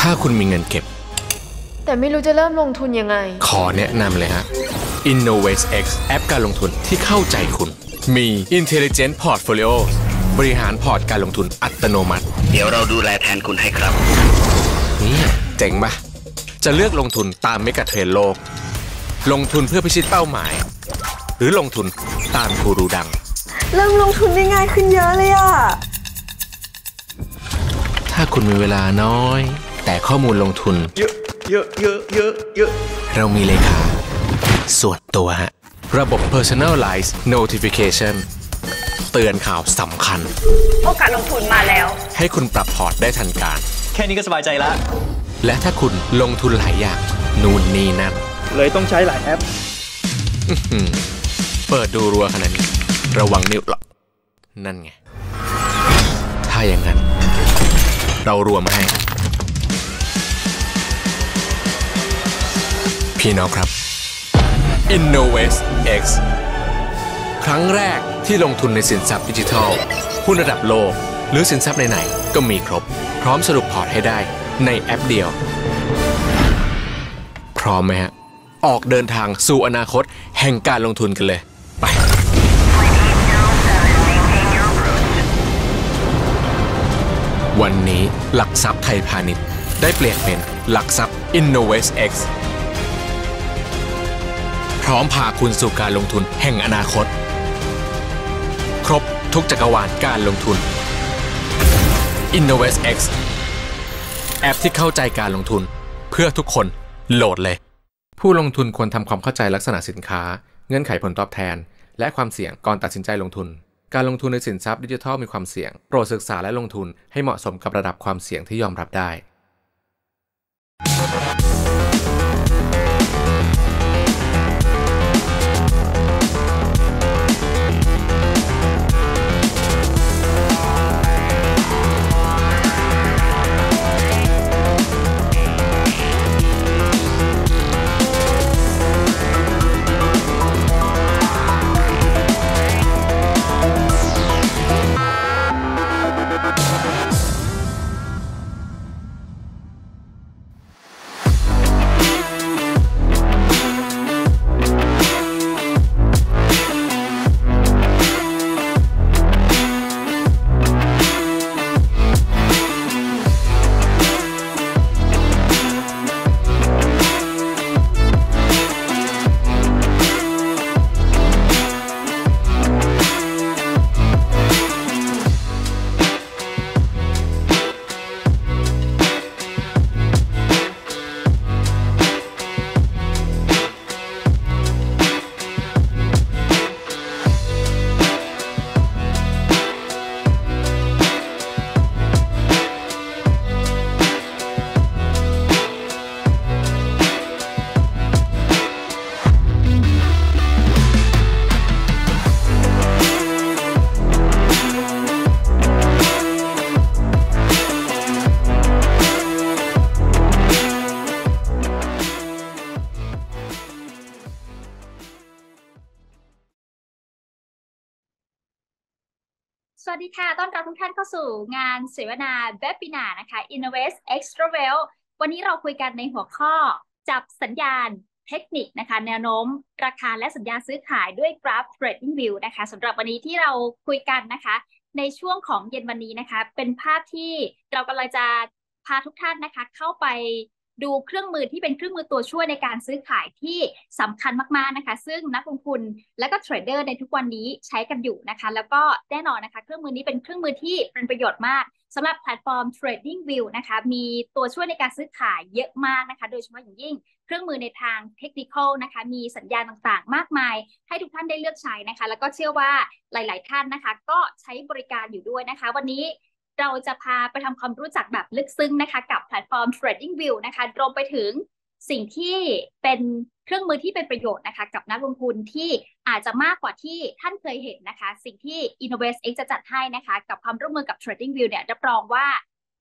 ถ้าคุณมีเงินเก็บ แต่ไม่รู้จะเริ่มลงทุนยังไง ขอแนะนำเลยฮะ Innovate X แอปการลงทุนที่เข้าใจคุณ มี Intelligent Portfolio บริหารพอร์ตการลงทุนอัตโนมัติ เดี๋ยวเราดูแลแทนคุณให้ครับนี่เจ๋งปะจะเลือกลงทุนตามเมกะเทรนโลก ลงทุนเพื่อพิชิตเป้าหมาย หรือลงทุนตามกูรูดัง เริ่มลงทุนได้ง่ายขึ้นเยอะเลยอ่ะถ้าคุณมีเวลาน้อย แต่ข้อมูลลงทุน เยอะเยอะเยอะเยอะเยอะเรามีเลขาส่วนตัวฮะระบบ personalized notification เตือนข่าวสำคัญ โอกาสลงทุนมาแล้ว ให้คุณปรับพอร์ตได้ทันการ แค่นี้ก็สบายใจแล้ว และถ้าคุณลงทุนหลายอย่างนู่นนี่นั่น เลยต้องใช้หลายแอปเปิดดูรัวขนาดนี้ ระวังนิ้วหรอกนั่นไงถ้าอย่างนั้นเรารวมให้ พี่น้องครับ Innovate X ครั้งแรกที่ลงทุนในสินทรัพย์ดิจิทัลหุ้นระดับโลกหรือสินทรัพย์ไหนๆก็มีครบ พร้อมสรุปพอร์ตให้ได้ในแอปเดียว พร้อมไหมฮะออกเดินทางสู่อนาคตแห่งการลงทุนกันเลย ไปวันนี้ หลักทรัพย์ไทยพาณิชย์ ได้เปลี่ยนเป็นหลักทรัพย์ InnovestX พร้อมพาคุณสู่การลงทุนแห่งอนาคต ครบทุกจักรวาลการลงทุน InnovestX แอปที่เข้าใจการลงทุนเพื่อทุกคนโหลดเลย ผู้ลงทุนควรทำความเข้าใจลักษณะสินค้าเงื่อนไขผลตอบแทน และความเสี่ยงก่อนตัดสินใจลงทุนการลงทุนในสินทรัพย์ดิจิทัลมีความเสี่ยง โปรดศึกษาและลงทุนให้เหมาะสมกับระดับความเสี่ยงที่ยอมรับได้ดีค่ะต้อนรับทุกท่านเข้าสู่งานเสวนาแบบปินานะคะ Innovate Extra Well วันนี้เราคุยกันในหัวข้อ จับสัญญาณเทคนิคนะคะ แนวโน้มราคา และสัญญาซื้อขายด้วยกราฟ Trading View นะคะสำหรับวันนี้ที่เราคุยกันนะคะ ในช่วงของเย็นวันนี้นะคะ เป็นภาพที่เรากำลังจะพาทุกท่านนะคะเข้าไปดูเครื่องมือที่เป็นเครื่องมือตัวช่วยในการซื้อขายที่สำคัญมากๆนะคะ ซึ่งนักลงทุนและก็เทรดเดอร์ในทุกวันนี้ใช้กันอยู่นะคะ แล้วก็แน่นอนนะคะเครื่องมือนี้เป็นเครื่องมือที่เป็นประโยชน์มากสำหรับแพลตฟอร์ม Trading View นะคะมีตัวช่วยในการซื้อขายเยอะมากนะคะ โดยเฉพาะอย่างยิ่งเครื่องมือในทางเทคนิคนะคะมีสัญญาณต่างๆมากมายให้ทุกท่านได้เลือกใช้นะคะ แล้วก็เชื่อว่าหลายๆท่านนะคะ ก็ใช้บริการอยู่ด้วยนะคะ วันนี้เราจะพาไปทำความรู้จักแบบลึกซึ้งนะคะกับแพลตฟอร์ม Trading View นะคะรวมไปถึงสิ่งที่เป็นเครื่องมือที่เป็นประโยชน์นะคะกับนักลงทุนที่อาจจะมากกว่าที่ท่านเคยเห็นนะคะ สิ่งที่ Innovest X จะจัดให้นะคะกับความร่วมมือกับ Trading View เนี่ยรับรองว่า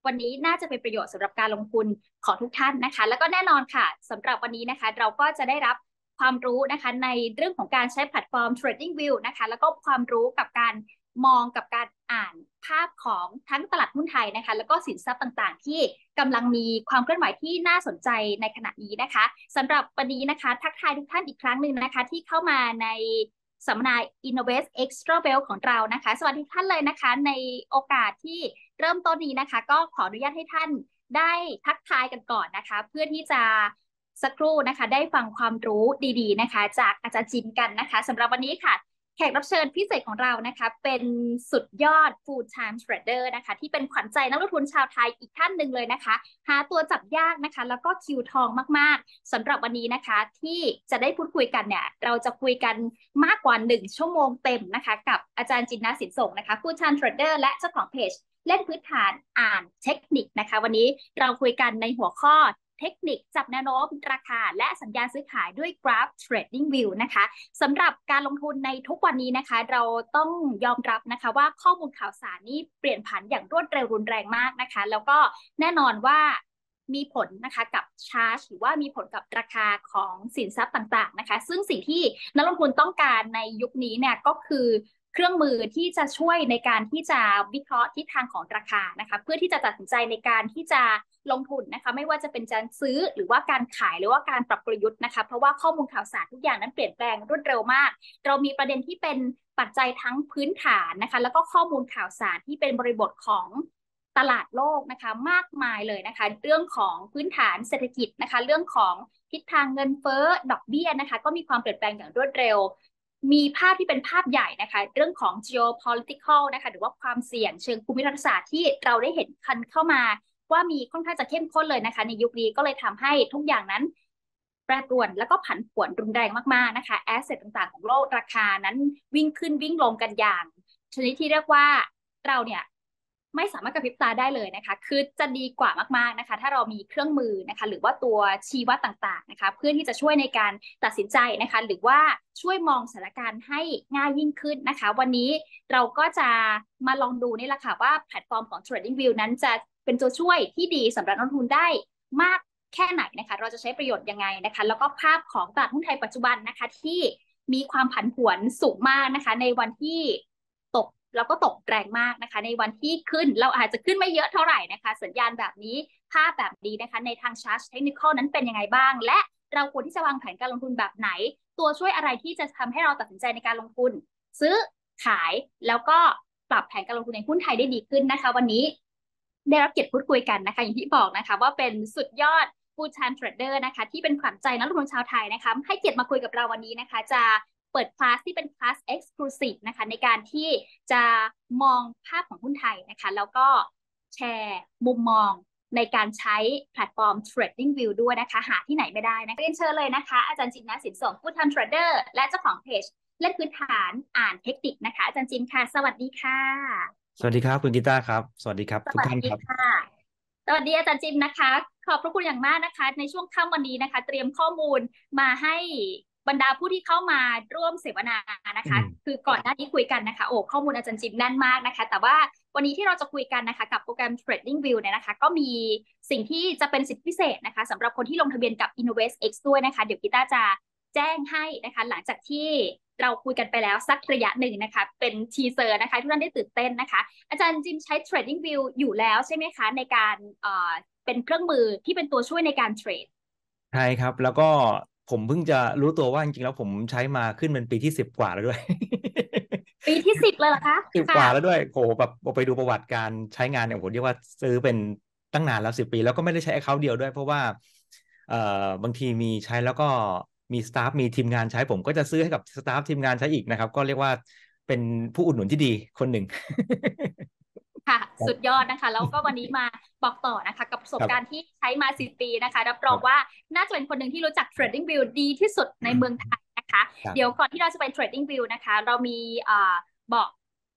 วันนี้น่าจะเป็นประโยชน์สำหรับการลงทุนของทุกท่านนะคะ แล้วก็แน่นอนค่ะสำหรับวันนี้นะคะเราก็จะได้รับความรู้นะคะในเรื่องของการใช้แพลตฟอร์ม Trading View นะคะแล้วก็ความรู้กับการมองกับการอ่านภาพของทั้งตลาดหุ้นไทยนะคะ แล้วก็สินทรัพย์ต่างๆ ที่กำลังมีความเคลื่อนไหวที่น่าสนใจในขณะนี้นะคะ สำหรับวันนี้นะคะ ทักทายทุกท่านอีกครั้งหนึ่งนะคะ ที่เข้ามาในสัมมนา Innovate Extra า e l l ของเรานะคะสวัสดีท่านเลยนะคะ ในโอกาสที่เริ่มต้นนี้นะคะ ก็ขออนุญาตให้ท่านได้ทักทายกันก่อนนะคะ เพื่อที่จะสักครู่นะคะได้ฟังความรู้ดี ๆ นะคะ จากอาจารย์จินกันนะคะสำหรับวันนี้ค่ะแขกรับเชิญพิเศษของเรานะคะเป็นสุดยอด Full Time Trader นะคะที่เป็นขวัญใจนักลงทุนชาวไทยอีกท่านหนึ่งเลยนะคะ หาตัวจับยากนะคะแล้วก็คิวทองมากๆสำหรับวันนี้นะคะที่จะได้พูดคุยกันเนี่ยเราจะคุยกันมากกว่า 1 ชั่วโมงเต็มนะคะกับอาจารย์จินนาสินส่งนะคะ Full Time Trader และเจ้าของเพจเล่นพื้นฐานอ่านเทคนิคนะคะ วันนี้เราคุยกันในหัวข้อเทคนิคจับแนวโน้มราคาและสัญญาณซื้อขายด้วยกราฟเทรดดิ้งวิวนะคะสำหรับการลงทุนในทุกวันนี้นะคะ เราต้องยอมรับนะคะว่าข้อมูลข่าวสารนี้เปลี่ยนผันอย่างรวดเร็วรุนแรงมากนะคะ แล้วก็แน่นอนว่ามีผลนะคะกับชาร์จหรือว่ามีผลกับราคาของสินทรัพย์ต่างๆนะคะ ซึ่งสิ่งที่นักลงทุนต้องการในยุคนี้เนี่ยก็คือเครื่องมือที่จะช่วยในการที่จะวิเคราะห์ทิศทางของราคานะคะเพื่อที่จะตัดสินใจในการที่จะลงทุนนะคะไม่ว่าจะเป็นการซื้อ หรือว่าการขายหรือว่าการปรับกลยุทธ์นะคะเพราะว่าข้อมูลข่าวสารทุกอย่างนั้นเปลี่ยนแปลงรวดเร็วมาก เรามีประเด็นที่เป็นปัจจัยทั้งพื้นฐานนะคะแล้วก็ข้อมูลข่าวสารที่เป็นบริบทของตลาดโลกนะคะมากมายเลยนะคะเรื่องของพื้นฐานเศรษฐกิจนะคะเรื่องของทิศทางเงินเฟ้อดอกเบี้ยนะคะก็มีความเปลี่ยนแปลงอย่างรวดเร็วมีภาพที่เป็นภาพใหญ่นะคะ เรื่องของ geopolitical นะคะ หรือว่าความเสี่ยงเชิงภูมิรัฐศาสตร์ที่เราได้เห็นคันเข้ามา ว่ามีค่อนข้างจะเข้มข้นเลยนะคะ ในยุคนี้ก็เลยทำให้ทุกอย่างนั้น แปรปรวนแล้วก็ผันผวน รุนแรงมาก ๆ นะคะแอสเซทต่าง ๆ ของโลกราคานั้นวิ่งขึ้นวิ่งลงกันอย่าง ชนิดที่เรียกว่าเราเนี่ยไม่สามารถกระพริบตาได้เลยนะคะ คือจะดีกว่ามากๆนะคะ ถ้าเรามีเครื่องมือนะคะ หรือว่าตัวชี้วัดต่างๆนะคะ เพื่อที่จะช่วยในการตัดสินใจนะคะ หรือว่าช่วยมองสถานการณ์ให้ง่ายยิ่งขึ้นนะคะ วันนี้เราก็จะมาลองดูนี่แหละค่ะว่าแพลตฟอร์มของ Trading View นั้นจะเป็นตัวช่วยที่ดีสำหรับนักลงทุนได้มากแค่ไหนนะคะ เราจะใช้ประโยชน์ยังไงนะคะ แล้วก็ภาพของตลาดหุ้นไทยปัจจุบันนะคะที่มีความผันผวนสูงมากนะคะ ในวันที่แล้วก็ตกแรงมากนะคะ ในวันที่ขึ้นเราอาจจะขึ้นไม่เยอะเท่าไหร่นะคะ สัญญาณแบบนี้ ภาพแบบนี้นะคะ ในทางชาร์จเทคนิคนั้นเป็นยังไงบ้าง และเราควรที่จะวางแผนการลงทุนแบบไหน ตัวช่วยอะไรที่จะทำให้เราตัดสินใจในการลงทุน ซื้อขายแล้วก็ปรับแผนการลงทุนในหุ้นไทยได้ดีขึ้นนะคะ วันนี้ ได้รับเกียรติพูดคุยกันนะคะ อย่างที่บอกนะคะ ว่าเป็นสุดยอดฟูชันเทรดเดอร์นะคะ ที่เป็นขวัญใจนักลงทุนชาวไทยนะคะให้เกียรติมาคุยกับเราวันนี้นะคะ จะเปิดคลาสที่เป็นคลาสเอ็กซ์คลูซีฟนะคะในการที่จะมองภาพของหุ้นไทยนะคะแล้วก็แชร์มุมมองในการใช้แพลตฟอร์ม Trading View ด้วยนะคะ หาที่ไหนไม่ได้นะเรียนเชิญเลยนะคะอาจารย์จินนะสินสมผู้ทำเทรดเดอร์และเจ้าของเพจเล่นพื้นฐานอ่านเทคนิคนะคะอาจารย์จินค่ะ สวัสดีค่ะ สวัสดีครับคุณกีตาร์ครับ สวัสดีครับ ทุกท่านครับ สวัสดีอาจารย์จิมนะคะ ขอบพระคุณอย่างมากนะคะ ในช่วงค่ำวันนี้นะคะ เตรียมข้อมูลมาให้บรรดาผู้ที่เข้ามาร่วมเสวนานะคะ คือก่อนหน้านี้คุยกันนะคะโอ้ข้อมูลอาจารย์จิมแน่นมากนะคะ แต่ว่าวันนี้ที่เราจะคุยกันนะคะกับโปรแกรม Trading View เนี่ยนะคะ ก็มีสิ่งที่จะเป็นสิทธิพิเศษนะคะสำหรับคนที่ลงทะเบียนกับ i n n o v a s e X ด้วยนะคะ เดี๋ยวกีตาจะแจ้งให้นะคะ หลังจากที่เราคุยกันไปแล้ว สักระยะหนึ่งนะคะ เป็นทีเซอร์นะคะ ทุกท่านได้ตื่นเต้นนะคะ อาจารย์จิมใช้ Trading View อยู่แล้วใช่ไหมคะในการเป็นเครื่องมือที่เป็นตัวช่วยในการเทรดใช่ครับแล้วก็ผมเพิ่งจะรู้ตัวว่าจริงๆ แล้วผมใช้มาขึ้นเป็นปีที่สิบกว่าแล้วด้วย ปีที่สิบเลยเหรอคะสิบกว่าแล้วด้วย โหแบบไปดูประวัติการใช้งานเนี่ยผมเรียกว่าซื้อเป็นตั้งนานแล้วสิบปีแล้วก็ไม่ได้ใช้แอคเคาท์เดียวด้วยเพราะว่า เอ่อ บางทีมีใช้แล้วก็มีสตาฟมีทีมงานใช้ ผมก็จะซื้อให้กับสตาฟทีมงานใช้อีกนะครับ ก็เรียกว่าเป็นผู้อุดหนุนที่ดีคนหนึ่งค่ะสุดยอดนะคะ แล้วก็วันนี้มาบอกต่อนะคะกับประสบการณ์ที่ใช้มาสิปีนะคะ รับรองว่าน่าจะเป็นคนหนึ่งที่รู้จัก Trading View ดีที่สุดในเมืองไทยนะคะ เดี๋ยวก่อนที่เราจะไป Trading View นะคะ เรามีบอก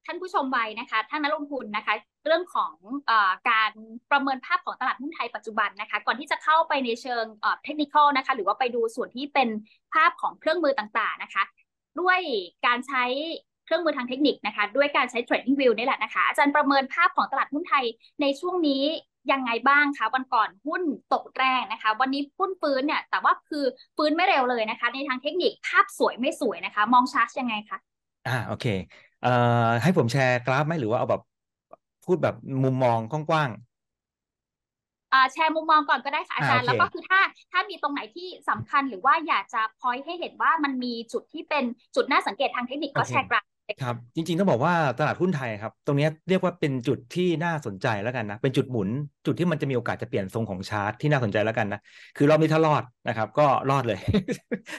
ท่านผู้ชมไว้นะคะท่านนักลงทุนนะคะ เรื่องของอการประเมินภาพของตลาดหุ้นไทยปัจจุบันนะคะ ก่อนที่จะเข้าไปในเชิงเทคนิคนะคะหรือว่าไปดูส่วนที่เป็นภาพของเครื่องมือต่างๆนะคะ ด้วยการใช้เครื่องมือทางเทคนิคนะคะ ด้วยการใช้ Trading View นี่แหละนะคะ อาจารย์ประเมินภาพของตลาดหุ้นไทยในช่วงนี้ยังไงบ้างคะ วันก่อนหุ้นตกแรงนะคะ วันนี้หุ้นฟื้นเนี่ย แต่ว่าคือฟื้นไม่เร็วเลยนะคะ ในทางเทคนิคภาพสวยไม่สวยนะคะ มองชาร์จยังไงคะอ่าโอเคเอ่อให้ผมแชร์กราฟไหมหรือว่าเอาแบบ พูดแบบมุมมองกว้างแชร์มุมมองก่อนก็ได้ค่ะอาจารย์แล้วก็คือถ้าถ้ามีตรงไหนที่สำคัญหรือว่าอยากจะพอยให้เห็นว่ามันมีจุดที่เป็นจุดน่าสังเกตทางเทคนิคก็แชร์กราฟครับจริงๆต้องบอกว่าตลาดหุ้นไทยครับตรงนี้เรียกว่าเป็นจุดที่น่าสนใจแล้วกันนะเป็นจุดหมุน จุดที่มันจะมีโอกาสจะเปลี่ยนทรงของชาร์ตที่น่าสนใจแล้วกันนะคือรอบนี้ถ้ารอดนะครับก็รอดเลย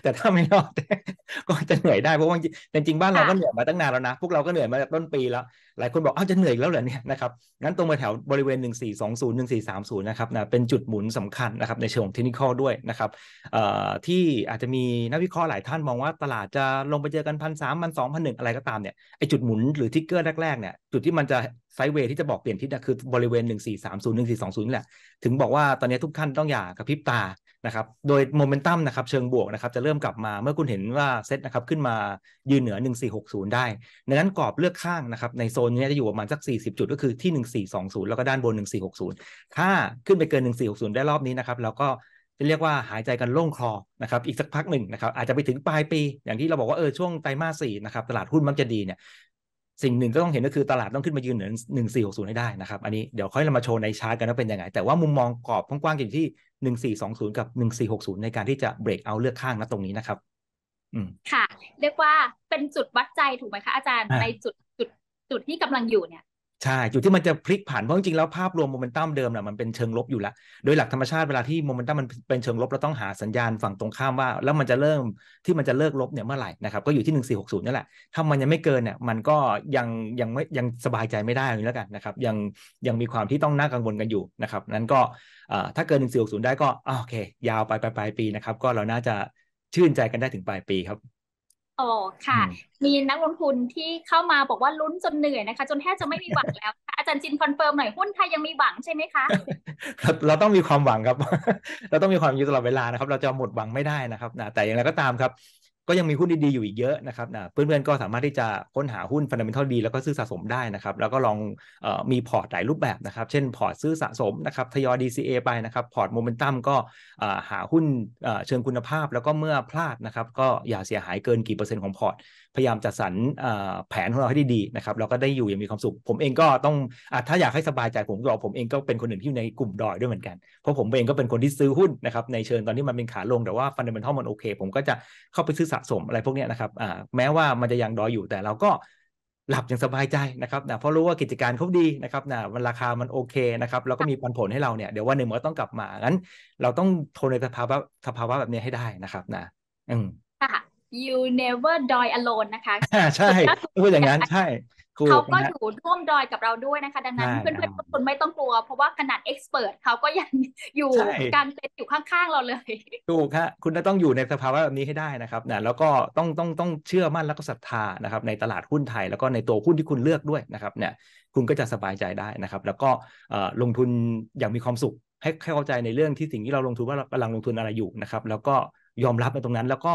แต่ถ้าไม่รอดก็จะเหนื่อยได้เพราะว่าจริงๆบ้านเราก็เหนื่อยมาตั้งนานแล้วนะ พวกเราก็เหนื่อยมาต้นปีแล้วหลายคนบอกอ้าวจะเหนื่อยแล้วเหรอเนี่ยนะครับ งั้นตรงมาแถวบริเวณ 1420 1430 นะครับนะเป็นจุดหมุนสำคัญนะครับในเชิงเทคนิคด้วยนะครับที่อาจจะมีนักวิเคราะห์หลายท่านมองว่าตลาดจะลงไปเจอกันพันสามพันสองพันหนึ่งอะไรก็ตามเนี่ยไอจุดหมุนหรือทิกเกอร์แรกๆเนี่ย จุดที่มันจะไซเวย์ที่จะบอกเปลี่ยนทิศคือบริเวณ 1430 1420แหละถึงบอกว่าตอนนี้ทุกท่านต้องอย่ากระพริบตานะครับโดยโมเมนตัมนะครับเชิงบวกนะครับจะเริ่มกลับมาเมื่อคุณเห็นว่าเซตนะครับขึ้นมายืนเหนือ 1460 ได้ดังนั้นกรอบเลือกข้างนะครับในโซนนี้จะอยู่ประมาณสัก 40 จุดก็คือที่ 1420 แล้วก็ด้านบน 1460 ถ้าขึ้นไปเกิน 1460 ได้รอบนี้นะครับเราก็จะเรียกว่าหายใจกันโล่งคอนะครับอีกสักพักหนึ่งนะครับอาจจะไปถึงปลายปี อย่างที่เราบอกว่าเออช่วงไตรมาสสี่นะครับตลาดหุ้นมักจะดีเนี่ยสิ่งหนึ่งก็ต้องเห็นก็คือตลาดต้องขึ้นมายืนเหนือหนึ่งสี่หกศูนย์ให้ได้นะครับ อันนี้เดี๋ยวค่อยเรามาโชว์ในชาร์ตกันว่าเป็นยังไง แต่ว่ามุมมองกรอบกว้างๆอยู่ที่หนึ่งสี่สองศูนย์กับหนึ่งสี่หกศูนย์ในการที่จะเบรกเอาเลือกข้างนะตรงนี้นะครับ อืค่ะ เรียกว่าเป็นจุดวัดใจถูกไหมคะอาจารย์ ในจุดจุดจุดที่กำลังอยู่เนี่ยใช่ จุดที่มันจะพลิกผัน เพราะจริงๆ แล้วภาพรวมโมเมนตัมเดิมนะมันเป็นเชิงลบอยู่แล้ว โดยหลักธรรมชาติเวลาที่โมเมนตัมมันเป็นเชิงลบเราต้องหาสัญญาณฝั่งตรงข้ามว่า แล้วมันจะเริ่มที่มันจะเลิกลบเนี่ยเมื่อไหร่นะครับ ก็อยู่ที่หนึ่งสี่หกศูนย์นี่แหละ ถ้ามันยังไม่เกินเนี่ยมันก็ยังยังไม่ยังสบายใจไม่ได้อย่างนี้แล้วกันนะครับยังยังมีความที่ต้องน่ากังวลกันอยู่นะครับนั้นก็ถ้าเกินหนึ่งสี่หกศูนย์ได้ก็โอเค ยาวไปไปปลายปีนะครับก็เราน่าจะชื่นใจกันได้ถึงปลายปีครับโอค่ะ มีนักลงทุนที่เข้ามาบอกว่าลุ้นจนเหนื่อยนะคะ จนแทบจะไม่มีหวังแล้ว อาจารย์จินคอนเฟิร์มหน่อยหุ้นไทยยังมีหวังใช่ไหมคะเราเราต้องมีความหวังครับ เราต้องมีความอยู่ตลอดเวลานะครับ เราจะหมดหวังไม่ได้นะครับนะแต่อย่างไรก็ตามครับก็ยังมีหุ้นดีๆอยู่อีกเยอะนะครับนะเพื่อนๆก็สามารถที่จะค้นหาหุ้นฟันดัมเบลทอลดีแล้วก็ซื้อสะสมได้นะครับ แล้วก็ลองออมีพอร์ตหลายรูปแบบนะครับ เช่นพอร์ตซื้อสะสมนะครับทยอย DCA ไปนะครับ พอร์ตโมเมนตัมก็หาหุ้นเชิงคุณภาพ แล้วก็เมื่อพลาดนะครับ ก็อย่าเสียหายเกินกี่เปอร์เซ็นต์ของพอร์ตพยายามจัดสรรแผนของเราให้ดีๆนะครับเราก็ได้อยู่อย่างมีความสุข ผมเองก็ต้องอถ้าอยากให้สบายใจผมก็ผมเองก็เป็นคนหนึ่งที่อยู่ในกลุ่มดอยด้วยเหมือนกัน เพราะผมเองก็เป็นคนที่ซื้อหุ้นนะครับในเชิงตอนที่มันเป็นขาลงแต่ว่าฟันเดเมนทัลมันโอเค ผมก็จะเข้าไปซื้อสะสมอะไรพวกนี้นะครับแม้ว่ามันจะยังดอยอยู่แต่เราก็หลับอย่างสบายใจนะครับนะเพราะรู้ว่ากิจการเขาดีนะครับนะมันราคามันโอเคนะครับ แล้วก็มีปันผลให้เราเนี่ยเดี๋ยววันหนึ่งมันก็ต้องกลับมางั้น เราต้องทนในสภาวะสภาวะแบบนี้ให้ได้นะครับ นะอืม you never die alone นะคะใช่พูดอย่างนั้นใช่เขาก็อยู่ร่วมดอยกับเราด้วย นะคะดังนั้นเพื่อนๆทุกคนไม่ต้องกลัว เพราะว่าขนาดเอ็กซ์เพรสเขาก็ยังอยู่การเป็นอยู่ข้างๆ เราเลยถูกฮะคุณจะต้องอยู่ในสภาวะแบบนี้ให้ได้นะครับนะแล้วก็ต้องต้องต้องเชื่อมั่นแล้วก็ศรัทธานะครับในตลาดหุ้นไทย แล้วก็ในตัวหุ้นที่คุณเลือกด้วยนะครับเนี่ย คุณก็จะสบายใจได้นะครับแล้วก็ลงทุนอย่างมีความสุขให้เข้าใจในเรื่องที่สิ่งที่เราลงทุนว่ากำลังลงทุนอะไรอยู่นะครับแล้วก็ยอมรับในตรงนั้นแล้วก็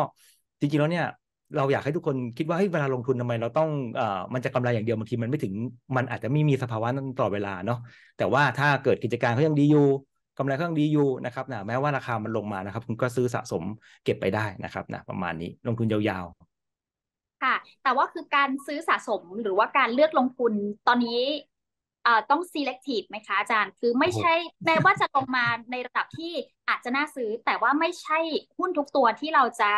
จริงๆแล้วเนี่ยเราอยากให้ทุกคนคิดว่าเฮ้ยเวลาลงทุนทำไมเราต้องเอ่อมันจะกำไรอย่างเดียวบางทีมันไม่ถึงมันอาจจะไม่มีสภาวะนั้นต่อเวลาเนาะแต่ว่าถ้าเกิดกิจการเขายังดีอยู่กำไรเขายังดีอยู่นะครับนะแม้ว่าราคา มันลงมานะครับ คุณก็ซื้อสะสมเก็บไปได้นะครับนะประมาณนี้ลงทุนยาวๆ ค่ะ แต่ว่าคือการซื้อสะสมหรือว่าการเลือกลงทุนตอนนี้เอ่อต้อง selective ไหมคะอาจารย์คือไม่ใช่ แม้ว่าจะลงมาในระดับที่อาจจะน่าซื้อ แต่ว่าไม่ใช่หุ้นทุกตัวที่เราจะ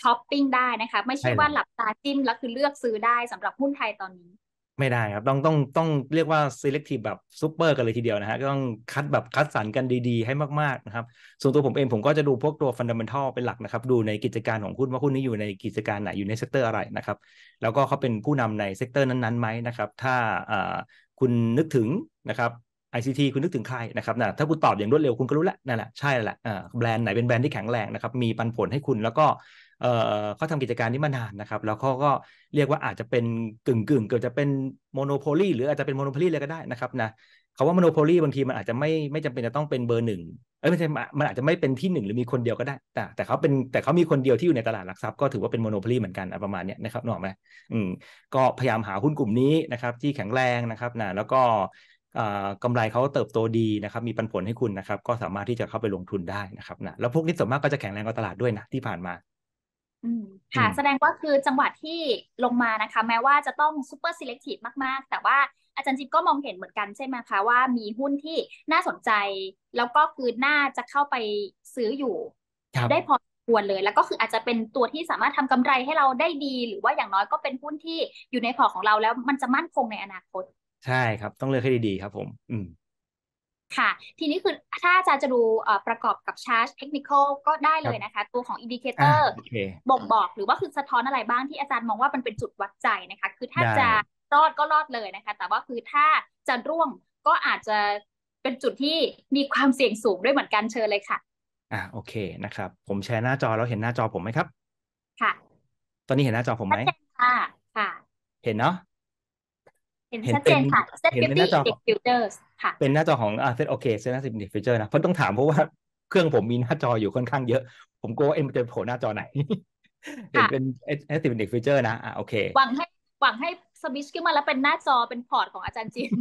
ช้อปปิ้งได้นะคะไม่ใช่ว่าหลับตาจิ้มแล้วคือเลือกซื้อได้สำหรับหุ้นไทยตอนนี้ ไม่ได้ครับ ต้องต้องต้องเรียกว่า selective แบบซูเปอร์กันเลยทีเดียวนะฮะต้องคัดแบบคัดสรรกันดีๆ ให้มากๆ นะครับ ส่วนตัวผมเองผมก็จะดูพวกตัวฟันดัมเบลท l เป็นหลักนะครับ ดูในกิจการของหุ้นว่าหุ้นนี้อยู่ในกิจการไหน อยู่ในเซกเตอร์อะไรนะครับแล้วก็เขาเป็นผู้นำในเซกเตอร์นั้นๆไหมนะครับถ้าคุณนึกถึงนะครับ ICT คุณนึกถึงใครนะครับนะถ้าคุณตอบอย่างรวดเร็วคุณก็รู้แล้วนั่นแหละใช่แหละแบรนด์ไหนเป็นแบรนด์ที่แข็งแรงนะครับมีปันผลให้คุณแล้วก็เขาทำกิจการนี้มานานนะครับ แล้วเขาก็เรียกว่าอาจจะเป็นกึ่งกึ่งเกิดจะเป็นโมโนโพลีหรืออาจจะเป็นโมโนโพลีเลยก็ได้นะครับนะเขาว่าโมโนโพลีบางทีมันอาจจะไม่ไม่จำเป็นจะต้องเป็นเบอร์หนึ่งเอ้ยไม่ใช่มันอาจจะไม่เป็นที่หนึ่งหรือมีคนเดียวก็ได้ แต่แต่เขาเป็นแต่เขามีคนเดียวที่อยู่ในตลาดหลักทรัพย์ก็ถือว่าเป็นโมโนโพลีเหมือนกันประมาณนี้นะครับนอกไหมอืมก็พยายามหาหุ้นกลุ่มนี้นะครับ ที่แข็งแรงนะครับนะแล้วก็กำไรเขาเติบโตดีนะครับมีปันผลให้คุณนะครับ ก็สามารถที่จะเข้าไปลงทุนได้นะครับนะแล้วพวกนี้ส่วนมากก็จะแข็งแรงกว่าตลาดด้วยนะที่ผ่านมาอืมค่ะแสดงว่าคือจังหวัดที่ลงมานะคะ แม้ว่าจะต้องซูเปอร์ซีเล c ท i v e มากๆ แต่ว่าอาจารย์จิ๊บก็มองเห็นเหมือนกันใช่ไหมคะว่า มีหุ้นที่น่าสนใจ แล้วก็คือน่าจะเข้าไปซื้ออยู่ได้พอควรเลย แล้วก็คืออาจจะเป็นตัวที่สามารถทำกำไรให้เราได้ดีหรือว่าอย่างน้อยก็เป็นหุ้นที่อยู่ในพอของเราแล้วมันจะมั่นคงในอนาคต ใช่ครับ ต้องเลือกให้ดีๆครับ ผม อืมค่ะทีนี้คือถ้าอาจารย์จะดูประกอบกับชาร์จเทคนิคอลก็ได้เลยนะคะ ตัวของอินดิเคเตอร์บ่งบอก หรือว่าคือสะท้อนอะไรบ้างที่อาจารย์มองว่ามันเป็นจุดวัดใจนะคะ คือถ้าจะรอดก็รอดเลยนะคะ แต่ว่าคือถ้าจะร่วงก็อาจจะเป็นจุดที่มีความเสี่ยงสูงด้วยเหมือนกันเชิญเลยค่ะ อ่าโอเคนะครับ ผมแชร์หน้าจอแล้วเห็นหน้าจอผมไหมครับ ค่ะ ตอนนี้เห็นหน้าจอผมไหมค่ะค่ะ เห็นเนาะเห็นชัดเจนค่ะ Set Beauty Index f i t e r s ค่ะ เป็นหน้าจอของอ่า Set โอเค Set หน้าสิบ Index f i l t e นะ เพราะต้องถามเพราะว่าเครื่องผมมีหน้าจออยู่ค่อนข้างเยอะ ผมกลัวเอ็มจะโผล่หน้าจอไหนเห็นเป็น Set Index f เจอ e ์นะอ่าโอเคหวังให้หวังให้สวิชขึ้นมาแล้วเป็นหน้าจอเป็นพอร์ตของอาจารย์จิม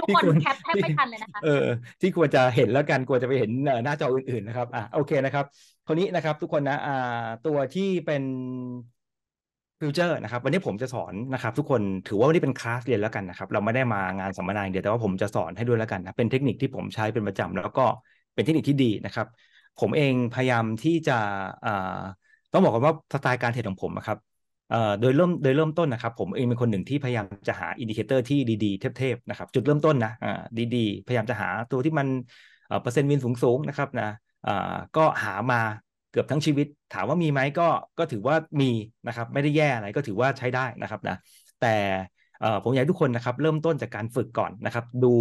ทุกคนแคปแทบไม่ทันเลยนะคะ เออ ที่ควรจะเห็นแล้วกันควรจะไปเห็นหน้าจออื่นๆ นะครับอ่ะโอเคนะครับ คราวนี้นะครับ ทุกคนนะอ่า ตัวที่เป็นฟิวเจอร์นะครับวันนี้ผมจะสอนนะครับทุกคนถือว่าวันนี้เป็นคลาสเรียนแล้วกันนะครับเราไม่ได้มางานสัมมนาอย่างเดียวแต่ว่าผมจะสอนให้ด้วยแล้วกันนะเป็นเทคนิคที่ผมใช้เป็นประจำ แล้วก็เป็นเทคนิคที่ดีนะครับผมเองพยายามที่จะต้องบอกกันว่าสไตล์การเทรดของผมนะครับโดยเริ่มโดยเริ่มต้นนะครับ ผมเองเป็นคนหนึ่งที่พยายามจะหาอินดิเคเตอร์ที่ดีๆเทพๆนะครับ จุดเริ่มต้นนะดี ๆพยายามจะหาตัวที่มันเปอร์เซ็นต์วินสูงๆนะครับนะก็หามากือบทั้งชีวิตถามว่ามีไหมก็ก็ถือว่ามีนะครับ ไม่ได้แย่อะไรก็ถือว่าใช้ได้นะครับนะแต่ผมอยากทุกคนนะครับ เริ่มต้นจากการฝึกก่อนนะครับ ดู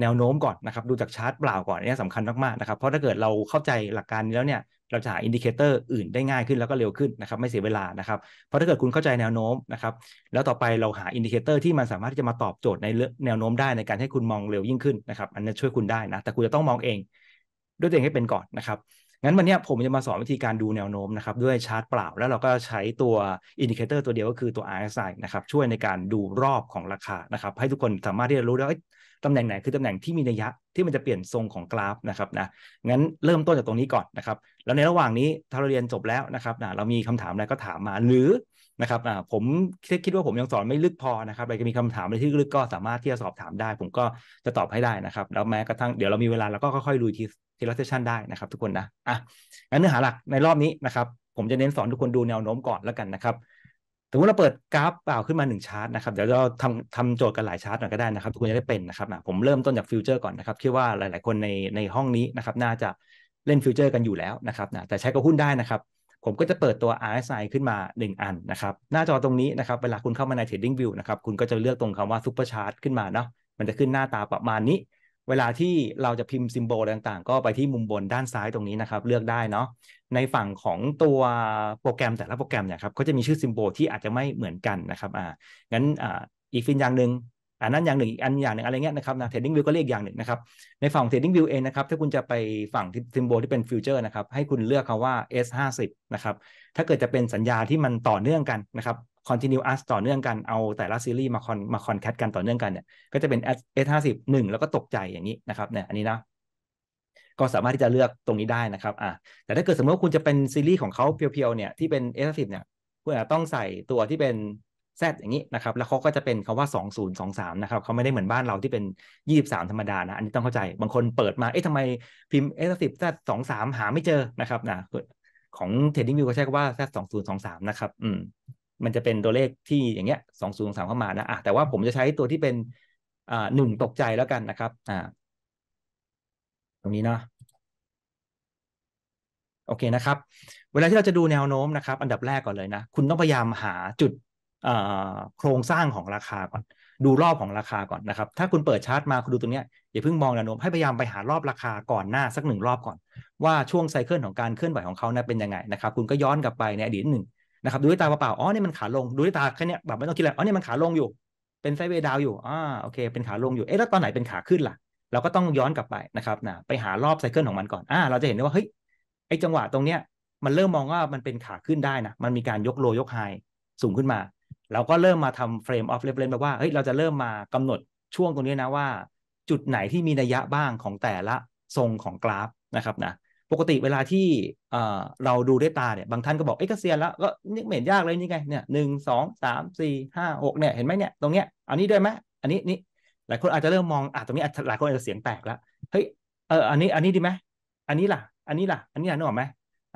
แนวโน้มก่อนนะครับ ดูจากชาร์ตเปล่าก่อนนี่สำคัญมากๆนะครับ เพราะถ้าเกิดเราเข้าใจหลักการนี้แล้วเนี่ย เราจะหาอินดิเคเตอร์อื่นได้ง่ายขึ้นแล้วก็เร็วขึ้นนะครับ ไม่เสียเวลานะครับ เพราะถ้าเกิดคุณเข้าใจแนวโน้มนะครับ แล้วต่อไปเราหาอินดิเคเตอร์ ที่มันสามารถที่จะมาตอบโจทย์ในแนวโน้มได้ในการให้คุณมองเร็วยิ่งขึ้นนะครับ อันนี้ช่วยคุณได้นะแต่คุณจะต้องมองเอง ด้วยตัวเองให้เป็นก่อนนะครับงั้นวันนี้ผมจะมาสอนวิธีการดูแนวโน้มนะครับด้วยชาร์ตเปล่า แล้วเราก็ใช้ตัวอินดิเคเตอร์ตัวเดียวก็คือตัว RSI นะครับช่วยในการดูรอบของราคานะครับให้ทุกคนสามารถที่จะรู้ได้ว่าตำแหน่งไหนคือตำแหน่งที่มีนัยยะ ที่มันจะเปลี่ยนทรงของกราฟนะครับนะงั้นเริ่มต้นจากตรงนี้ก่อนนะครับแล้วในระหว่างนี้ถ้าเราเรียนจบแล้วนะครับนะเรามีคำถามอะไรก็ถามมาหรือนะครับผมคิดว่าผมยังสอนไม่ลึกพอนะครับใครมีคำถามอะไรที่ลึกก็สามารถที่จะสอบถามได้ ผมก็จะตอบให้ได้นะครับ แล้วแม้กระทั่งเดี๋ยว เรามีเวลาเราก็ค่อยๆลุยทีทีละเซสชันได้นะครับ ทุกคนนะอ่ะงั้นเนื้อหาหลัก ในรอบนี้นะครับ ผมจะเน้นสอนทุกคนดูแนวโน้มก่อนแล้วกันนะครับสมมติเราเปิดกราฟเปล่าขึ้นมา1ชาร์ตนะครับเดี๋ยวเราทำทำโจทย์กันหลายชาร์ตหน่อยก็ได้นะครับทุกคนจะได้เป็นนะครับผมเริ่มต้นจากฟิวเจอร์ก่อนนะครับคิดว่าหลาย ๆคนในในห้องนี้นะครับ น่าจะเล่นฟิวเจอร์กันอยู่แล้วนะครับแต่ใช้กับหุ้นได้นะครับผมก็จะเปิดตัว RSI ขึ้นมา 1 อันนะครับ หน้าจอตรงนี้นะครับ เวลาคุณเข้ามาใน Trading View นะครับ คุณก็จะเลือกตรงคำว่า Super Chart ขึ้นมาเนาะ มันจะขึ้นหน้าตาประมาณนี้ เวลาที่เราจะพิมพ์ซิมโบลต่าง ๆ ก็ไปที่มุมบนด้านซ้ายตรงนี้นะครับ เลือกได้เนาะในฝั่งของตัวโปรแกรมแต่ละโปรแกรมเนี่ยครับ ก็จะมีชื่อซิมโบลที่อาจจะไม่เหมือนกันนะครับอ่างั้นอ่าอีกฟินอย่างหนึ่งอันนั้นอย่างหนึ่งอีกอันอย่างหนึ่งอะไรเงี้ยนะครับนะเทรดดิ้งวิวก็เรียกอย่างหนึ่งนะครับ ในฝั่งเทรดดิ้งวิวเองนะครับ ถ้าคุณจะไปฝั่งซิมโบลที่เป็นฟิวเจอร์นะครับ ให้คุณเลือกคาว่า S 5 0นะครับถ้าเกิดจะเป็นสัญญาที่มันต่อเนื่องกันนะครับ continuous ต่อเนื่องกันเอาแต่ละซีรีส์มาคอนมาคอนแคตกันต่อเนื่องกันเนี่ยก็จะเป็น S 5 0 1แล้วก็ตกใจอย่างนี้นะครับเนี่ยอันนี้นะก็สามารถที่จะเลือกตรงนี้ได้นะครับ อ่าแต่ถ้าเกิดสมมติว่าคุณจะเป็นซีรีส์ของเขาเพียวๆเนี่ยที่เป็น S 5 0เนี่ยคุณอาจต้องใส่ตัวที่เป็น Z อย่างนี้นะครับแล้วเขาก็จะเป็นคำว่า2023นะครับเขาไม่ได้เหมือนบ้านเราที่เป็น 23ธรรมดานะอันนี้ต้องเข้าใจบางคนเปิดมาเอ๊ะทำไมพิมพ์สองสามหาไม่เจอนะครับนะของเทรดดิ้งวิวเขาใช้คำว่าแซดสองศูนย์สสองามนะครับ อืมมันจะเป็นตัวเลขที่อย่างเงี้ยสองศูนย์สามเข้ามานะอ่ะแต่ว่าผมจะใช้ตัวที่เป็นอ่าหนึ่งตกใจแล้วกันนะครับอ่าตรงนี้เนาะโอเคนะครับ เวลาที่เราจะดูแนวโน้มนะครับ อันดับแรกก่อนเลยนะคุณต้องพยายามหาจุดโครงสร้างของราคาก่อน ดูรอบของราคาก่อนนะครับถ้าคุณเปิดชาร์ตมาคุณดูตรงนี้อย่าเพิ่งมองแนวโน้มให้พยายามไปหารอบราคาก่อนหน้า สักหนึ่งรอบก่อนว่าช่วงไซเคิลของการเคลื่อนไหวของเขาเนี่ยเป็นยังไงนะครับคุณก็ย้อนกลับไปในอดีตหนึ่งนะครับดูด้วยตาเปล่าอ๋อนี่มันขาลงดูด้วยตาแค่นี้แบบไม่ต้องคิดอะไรอ๋อนี่มันขาลงอยู่ เป็นไซเวดาวอยู่อ่าโอเค เป็นขาลงอยู่เอ๊ะแล้วตอนไหนเป็นขาขึ้นล่ะเราก็ต้องย้อนกลับไปนะครับนะไปหารอบไซเคิลของมันก่อนอ่าเราจะเห็นได้ว่าเฮ้ยไอจังหวะตรงเนี้ยมันเริ่มมองว่ามันเป็นขาขึ้นได้นะมันมีการยกโลยกไฮสูงขึ้นมาเราก็เริ่มมาทำเฟรมออฟเรฟเลนแบบว่า เฮ้ย เราจะเริ่มมากำหนดช่วงตรงนี้นะว่า จุดไหนที่มีนัยยะบ้างของแต่ละทรงของกราฟนะครับนะ ปกติเวลาที่เราดูด้วยตาเนี่ย บางท่านก็บอกเอ้ยก็เซียนแล้ว ก็นี่เหม็นยากเลยนี่ไง เนี่ยหนึ่งสองสามสี่ห้าหกเนี่ย เห็นไหมเนี่ย ตรงเนี้ย อันนี้ด้วยไหม อันนี้นี่ หลายคนอาจจะเริ่มมอง อ่ะตรงนี้หลายคนอาจจะเสียงแตกแล้ว เฮ้ย เออ อันนี้ อันนี้ดีไหม อันนี้ล่ะ อันนี้ล่ะ อันนี้ล่ะนึกออกไหม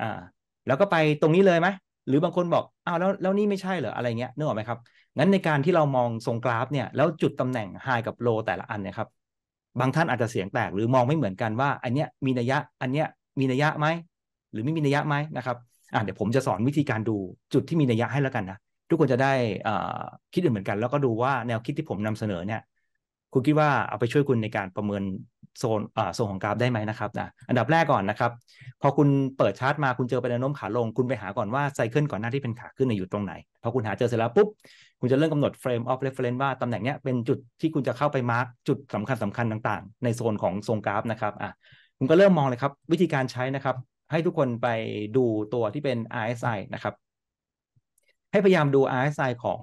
อ่า แล้วก็ไปตรงนี้เลยไหมหรือ บางคนบอกอ้าวแล้วแล้วนี่ไม่ใช่เหรออะไรเงี้ยนึกออกไหมครับงั้นในการที่เรามองทรงกราฟเนี่ยแล้วจุดตำแหน่งไฮกับโลแต่ละอันเนี่ยครับ บางท่านอาจจะเสียงแตกหรือมองไม่เหมือนกันว่า อันเนี้ยมีนัยยะอันเนี้ยมีนัยยะไหมหรือไม่มีนัยยะไหมนะครับ อ่าเดี๋ยวผมจะสอนวิธีการดูจุดที่มีนัยยะให้แล้วกันนะทุกคนจะได้คิดอื่นเหมือนกันแล้วก็ดูว่าแนวคิดที่ผมนำเสนอเนี่ยคุณคิดว่าเอาไปช่วยคุณในการประเมินโซนอ่าโซนของกราฟได้ไหมนะครับนะอันดับแรกก่อนนะครับ พอคุณเปิดชาร์ตมาคุณเจอประเด็นโน้มขาลง คุณไปหาก่อนว่าไซเคิลก่อนหน้าที่เป็นขาขึ้นอยู่ตรงไหน พอคุณหาเจอเสร็จแล้วปุ๊บคุณจะเริ่มกำหนดเฟรมออฟเรฟเฟรนซ์ว่าตำแหน่งเนี้ย เป็นจุดที่คุณจะเข้าไปมาร์กจุดสำคัญสำคัญต่างๆ ในโซนของทรงกราฟ นะครับอ่ะคุณก็เริ่มมองเลยครับ วิธีการใช้นะครับ ให้ทุกคนไปดูตัวที่เป็น RSI นะครับ ให้พยายามดู RSI ของ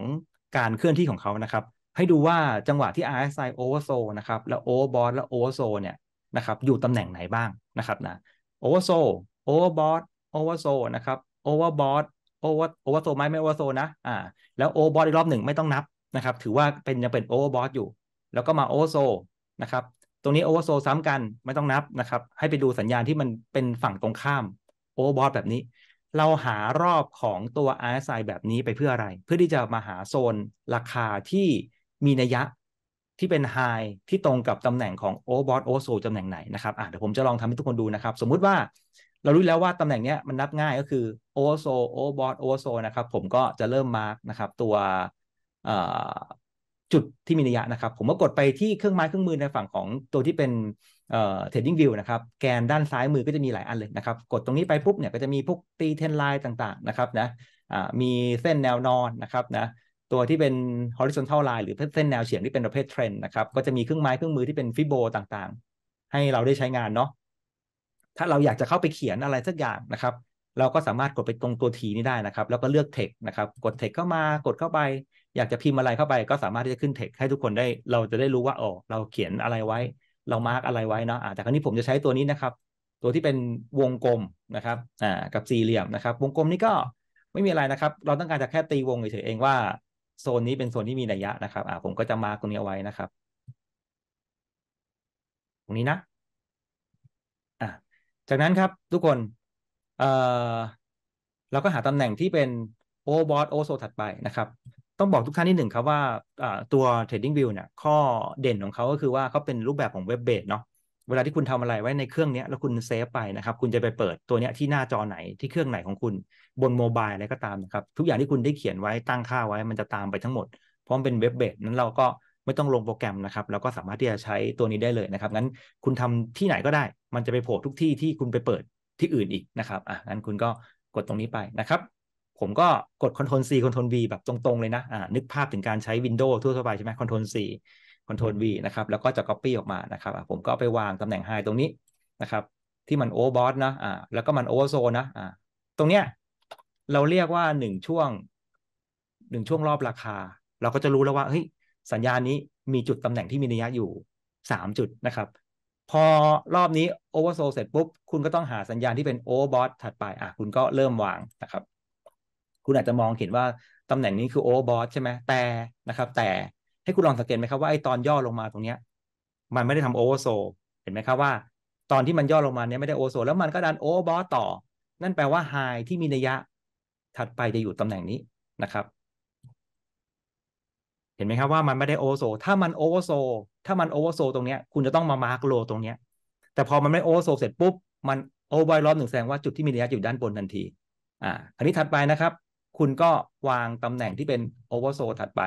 การเคลื่อนที่ของเขานะครับให้ดูว่าจังหวะที่ RSI oversold นะครับแล้ว overbought แล้ว oversold เนี่ยนะครับอยู่ตำแหน่งไหนบ้างนะครับนะ oversold overbought oversold นะครับ overbought over oversold ไหมไม่ oversold นะอ่าแล้ว overbought อีกรอบหนึ่งไม่ต้องนับนะครับ ถือว่าเป็นยังเป็น overbought อยู่ แล้วก็มา oversold นะครับตรงนี้ oversold ซ้ำกันไม่ต้องนับนะครับให้ไปดูสัญญาณที่มันเป็นฝั่งตรงข้าม overbought แบบนี้ เราหารอบของตัว RSI แบบนี้ไปเพื่ออะไร เพื่อที่จะมาหาโซนราคาที่มีนัยยะที่เป็นไฮที่ตรงกับตำแหน่งของโอบอสโอโซ t ตำแหน่งไหนนะครับอ่ะเดี๋ยวผมจะลองทำให้ทุกคนดูนะครับ สมมุติว่าเรารู้แล้วว่าตำแหน่งเนี้ยมันนับง่ายก็คือโอโซโอบอสโอโซนะครับ ผมก็จะเริ่มมาร์กนะครับตัวจุดที่มีนัยยะนะครับ ผมก็กดไปที่เครื่องไม้เครื่องมือในฝั่งของตัวที่เป็นเทรดดิ้งวิวนะครับ แกนด้านซ้ายมือก็จะมีหลายอันเลยนะครับกดตรงนี้ไปปุ๊บเนี่ยก็จะมีพวกตีเทนไลน์ต่างๆ นะครับนะมีเส้นแนวนอนนะครับนะตัวที่เป็น horizontal line หรือเส้นแนวเฉียงที่เป็นประเภทเทรนนะครับก็จะมีเครื่องไม้เครื่องมือที่เป็นฟิโบต่างๆ ให้เราได้ใช้งานเนาะถ้าเราอยากจะเข้าไปเขียนอะไรสักอย่างนะครับ เราก็สามารถกดไปตรงตัวทีนี้ได้นะครับ แล้วก็เลือก text นะครับ กด text เข้ามากดเข้าไป อยากจะพิมพ์อะไรเข้าไป ก็สามารถที่จะขึ้น text ให้ทุกคนได้เราจะได้รู้ว่าอ๋อเราเขียนอะไรไว้ เรามาร์กอะไรไว้เนาะแต่ครั้นี้ผมจะใช้ตัวนี้นะครับ ตัวที่เป็นวงกลมนะครับ อ่า กับสี่เหลี่ยมนะครับ วงกลมนี่ก็ไม่มีอะไรนะครับ เราต้องการจะแค่ตีวงเฉยๆเองว่าโซนนี้เป็นโซนที่มีนะยะนะครับ อ่าผมก็จะมาตรงนี้เอาไว้นะครับ ตรงนี้นะ อ่าจากนั้นครับทุกคน เอ่อเราก็หาตำแหน่งที่เป็นโอบอสโอโซถัดไปนะครับ ต้องบอกทุกท่านนิดหนึ่งครับว่าตัว Trading View เนี่ยข้อเด่นของเขาก็คือว่าเขาเป็นรูปแบบของเว็บเบสเนาะเวลาที่คุณทำอะไรไว้ในเครื่องนี้แล้วคุณเซฟไปนะครับ คุณจะไปเปิดตัวเนี้ยที่หน้าจอไหนที่เครื่องไหนของคุณบนโมบายอะไรก็ตามนะครับทุกอย่างที่คุณได้เขียนไว้ตั้งค่าไว้ มันจะตามไปทั้งหมดเพราะมันเป็นเว็บเบสนั้นเราก็ไม่ต้องลงโปรแกรมนะครับเราก็สามารถที่จะใช้ตัวนี้ได้เลยนะครับงั้นคุณทำที่ไหนก็ได้ มันจะไปโผล่ทุกที่ที่คุณไปเปิดที่อื่นอีกนะครับอ่ะงั้นคุณก็กดตรงนี้ไปนะครับ ผมก็กดคอน Ctrl C โท r ว V แบบตรงๆเลยนะอ่านึกภาพถึงการใช้ Windows ทั่วไปใช่ไหมคอนโท r ซ C Ctrl V นะครับ แล้วก็จะ Copy ออกมานะครับ ผมก็ไปวางตำแหน่ง High ตรงนี้นะครับ ที่มันโอเวอร์บอสนะอ่า แล้วก็มันโอเวอร์โซนะอ่า ตรงเนี้ยเราเรียกว่าหนึ่งช่วง หนึ่งช่วงรอบราคา เราก็จะรู้แล้วว่า เฮ้ย สัญญาณนี้มีจุดตำแหน่งที่มีนัยอยู่สามจุดนะครับ พอรอบนี้โอเวอร์โซเสร็จปุ๊บ คุณก็ต้องหาสัญญาณที่เป็นโอเวอร์บอสถัดไป อ่ะคุณก็เริ่มวางนะครับ คุณอาจจะมองเห็นว่าตำแหน่งนี้คือโอเวอร์บอสใช่ไหมแต่ นะครับ แต่ให้คุณลองสังเกตไหมครับว่าไอ้ตอนย่อลงมาตรงเนี้ยมันไม่ได้ทำโอเวอร์โซ เห็นไหมครับว่า ตอนที่มันย่อลงมาเนี้ยไม่ได้โอเวอร์โซ แล้วมันก็ดันโอเวอร์บอสต่อ นั่นแปลว่าไฮที่มีนัยยะ ถัดไปจะอยู่ตำแหน่งนี้นะครับ เห็นไหมครับว่ามันไม่ได้โอเวอร์โซ ถ้ามันโอเวอร์โซถ้ามันโอเวอร์โซตรงเนี้ยคุณจะต้องมามาร์กโลตรงเนี้ยแต่พอมันไม่โอเวอร์โซเสร็จปุ๊บมันโอเวอร์รอบหนึ่งแสดงว่าจุดที่มีนัยยะอยู่ด้านบนทันที อ่าอันนี้ถัดไปนะครับ คุณก็วางตำแหน่งที่เป็นโอเวอร์โซถัดไป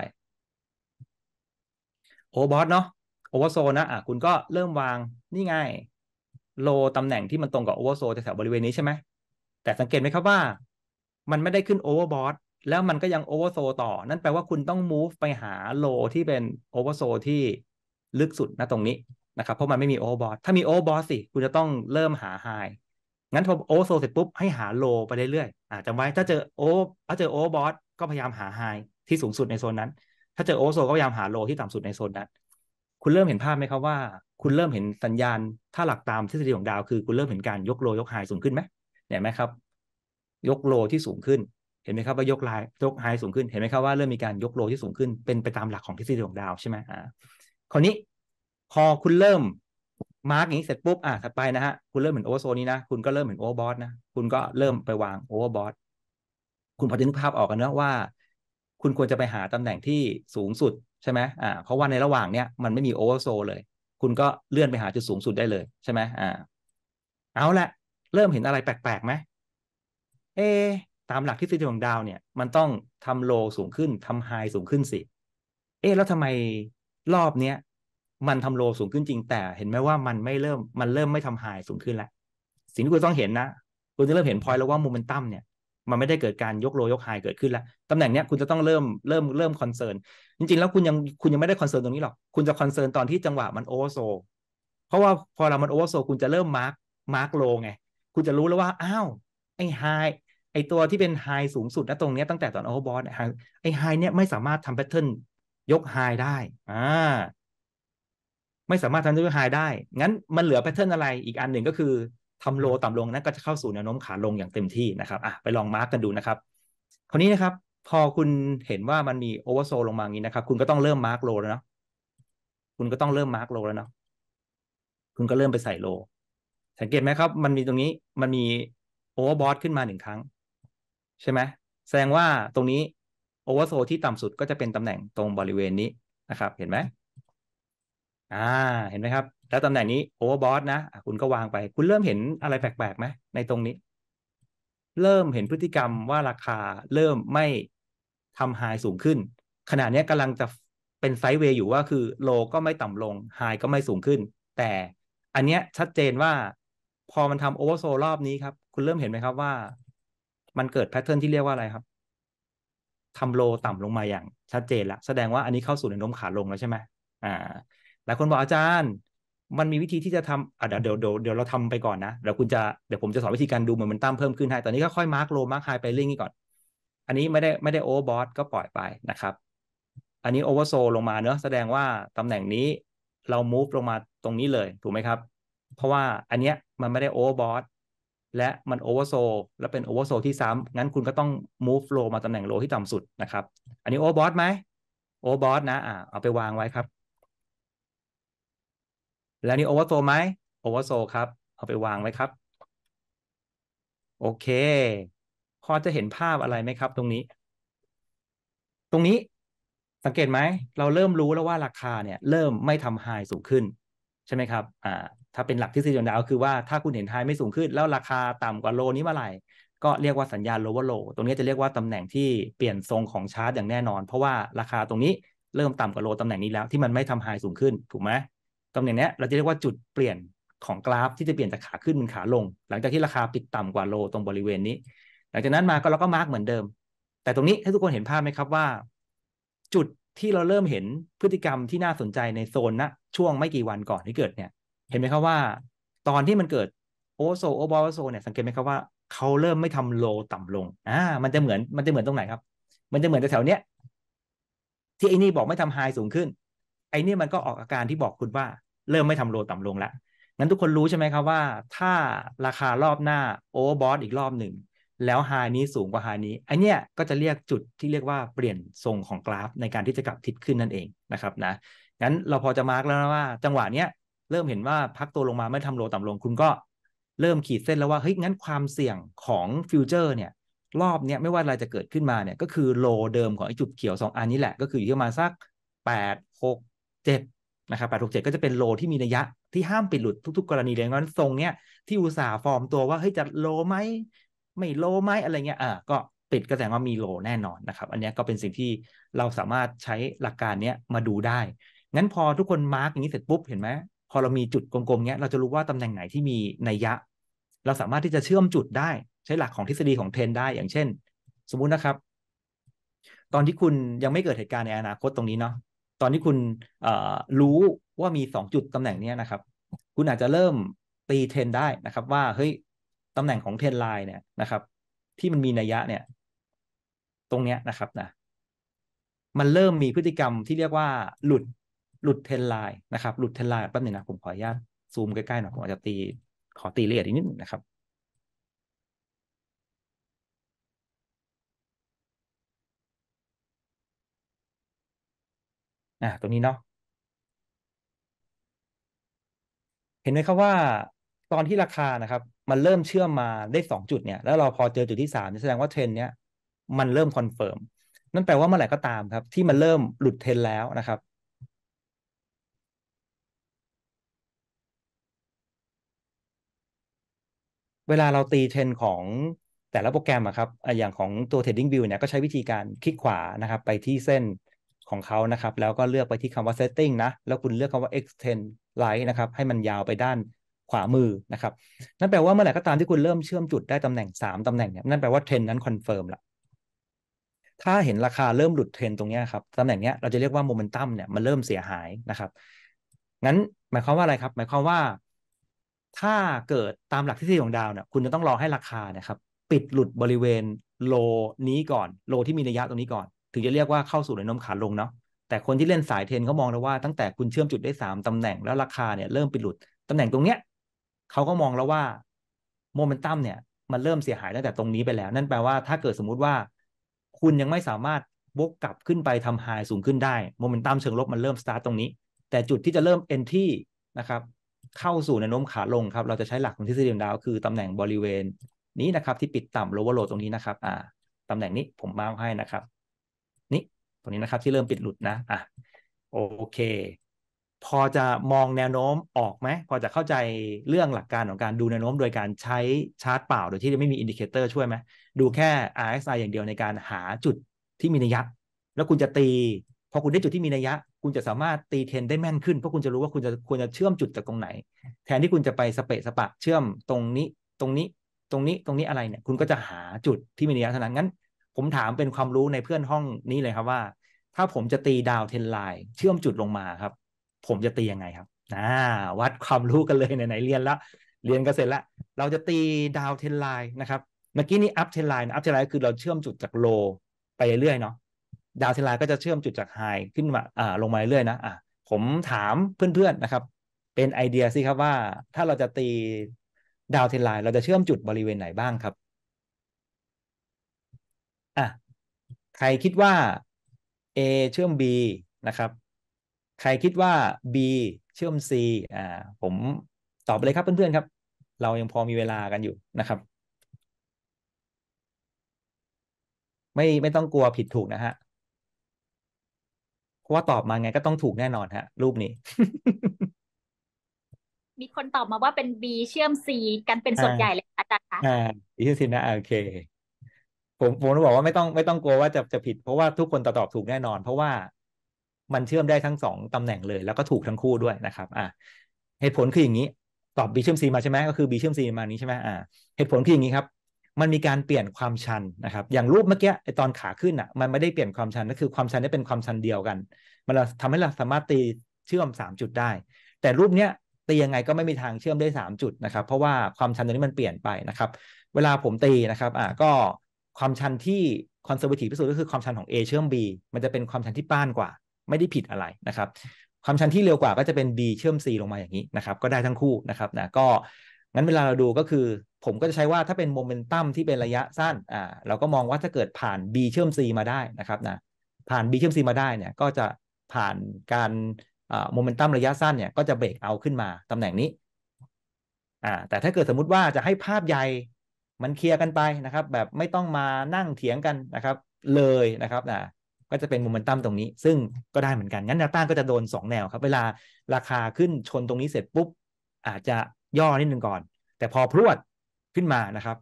โอเวอร์บอสเนาะโอเวอร์โซนะอ่ะคุณก็เริ่มวาง นี่ไงโลตำแหน่งที่มันตรงกับโอเวอร์โซแถวบริเวณนี้ใช่ไหม แต่สังเกตไหมครับว่า มันไม่ได้ขึ้นโอเวอร์บอสแล้วมันก็ยังโอเวอร์โซต่อ นั่นแปลว่าคุณต้อง move ไปหาโลที่เป็นโอเวอร์โซที่ลึกสุดนะตรงนี้นะครับ เพราะมันไม่มีโอเวอร์บอสถ้ามีโอเวอร์บอสสิคุณจะต้องเริ่มหาไฮงั้นพอโอเวอร์โซเสร็จปุ๊บ ให้หาโล ไปเรื่อยๆอาจจไว้ ถ้าเจอโอถ้าเจอโอเวอร์บอสก็พยายามหาไฮที่สูงสุดในโซนนั้นถ้าเจอโอโซก็พยายามหาโลที่ต่ำสุดในโซนนั้น คุณเริ่มเห็นภาพไหมครับว่า คุณเริ่มเห็นสัญญาณ ถ้าหลักตามทฤษฎีของดาวคือ คุณเริ่มเห็นการยกโลยกไฮสูงขึ้นไหมเห็นไหมครับยกโลที่สูงขึ้น เห็นไหมครับว่ายกไลยกไฮสูงขึ้นเห็นไหมครับว่าเริ่มมีการยกโลที่สูงขึ้น เป็นไปตามหลักของทฤษฎีของดาวใช่ไหมอ่าคราวนี้พอคุณเริ่มมาร์กอย่างนี้เสร็จปุ๊บอ่ะถัดไปนะฮะคุณเริ่มเห็นโอเวอร์โซนี้นะคุณก็เริ่มเห็นโอเวอร์บอสนะคุณก็เริ่มไปวางโอเวอร์บอสคุณพอจะนึกภาพออกกันนะว่าคุณควรจะไปหาตำแหน่งที่สูงสุด ใช่ไหมอ่าเพราะว่าในระหว่างเนี้ยมันไม่มีโอเวอร์โซเลย คุณก็เลื่อนไปหาจุดสูงสุดได้เลยใช่ไหมอ่า เอาละ เริ่มเห็นอะไรแปลกๆไหม เอ ตามหลักทฤษฎีของดาวเนี่ย มันต้องทำโลสูงขึ้นทำไฮสูงขึ้นสิ เอ๊แล้วทำไมรอบเนี้ยมันทำโลสูงขึ้นจริง แต่เห็นไหมว่ามันไม่เริ่มมันเริ่มไม่ทำไฮสูงขึ้นแล้วสิ่งที่คุณต้องเห็นนะ คุณจะเริ่มเห็นพอยแล้วว่าโมเมนตัมเนี่ยมันไม่ได้เกิดการยกโลยกไฮเกิดขึ้นแล้ว ตำแหน่งเนี้ยคุณจะต้องเริ่มเริ่มเริ่มคอนเซิร์น จริง ๆ แล้วคุณยังคุณยังไม่ได้คอนเซิร์นตรงนี้หรอก คุณจะคอนเซิร์นตอนที่จังหวะมันโอเวอร์โซ เพราะว่าพอเรามันโอเวอร์โซคุณจะเริ่มมาร์กมาร์กโลไง คุณจะรู้แล้วว่า อ้าว ไอ้ไฮ ไอ้ตัวที่เป็นไฮสูงสุดนะตรงนี้ตั้งแต่ตอนโอเวอร์บอสไอ้ไฮเนี้ยไม่สามารถทำแพทเทิร์นยกไฮได้ อ่า ไม่สามารถทำยกไฮได้ งั้นมันเหลือแพทเทิร์นอะไรอีกอันหนึ่งก็คือทำโลต่ำลงนั้นก็จะเข้าสู่แนวโน้มขาลงอย่างเต็มที่ นะครับอ่ะไปลองมาร์กกันดูนะครับ คราวนี้นะครับ พอคุณเห็นว่ามันมีโอเวอร์โซลงมาอย่างนี้นะครับคุณก็ต้องเริ่มมาร์กโลแล้วเนาะ คุณก็ต้องเริ่มมาร์กโลแล้วเนาะ คุณก็เริ่มไปใส่โล สังเกตไหมครับมันมีตรงนี้มันมีโอเวอร์บอทขึ้นมาหนึ่งครั้ง ใช่ไหม แสดงว่าตรงนี้โอเวอร์โซที่ต่ำสุดก็จะเป็นตำแหน่งตรงบริเวณนี้นะครับ เห็นไหมอ่าเห็นไหมครับ แล้วตำแหน่งนี้โอเวอร์บอสนะ คุณก็วางไป คุณเริ่มเห็นอะไรแปลกๆไหม ในตรงนี้ เริ่มเห็นพฤติกรรมว่าราคาเริ่มไม่ทำไฮสูงขึ้น ขณะนี้กำลังจะเป็นไซด์เวย์อยู่ว่าคือโล ก็ไม่ต่ำลงไฮก็ไม่สูงขึ้น แต่อันเนี้ยชัดเจนว่าพอมันทำโอเวอร์โซรอบนี้ครับ คุณเริ่มเห็นไหมครับว่ามันเกิดแพทเทิร์นที่เรียกว่าอะไรครับทำโลต่ำลงมาอย่าง ชัดเจนละแสดงว่าอันนี้เข้าสู่แนวโน้มขาลงแล้วใช่ไหมอ่าหลายคนบอกอาจารย์มันมีวิธีที่จะทำอ่ะเดี๋ยวเดี๋ยวเดี๋ยวเราทำไปก่อนนะเดี๋ยวคุณจะเดี๋ยวผมจะสอนวิธีการดูเหมือนมันตัมเพิ่มขึ้นให้ ตอนนี้ก็ค่อยมาร์กโลมาร์กไฮไปเรื่องนี้ก่อน อันนี้ไม่ได้ไม่ได้โอเวอร์บอสก็ปล่อยไปนะครับ อันนี้โอเวอร์โซลงมาเนอะแสดงว่าตำแหน่งนี้ เรา move ลงมาตรงนี้เลย ถูกไหมครับ เพราะว่าอันเนี้ยมันไม่ได้โอเวอร์บอสและมันโอเวอร์โซแล้วเป็นโอเวอร์โซที่ซ้างั้นคุณก็ต้อง move โลมาตำแหน่งโลที่ต่ำสุดนะครับ อันนี้โอเวอร์บอสไหมโอเวอร์บอสนะอ่าเอาไปวางไว้ครับแล้วนี่โอเวอร์โซไหมโอเวอร์โซครับ เอาไปวางไว้ครับ โอเคพอจะเห็นภาพอะไรไหมครับ ตรงนี้ ตรงนี้สังเกตไหมเราเริ่มรู้แล้วว่าราคาเนี่ย เริ่มไม่ทำไฮสูงขึ้น ใช่ไหมครับ อ่า ถ้าเป็นหลักที่สีดาวคือว่าถ้าคุณเห็นไฮไม่สูงขึ้น แล้วราคา ต่ำกว่าโลนี้เมื่อไหร่ก็เรียกว่าสัญญาณ lower low ตรงนี้จะเรียกว่าตำแหน่งที่เปลี่ยนทรงของชาร์ตอย่างแน่นอน เพราะว่าราคาตรงนี้ เริ่มต่ำกว่าโลตำแหน่งนี้แล้วที่มันไม่ทำไฮสูงขึ้น ถูกไหมตำแหน่งนี้เราจะเรียกว่าจุดเปลี่ยนของกราฟที่จะเปลี่ยนจากขาขึ้นเป็นขาลง หลังจากที่ราคาปิดต่ำกว่าโลตรงบริเวณนี้ หลังจากนั้นมาก็เราก็มาร์กเหมือนเดิม แต่ตรงนี้ถ้าทุกคนเห็นภาพไหมครับว่า จุดที่เราเริ่มเห็นพฤติกรรมที่น่าสนใจในโซนนะช่วงไม่กี่วันก่อนที่เกิดเนี่ย เห็นไหมครับว่า ตอนที่มันเกิดโอโซโอบอลโซเนี่ย สังเกตไหมครับว่าเขาเริ่มไม่ทำโลต่ำลงอ่ามันจะเหมือนมันจะเหมือนตรงไหนครับ มันจะเหมือนแถวเนี้ยที่ไอ้นี่บอกไม่ทำไฮสูงขึ้น ไอ้นี่มันก็ออกอาการที่บอกคุณว่าเริ่มไม่ทำโลต่ำลงแล้ว งั้นทุกคนรู้ใช่ไหมครับว่า ถ้าราคารอบหน้าโอเวอร์บอทอีกรอบหนึ่ง แล้วายนี้สูงกว่าหานี้ อันเนี้ยก็จะเรียกจุดที่เรียกว่าเปลี่ยนทรงของกราฟในการที่จะกลับทิศขึ้นนั่นเองนะครับนะ งั้นเราพอจะมาร์กแล้วนะว่าจังหวะเนี้ยเริ่มเห็นว่าพักตัวลงมาไม่ทำโลต่ำลง คุณก็เริ่มขีดเส้นแล้วว่าเฮ้ยงั้นความเสี่ยงของฟิวเจอร์เนี่ย รอบเนี้ยไม่ว่าอะไรจะเกิดขึ้นมาเนี่ย ก็คือโลเดิมของไอ้จุดเขียว 2 อันนี้แหละก็คืออยู่ที่ประมาณสัก8 6 7นะครับ867ก็จะเป็นโลที่มีนัยยะที่ห้ามปิดหลุดทุกๆ กรณีเลย งั้นทรงเนี้ยที่อุตสาห์ฟอร์มตัวว่าเฮ้ยจะโลไหม ไม่โลไหมอะไรเงี้ย อ่า ก็ปิดก็แสดงว่ามีโลแน่นอนนะครับ อันนี้ก็เป็นสิ่งที่เราสามารถใช้หลักการเนี้ยมาดูได้ งั้นพอทุกคนมาร์กอย่างนี้เสร็จปุ๊บเห็นไหม พอเรามีจุดกลมๆเนี้ยเราจะรู้ว่าตำแหน่งไหนที่มีนัยยะ เราสามารถที่จะเชื่อมจุดได้ใช้หลักของทฤษฎีของเทรนได้อย่างเช่น สมมุตินะครับตอนที่คุณยังไม่เกิดเหตุการณ์ในอนาคตตรงนี้เนาะตอนที่คุณรู้ว่ามีสองจุดตำแหน่งนี้นะครับ คุณอาจจะเริ่มตีเทรนได้นะครับว่าเฮ้ยตำแหน่งของเทรนไลน์เนี่ยนะครับที่มันมีนัยยะเนี่ย ตรงเนี้ยนะครับนะมันเริ่มมีพฤติกรรมที่เรียกว่าหลุดหลุดเทรนไลน์นะครับหลุดเทรนไลน์แป๊บนึงนะผมขออนุญาตซูมใกล้ๆหน่อยผมอาจจะตี ขอตีละเอียดอีกนิดนะครับ่ะตรงนี้เนาะเห็นไหมครับว่าตอนที่ราคานะครับ มันเริ่มเชื่อมมาได้สองจุดเนี่ยแล้วเราพอเจอจุดที่สามแสดงว่าเทรนเนี้ยมันเริ่มคอนเฟิร์มนั่นแปลว่าเมื่อไหร่ ก็ตามครับ ที่มันเริ่มหลุดเทรนแล้วนะครับ เวลาเราตีเทรนของแต่ละโปรแกรมอะครับอย่างของตัว TradingView เนี่ยก็ใช้วิธีการคลิกขวานะครับ ไปที่เส้นของเขานะครับ แล้วก็เลือกไปที่คำว่า setting นะ แล้วคุณเลือกคำว่า extend line นะครับ ให้มันยาวไปด้านขวามือ นะครับ นั่นแปลว่าเมื่อไหร่ก็ตามที่คุณเริ่มเชื่อมจุดได้ตำแหน่ง3ตำแหน่ง เนี่ย นั่นแปลว่าเทรนนั้นคอนเฟิร์มละถ้าเห็นราคาเริ่มหลุดเทรนตรงนี้ครับตำแหน่งเนี้ย เราจะเรียกว่าโมเมนตัมเนี่ยมันเริ่มเสียหาย นะครับ งั้นหมายความว่าอะไรครับ หมายความว่า ถ้าเกิดตามหลักทฤษฎีของดาวเนี่ย คุณจะต้องรอให้ราคานะครับ ปิดหลุดบริเวณโลนี้ก่อน โลที่มีระยะตรงนี้ก่อนถึงจะเรียกว่าเข้าสู่ในน้มขาลงเนาะ แต่คนที่เล่นสายเทนเขามองแล้วว่าตั้งแต่คุณเชื่อมจุดได้สามตำแหน่งแล้วราคาเนี่ย เริ่มไปหลุดตำแหน่งตรงเนี้ยเขาก็มองแล้วว่าโมเมนตัมเนี่ยมันเริ่มเสียหายตั้งแต่ตรงนี้ไปแล้ว นั่นแปลว่าถ้าเกิดสมมุติว่าคุณยังไม่สามารถวกกลับขึ้นไปทำไฮสูงขึ้นได้โมเมนตัมเชิงลบมันเริ่มสตาร์ตตรงนี้แต่จุดที่จะเริ่มเอนที่นะครับ เข้าสู่ในโน้มขาลงครับเราจะใช้หลักของทฤษฎีดาวคือตำแหน่งบริเวณนี้นะครับ ที่ปิดต่ำโลว์โลตรงนี้นะครับ อ่าตำแหน่งนี้ผมมาร์กให้นะครับตรงนี้นะครับที่เริ่มปิดหลุดนะอ่ะ โอเค พอจะมองแนวโน้มออกไหมพอจะเข้าใจเรื่องหลักการของการดูแนวโน้มโดยการใช้ชาร์ตเปล่า โดยที่ไม่มีอินดิเคเตอร์ช่วยไหมดูแค่ RSI อย่างเดียวในการหาจุดที่มีนัยยะ แล้วคุณจะตี พอคุณได้จุดที่มีนัยยะ คุณจะสามารถตีเทรนได้แม่นขึ้น เพราะคุณจะรู้ว่าคุณจะควรจะเชื่อมจุดจากตรงไหนแทนที่คุณจะไปสเปะสปะเชื่อมตรงนี้ตรงนี้ตรงนี้ตรงนี้อะไรเนี่ยคุณก็จะหาจุดที่มีนัยยะเท่านั้นงั้นผมถามเป็นความรู้ในเพื่อนห้องนี้เลยครับว่า ถ้าผมจะตีดาวเทนไลน์เชื่อมจุดลงมาครับ ผมจะตียังไงครับน่าวัดความรู้กันเลยไหนๆเรียนแล้วเรียนก็เสร็จแล้วเราจะตีดาวเทนไลน์นะครับเมื่อกี้นี้อัพเทนไลน์อัพเทนไลน์คือเราเชื่อมจุดจากโลไปเรื่อยเนาะดาวเทนไลน์ก็จะเชื่อมจุดจากไฮขึ้นมาอ่าลงมาเรื่อยนะอ่าผมถามเพื่อนๆนะครับ เป็นไอเดียสิครับว่า ถ้าเราจะตีดาวเทนไลน์เราจะเชื่อมจุดบริเวณไหนบ้างครับอ่ะใครคิดว่า A เชื่อม B นะครับใครคิดว่า B เชื่อม C อ่า ผมตอบเลยครับ เพื่อนๆครับ เรายังพอมีเวลากันอยู่นะครับ ไม่ไม่ต้องกลัวผิดถูกนะฮะเพราะว่าตอบมาไงก็ต้องถูกแน่นอนฮะ รูปนี้ มีคนตอบมาว่าเป็น B เชื่อม C กันเป็นส่วนใหญ่เลยอาจารย์คะอ่า B เชื่อม C นะโอเคผมผมบอกว่าไม่ต้องไม่ต้องกลัวว่าจะจะผิดเพราะว่าทุกคนตอบถูกแน่นอน เพราะว่ามันเชื่อมได้ทั้งสองตำแหน่งเลย แล้วก็ถูกทั้งคู่ด้วยนะครับ อ่าเหตุผลคืออย่างนี้ ตอบบีเชื่อมซีมาใช่ไหมก็คือบีเชื่อมซีมานี้ใช่ไหมอ่าเหตุผลคืออย่างนี้ครับ มันมีการเปลี่ยนความชันนะครับ อย่างรูปเมื่อกี้ไอตอนขาขึ้นอ่ะมันไม่ได้เปลี่ยนความชันก็คือความชันได้เป็นความชันเดียวกันมันทำให้เราสามารถตีเชื่อม3จุดได้ แต่รูปเนี้ยตียังไงก็ไม่มีทางเชื่อมได้3จุดนะครับ เพราะว่าความชันตรงนี้มันเปลี่ยนไปนะครับ เวลาผมตีนะครับ อ่าก็ความชันที่คอนเซอร์วทีฟที่สุดก็คือความชันของ A เชื่อม B มันจะเป็นความชันที่ป้านกว่า ไม่ได้ผิดอะไรนะครับ ความชันที่เร็วกว่าก็จะเป็น B เชื่อม C ลงมาอย่างนี้นะครับ ก็ได้ทั้งคู่นะครับนะก็งั้นเวลาเราดูก็คือ ผมก็จะใช้ว่าถ้าเป็นโมเมนตัมที่เป็นระยะสั้นอ่าเราก็มองว่าถ้าเกิดผ่าน B เชื่อม C มาได้นะครับนะผ่าน B เชื่อม C มาได้เนี่ย ก็จะผ่านการโมเมนตัมระยะสั้นเนี่ย ก็จะเบรกเอาขึ้นมาตำแหน่งนี้อ่าแต่ถ้าเกิดสมมติว่าจะให้ภาพใหญ่มันเคลียร์กันไปนะครับ แบบไม่ต้องมานั่งเถียงกันนะครับ เลยนะครับอ่ะก็จะเป็นโมเมนตัมตรงนี้ ซึ่งก็ได้เหมือนกันงั้นแนวต้านก็จะโดน 2 แนวครับ เวลาราคาขึ้นชนตรงนี้เสร็จปุ๊บอาจจะย่อนิดนึงก่อน แต่พอพรวดขึ้นมานะครับ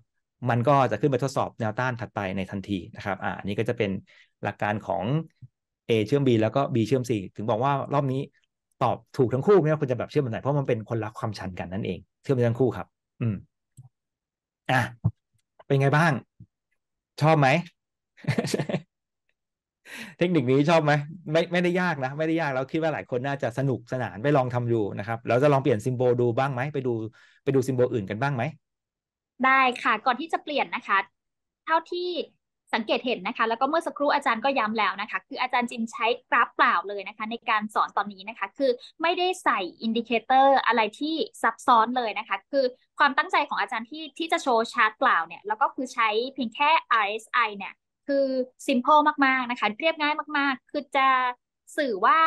มันก็จะขึ้นไปทดสอบแนวต้านถัดไปในทันทีนะครับ อ่านี้ก็จะเป็นหลักการของ A เชื่อม B แล้วก็ B เชื่อม C ถึงบอกว่ารอบนี้ตอบถูกทั้งคู่ไม่ว่าคุณจะแบบเชื่อมแบบไหนเพราะมันเป็นคนรักความชันกันนั่นเองเชื่อมทั้งคู่ครับ อืมอ่ะ เป็นไงบ้าง ชอบไหมเทคนิคนี้ชอบไหมไม่ไม่ได้ยากนะ ไม่ได้ยากแล้วคิดว่าหลายคนน่าจะสนุกสนานไปลองทำยู่นะครับเราจะลองเปลี่ยน ซิมโบลดูบ้างไหมไปดู ไปดูซิมโบลอื่นกันบ้างไหมได้ค่ะ ก่อนที่จะเปลี่ยนนะคะ เท่าที่สังเกตเห็นนะคะ แล้วก็เมื่อสักครู่อาจารย์ก็ย้ำแล้วนะคะคืออาจารย์จิมใช้กราฟเปล่าเลยนะคะ ในการสอนตอนนี้นะคะคือไม่ได้ใส่อินดิเคเตอร์อะไรที่ซับซ้อนเลยนะคะ คือความตั้งใจของอาจารย์ที่ที่จะโชว์ชาร์ตเปล่าเนี่ยแล้วก็คือใช้เพียงแค่ RSI เนี่ยคือ simple มากๆนะคะเรียบง่ายมากๆ คือจะสื่อว่า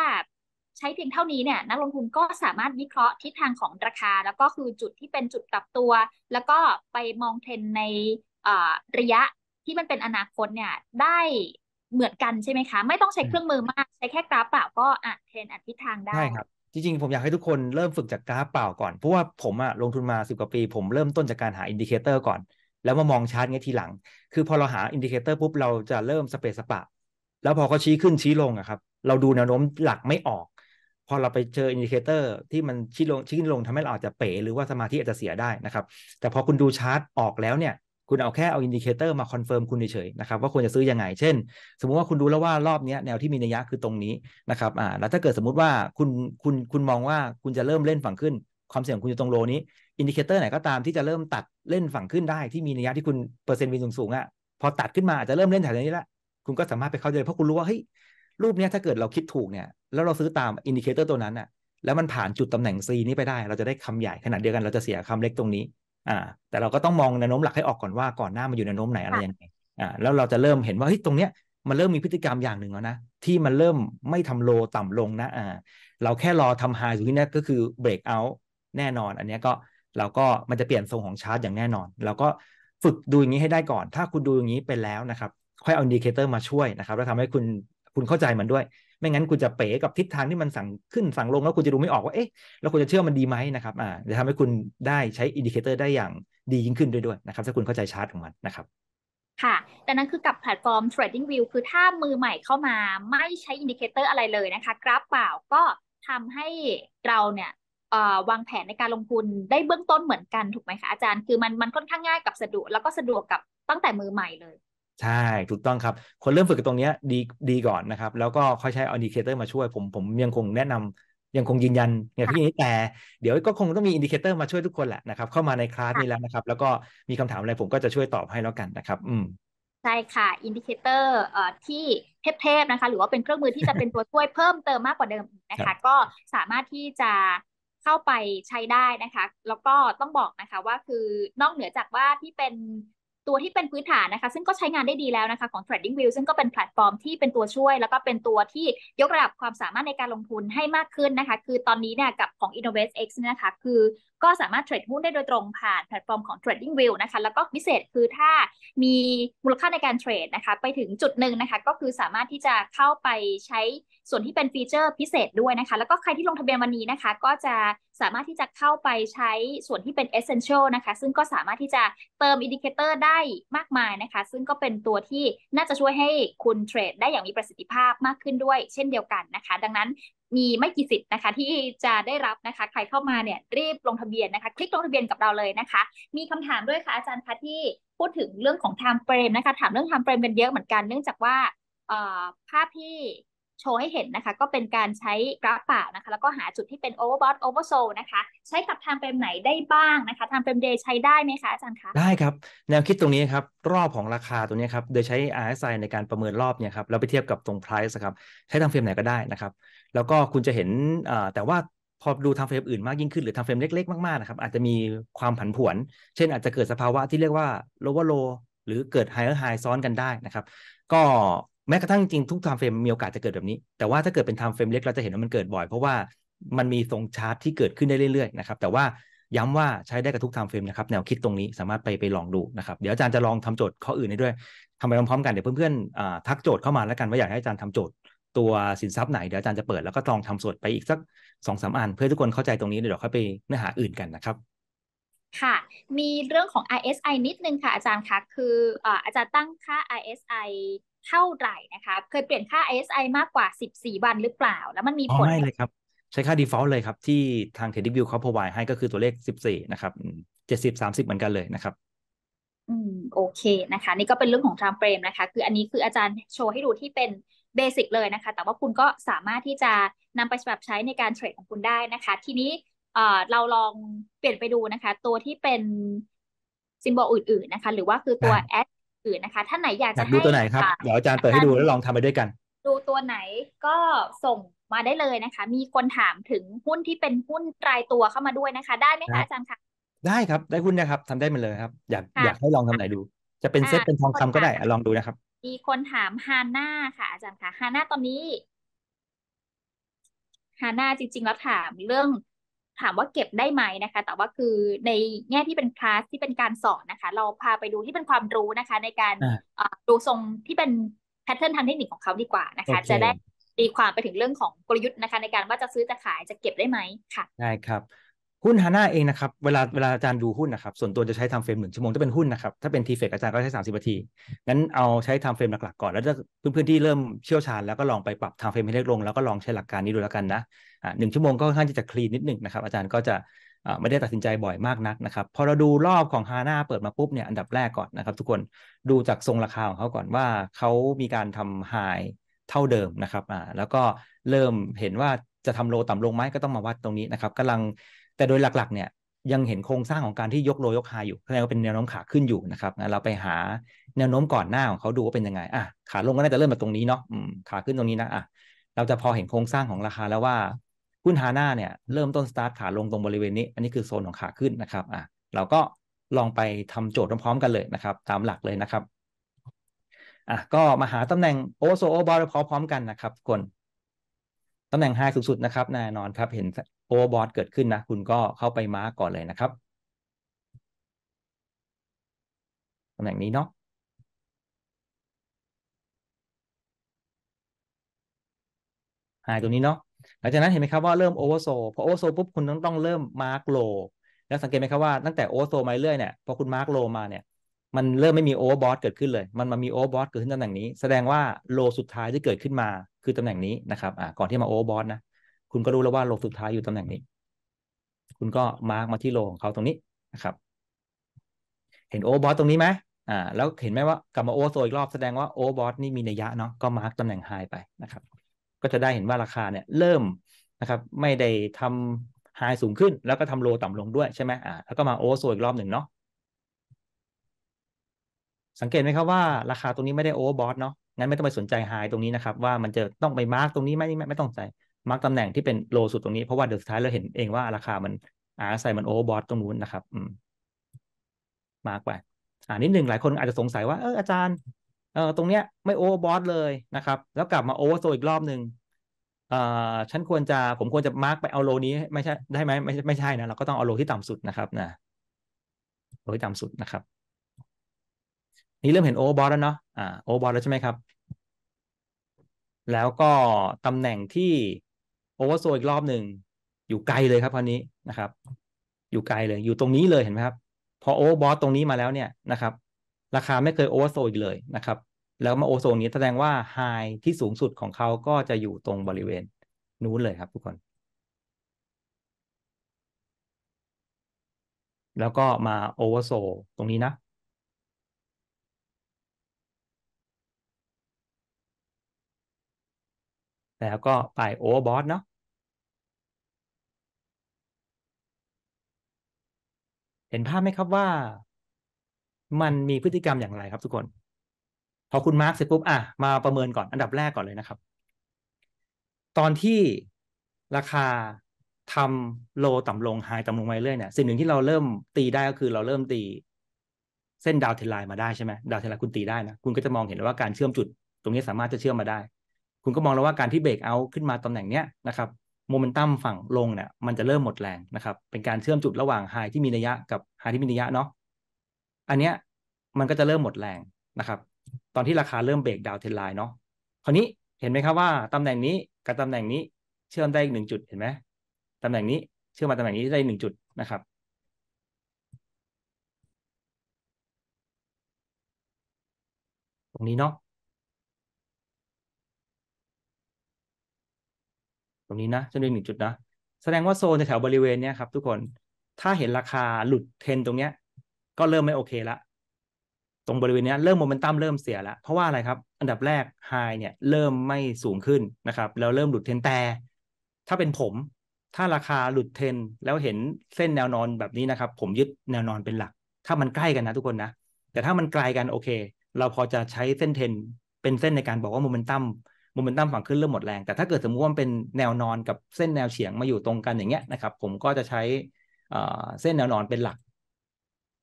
ใช้เพียงเท่านี้เนี่ยนักลงทุนก็สามารถวิเคราะห์ทิศทางของราคา แล้วก็คือจุดที่เป็นจุดกลับตัว แล้วก็ไปมองเทรนในระยะที่มันเป็นอนาคตเนี่ยได้เหมือนกันใช่ไหมคะ ไม่ต้องใช้เครื่องมือมากใช้แค่กราฟเปล่าก็อ่าเทรนอันทิศทางได้ใช่ครับจริงๆ ผมอยากให้ทุกคนเริ่มฝึกจากกราฟเปล่าก่อน เพราะว่าผมอะลงทุนมาสิบกว่าปีผมเริ่มต้นจากการหาอินดิเคเตอร์ก่อน แล้วมามองชาร์ตเงี้ยทีหลัง คือพอเราหาอินดิเคเตอร์ปุ๊บเราจะเริ่มสเปซสปะ แล้วพอเขาชี้ขึ้นชี้ลงอะครับเราดูแนวโน้มหลักไม่ออกพอเราไปเจออินดิเคเตอร์ ที่มันชี้ลงชี้ลงทำให้เราอาจจะเป๋หรือว่าสมาธิอาจจะเสียได้นะครับแต่พอคุณดูชาร์ตออกแล้วเนี่ยคุณเอาแค่เอาอินดิเคเตอร์มาคอนเฟิร์มคุณเฉยๆนะครับว่าควรจะซื้อยังไง เช่น สมมุติว่าคุณดูแล้วว่ารอบนี้แนวที่มีนัยยะคือตรงนี้นะครับอ่าแล้วถ้าเกิดสมมุติว่าคุณคุณคุณมองว่าคุณจะเริ่มเล่นฝั่งขึ้น ความเสี่ยงคุณอยู่ตรงโลนี้อินดิเคเตอร์ไหนก็ตามที่จะเริ่มตัดเล่นฝั่งขึ้นได้ที่มีนัยยะที่คุณเปอร์เซ็นต์วินสูงๆอะ่ะพอตัดขึ้นมาอาจจะเริ่มเล่นแถวนี้ละคุณก็สามารถไปเข้าใจเพราะคุณรู้ว่าเฮ้ยรูปเนี้ยถ้าเกิดเราคิดถูกเนี่ยแล้วเราซื้อตามอินดิเคเตอร์ตัวนั้นอะ่ะแล้วมันผ่านจุดตำแหน่ง C นี้ไปได้ เราจะได้คำใหญ่ขนาดเดียวกันเราจะเสียคำเล็กตรงนี้อ่าแต่เราก็ต้องมองแนวโน้มหลักให้ออกก่อนว่าก่อนหน้ามันอยู่แนวโน้มไหนอะไรยังไงอ่าแล้วเราจะเริ่มเห็นว่าเฮ้ยตรงเนี้ยมันเริ่มมีพฤติกรรมอย่างหนึ่งแล้วนะที่มันเริ่มไม่ทำโลต่ำลงนะอ่าเราแค่รอทำไฮสุดที่นี่ก็คือเบรกเอาท์แน่นอน อันนี้ก็เราก็มันจะเปลี่ยนทรงของชาร์ตอย่างแน่นอนเราก็ฝึกดูอย่างนี้ให้ได้ก่อน ถ้าคุณดูอย่างนี้ไปแล้วนะครับค่อยเอาอินดิเคเตอร์มาช่วยนะครับแล้วทำให้คุณคุณเข้าใจมันด้วยไม่งั้นคุณจะเป๋กับทิศทางที่มันสั่งขึ้นสั่งลง แล้วคุณจะดูไม่ออกว่า เอ๊ะ แล้วคุณจะเชื่อมันดีไหมนะครับอ่าจะทำให้คุณได้ใช้อินดิเคเตอร์ได้อย่างดียิ่งขึ้นด้วยด้วยนะครับ ถ้าคุณเข้าใจชาร์ตของมันนะครับ ค่ะแต่นั้นคือกับแพลตฟอร์ม Trading View คือถ้ามือใหม่เข้ามาไม่ใช้อินดิเคเตอร์อะไรเลยนะคะ กราฟเปล่าก็ทำให้เราเนี่ยวางแผนในการลงทุนได้เบื้องต้นเหมือนกันถูกไหมคะอาจารย์ คือมันมันค่อนข้างง่ายกับสะดวกแล้วก็สะดวกกับตั้งแต่มือใหม่เลยใช่ถูกต้องครับคนเริ่มฝึกกับตรงนี้ดีดีก่อนนะครับแล้วก็ค่อยใช้อินดิเคเตอร์มาช่วยผมผมยังคงแนะนำ ยังคงยืนยันอย่างที่นี้แต่เดี๋ยวก็คงต้องมีอินดิเคเตอร์มาช่วยทุกคนแหละนะครับเข้ามาในคลาสนี้แล้วนะครับ แล้วก็มีคำถามอะไรผมก็จะช่วยตอบให้แล้วกันนะครับ อืม ใช่ค่ะอินดิเคเตอร์ที่เทพๆนะคะ หรือว่าเป็นเครื่องมือที่จะเป็นตัวช่วยเพิ่มเติมมากกว่าเดิมนะคะ ก็สามารถที่จะเข้าไปใช้ได้นะคะ แล้วก็ต้องบอกนะคะว่าคือนอกเหนือจากว่าที่เป็นตัวที่เป็นพื้นฐานนะคะ ซึ่งก็ใช้งานได้ดีแล้วนะคะของ Trading View ซึ่งก็เป็นแพลตฟอร์มที่เป็นตัวช่วย แล้วก็เป็นตัวที่ยกระดับความสามารถในการลงทุนให้มากขึ้นนะคะ คือตอนนี้เนี่ย กับของ InnovestX นะคะ คือก็สามารถเทรดหุ้นได้โดยตรงผ่านแพลตฟอร์มของ Trading View นะคะ แล้วก็พิเศษคือถ้ามีมูลค่าในการเทรดนะคะไปถึงจุดหนึ่งนะคะ ก็คือสามารถที่จะเข้าไปใช้ส่วนที่เป็นฟีเจอร์พิเศษด้วยนะคะ แล้วก็ใครที่ลงทะเบียนวันนี้นะคะ ก็จะสามารถที่จะเข้าไปใช้ส่วนที่เป็น essential นะคะ ซึ่งก็สามารถที่จะเติมอินดิเคเตอร์ได้มากมายนะคะ ซึ่งก็เป็นตัวที่น่าจะช่วยให้คุณเทรดได้อย่างมีประสิทธิภาพมากขึ้นด้วย เช่นเดียวกันนะคะ ดังนั้นมีไม่กี่สิทธิ์นะคะที่จะได้รับนะคะใครเข้ามาเนี่ยรีบลงทะเบียนนะคะคลิกลงทะเบียนกับเราเลยนะคะ มีคำถามด้วยค่ะอาจารย์คะที่พูดถึงเรื่องของ i ท e f เฟรมนะคะถามเรื่อง i ท e f เฟรมกันเยอะเหมือนกันเนื่องจากว่าภาพที่โชว์ให้เห็นนะคะ ก็เป็นการใช้กราฟเปล่านะคะแล้วก็หาจุดที่เป็นโอเวอร์บอทโอเวอร์โซนะคะใช้กับ i ท e f เฟรมไหนได้บ้างนะคะ t ท m e เฟรมเดย์ใช้ได้ไหมคะอาจารย์คะได้ครับแนวคิดตรงนี้ครับรอบของราคาตัวนี้ครับโดยใช้ RSI ในการประเมินรอบเนี่ยครับเราไปเทียบกับตรง price ครับใช้ i ท e f เฟรมไหนก็ได้นะครับแล้วก็คุณจะเห็น แต่ว่าพอดูทางเฟรมอื่นมากยิ่งขึ้นหรือทางเฟรมเล็กๆ มากๆนะครับอาจจะมีความผันผวน เช่นอาจจะเกิดสภาวะที่เรียกว่า lower low หรือเกิด higher high ซ้อนกันได้นะครับ ก็แม้กระทั่งจริงทุกทางเฟรมมีโอกาสจะเกิดแบบนี้ แต่ว่าถ้าเกิดเป็นทางเฟรมเล็กเราจะเห็นว่ามันเกิดบ่อย เพราะว่ามันมีทรงชาร์ตที่เกิดขึ้นได้เรื่อยๆนะครับแต่ว่าย้ำว่าใช้ได้กับทุกทางเฟรมนะครับแนวคิดตรงนี้สามารถไปไปลองดูนะครับเดี๋ยวอาจารย์จะลองทำโจทย์ข้ออื่น้ด้วยทำไปพร้อมๆกันเดี๋ยวเพื่อนๆทักโจทย์เข้ามาแล้วกันว่าอยากให้อาจารย์ทำโจทย์ตัวสินทรัพย์ไหนเดี๋ยวอาจารย์จะเปิดแล้วก็ลองทำสดไปอีกสักสองสาอัน เพื่อทุกคนเข้าใจตรงนี้เดี๋ยวค่อยไปเนื้อหาอื่นกันนะครับ ค่ะ มีเรื่องของ RSI นิดนึงค่ะอาจารย์คะคืออาจารย์ตั้งค่า RSI เท่าไหร่นะคะ เคยเปลี่ยนค่า RSI มากกว่า 14วันหรือเปล่า แล้วมันมีผลไม่เลยครับใช้ค่า default เลยครับที่ทาง Trading View เขา provide ให้ก็คือตัวเลข14นะครับ70 30เหมือนกันเลยนะครับ อืมโอเคนะคะนี่ก็เป็นเรื่องของ time frame นะคะ คืออันนี้คืออาจารย์โชว์ให้ดูที่เป็นเบสิกเลยนะคะ แต่ว่าคุณก็สามารถที่จะนำไปปรับใช้ในการเทรดของคุณได้นะคะ ทีนี้เราลองเปลี่ยนไปดูนะคะ ตัวที่เป็นซิมโบลอื่น ๆ นะคะหรือว่าคือตัวแอดอื่นนะคะท่านไหนอยากจะดูตัวไหนครับเดี๋ยวอาจารย์เปิดให้ดูแล้วลองทำไปด้วยกัน ดูตัวไหนก็ส่งมาได้เลยนะคะ มีคนถามถึงหุ้นที่เป็นหุ้นรายตัวเข้ามาด้วยนะคะได้ไหมคะอาจารย์คะได้ครับได้หุ้นนะครับทำได้หมดเลยครับ อยากอยากให้ลองทำไหนดู จะเป็นเซ็ตเป็นทองคำก็ได้ลองดูนะครับมีคนถามฮาน่าค่ะ อาจารย์ค่ะฮาน่าตอนนี้ฮาน่าจริง ๆ แล้วถามเรื่อง ถามว่าเก็บได้ไหมนะคะ แต่ว่าคือในแง่ที่เป็นคลาสที่เป็นการสอนนะคะเราพาไปดูที่เป็นความรู้นะคะ ในการดูทรงที่เป็นแพทเทิร์นทางเทคนิคของเขาดีกว่านะคะจะได้ตีความไปถึงเรื่องของกลยุทธ์นะคะ ในการว่าจะซื้อจะขายจะเก็บได้ไหมค่ะ ได้ครับหุ้นฮาน่าเองนะครับเวลาเวลาอาจารย์ดูหุ้นนะครับส่วนตัวจะใช้ทำเฟรมหนึ่งชั่วโมงถ้าเป็นหุ้นนะครับถ้าเป็นทีเฟกอาจารย์ก็ใช้สามสิบนาที งั้นเอาใช้ทำเฟรมหลักๆ ก่อนแล้วเพื่อนๆที่เริ่มเชี่ยวชาญแล้วก็ลองไปปรับทำเฟรมให้เล็กลง แล้วก็ลองใช้หลักการนี้ดูแล้วกันนะอ่าหนึ่งชั่วโมงก็ค่อนข้างจะคลีนนิดหนึ่งนะครับอาจารย์ก็จะไม่ได้ตัดสินใจบ่อยมากนักนะครับพอเราดูรอบของฮาน่าเปิดมาปุ๊บเนี่ยอันดับแรกก่อนนะครับทุกคนดูจากทรงราคาของเขาก่อนว่าเขามีการทำไฮเท่าเดิมนะครับอ่าแล้วก็เริ่มเห็นว่าจะทำโลต่ำลงไหมก็ต้องมาวัดตรงนี้นะครับกำลังแต่โดยหลัก ๆ เนี่ยยังเห็นโครงสร้างของการที่ยกโลยกไฮอยู่แสดงว่าเป็นแนวโน้มขาขึ้นอยู่นะครับงั้นเราไปหาแนวโน้มก่อนหน้าของเขาดูว่าเป็นยังไงอ่ะขาลงก็น่าจะเริ่มมาตรงนี้เนาะขาขึ้นตรงนี้นะอ่ะเราจะพอเห็นโครงสร้างของราคาแล้วว่าหุ้นฮาน่าเนี่ย เริ่มต้นสตาร์ทขาลงตรงบริเวณนี้ อันนี้คือโซนของขาขึ้นนะครับอ่ะเราก็ลองไปทำโจทย์พร้อมๆ กันเลยนะครับ ตามหลักเลยนะครับ อ่ะ ก็มาหาตำแหน่งโอโซโอบอลพร้อม ๆ กันนะครับคนตำแหน่งไฮสุดๆนะครับแน่นอนครับเห็นโอเวอร์บอทเกิดขึ้นนะคุณก็เข้าไปมาร์กก่อนเลยนะครับตำแหน่งนี้เนาะหายตัวนี้เนาะหลังจากนั้นเห็นไหมครับว่าเริ่มโอเวอร์โซพอโอเวอร์โซปุ๊บคุณต้องต้องเริ่มมาร์กโลแล้วสังเกตไหมครับว่าตั้งแต่โอเวอร์โซมาเรื่อยเนี่ยพอคุณมาร์กโลมาเนี่ย มันเริ่มไม่มีโอเวอร์บอทเกิดขึ้นเลย มันมามีโอเวอร์บอทเกิดขึ้นตำแหน่งนี้ แสดงว่าโลสุดท้ายที่เกิดขึ้นมา คือตำแหน่งนี้นะครับอ่าก่อนที่มาโอเวอร์บอทนะคุณก็รู้แล้วว่าโลสุดท้ายอยู่ตำแหน่งนี้ คุณก็มาร์กมาที่โลของเขาตรงนี้นะครับ เห็นโอบอสตรงนี้ไหมอ่า แล้วเห็นไหมว่ากลับมาโอโซอีกรอบแสดงว่าโอบอสนี่มีนัยยะเนาะ ก็มาร์กตำแหน่งไฮไปนะครับ ก็จะได้เห็นว่าราคาเนี่ยเริ่มนะครับ ไม่ได้ทำไฮสูงขึ้น แล้วก็ทำโลต่ำลงด้วยใช่ไหมอ่า แล้วก็มาโอโซอีกรอบหนึ่งเนาะ สังเกตไหมครับว่าราคาตรงนี้ไม่ได้โอเวอร์บอทเนาะ งั้นไม่ต้องไปสนใจไฮตรงนี้นะครับ ว่ามันจะต้องไปมาร์กตรงนี้ไหมไม่ต้องสใจมาร์กตำแหน่งที่เป็นโลสุดตรงนี้เพราะว่าเดี๋ยวสุดท้ายเราเห็นเองว่า ราคา มันอาใส่มันโอเวอร์บอทตรงนู้นนะครับ มาร์กไปอ่านิดหนึ่งหลายคนอาจจะสงสัยว่าเอออาจารย์เออตรงเนี้ยไม่โอเวอร์บอทเลยนะครับ แล้วกลับมาโอเวอร์โซอีกรอบหนึ่งเอ่อฉันควรจะผมควรจะมาร์กไปเอาโล นี้ไม่ใช่ได้ไหมไม่ไม่ใช่นะ เราก็ต้องเอาโลที่ต่ำสุดนะครับนะโลที่ต่ำสุดนะครับนี่เริ่มเห็นโอเวอร์บอทแล้วเนาะอ่าโอเวอร์บอทแล้วใช่ไหมครับ แล้วก็ตำแหน่งที่โอเวอร์โซอีกรอบหนึ่งอยู่ไกลเลยครับคราวนี้นะครับ อยู่ไกลเลยอยู่ตรงนี้เลยเห็นไหมครับ พอโอบอสตรงนี้มาแล้วเนี่ยนะครับ ราคาไม่เคยโอเวอร์โซอีกเลยนะครับ แล้วมาโอโซนนี้แสดงว่าไฮที่สูงสุดของเขาก็จะอยู่ตรงบริเวณ นู้นเลยครับทุกคน แล้วก็มาโอเวอร์โซตรงนี้นะแล้วก็ไปโอเวอร์บอทเนาะ เห็นภาพไหมครับว่า มันมีพฤติกรรมอย่างไรครับ ทุกคน พอคุณมาร์กเสร็จปุ๊บอ่ะมาประเมินก่อนอันดับแรก ก่อน เลยนะครับ ตอนที่ราคาทำโลต่ำลงไฮต่ำลงไปเรื่อยเนี่ย สิ่งหนึ่งที่เราเริ่มตีได้ก็คือ เราเริ่มตีเส้นดาวเทลไลน์มาได้ใช่ไหมดาวเทลไลน์คุณตีได้นะคุณก็จะมองเห็นว่าการเชื่อมจุด ตรงนี้สามารถจะเชื่อมมาได้คุณก็มองแล้วว่าการที่เบรกเอาขึ้นมาตำแหน่งเนี้ยนะครับโมเมนตัมฝั่งลงเนี่ยมันจะเริ่มหมดแรงนะครับ เป็นการเชื่อมจุดระหว่างไฮที่มีระยะกับไฮที่มีระยยะเนาะอันเนี้ยมันก็จะเริ่มหมดแรงนะครับ ตอนที่ราคาเริ่มเบรกดาวเทนไลน์เนาะคราวนี้เห็นไหมครับว่าตำแหน่งนี้กับตำแหน่งนี้เชื่อมได้อีกหนึ่งจุดเห็นไหมตำแหน่งนี้เชื่อมมาตำแหน่งนี้ได้หนึ่งจุดนะครับ ตรงนี้เนาะงนี้นะจนถึงหนึ่งจุดนะแสดงว่าโซนแถวบริเวณเนี้ยครับทุกคนถ้าเห็นราคาหลุดเทนตรงเนี้ยก็เริ่มไม่โอเคละตรงบริเวณนี้เริ่มโมเมนตัมเริ่มเสียละเพราะว่าอะไรครับอันดับแรกไฮเนี่ยเริ่มไม่สูงขึ้นนะครับแล้วเริ่มหลุดเทนแต่ถ้าเป็นผม ถ้าราคาหลุดเทนแล้วเห็นเส้นแนวนอนแบบนี้นะครับ ผมยึดแนวนอนเป็นหลัก ถ้ามันใกล้กันนะ ทุกคนนะแต่ถ้ามันไกลกันโอเค เราพอจะใช้เส้นเทนเป็นเส้นในการบอกว่าโมเมนตัมโมเมนตัมฝั่งขึ้นเริ่มหมดแรง แต่ถ้าเกิดสมมติว่ามันเป็นแนวนอนกับเส้นแนวเฉียงมาอยู่ตรงกันอย่างเงี้ยนะครับ ผมก็จะใช้เส้นแนวนอนเป็นหลัก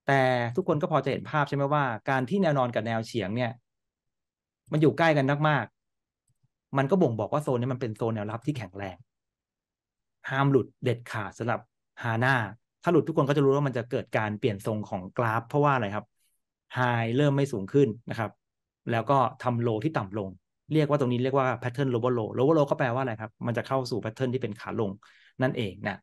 แต่ทุกคนก็พอจะเห็นภาพใช่ไหมว่าการที่แนวนอนกับแนวเฉียงเนี่ย มันอยู่ใกล้กันมากๆ มันก็บ่งบอกว่าโซนนี้มันเป็นโซนแนวรับที่แข็งแรง ห้ามหลุดเด็ดขาดสำหรับฮาน่าถ้าหลุดทุกคนก็จะรู้ว่ามันจะเกิดการเปลี่ยนทรงของกราฟเพราะว่าอะไรครับไฮเริ่มไม่สูงขึ้นนะครับ แล้วก็ทำโลที่ต่ำลงเรียกว่าตรงนี้เรียกว่าแพทเทิร์นโลว์โล lower low ก็แปลว่าอะไรครับ มันจะเข้าสู่แพทเทิร์นที่เป็นขาลงนั่นเองนะ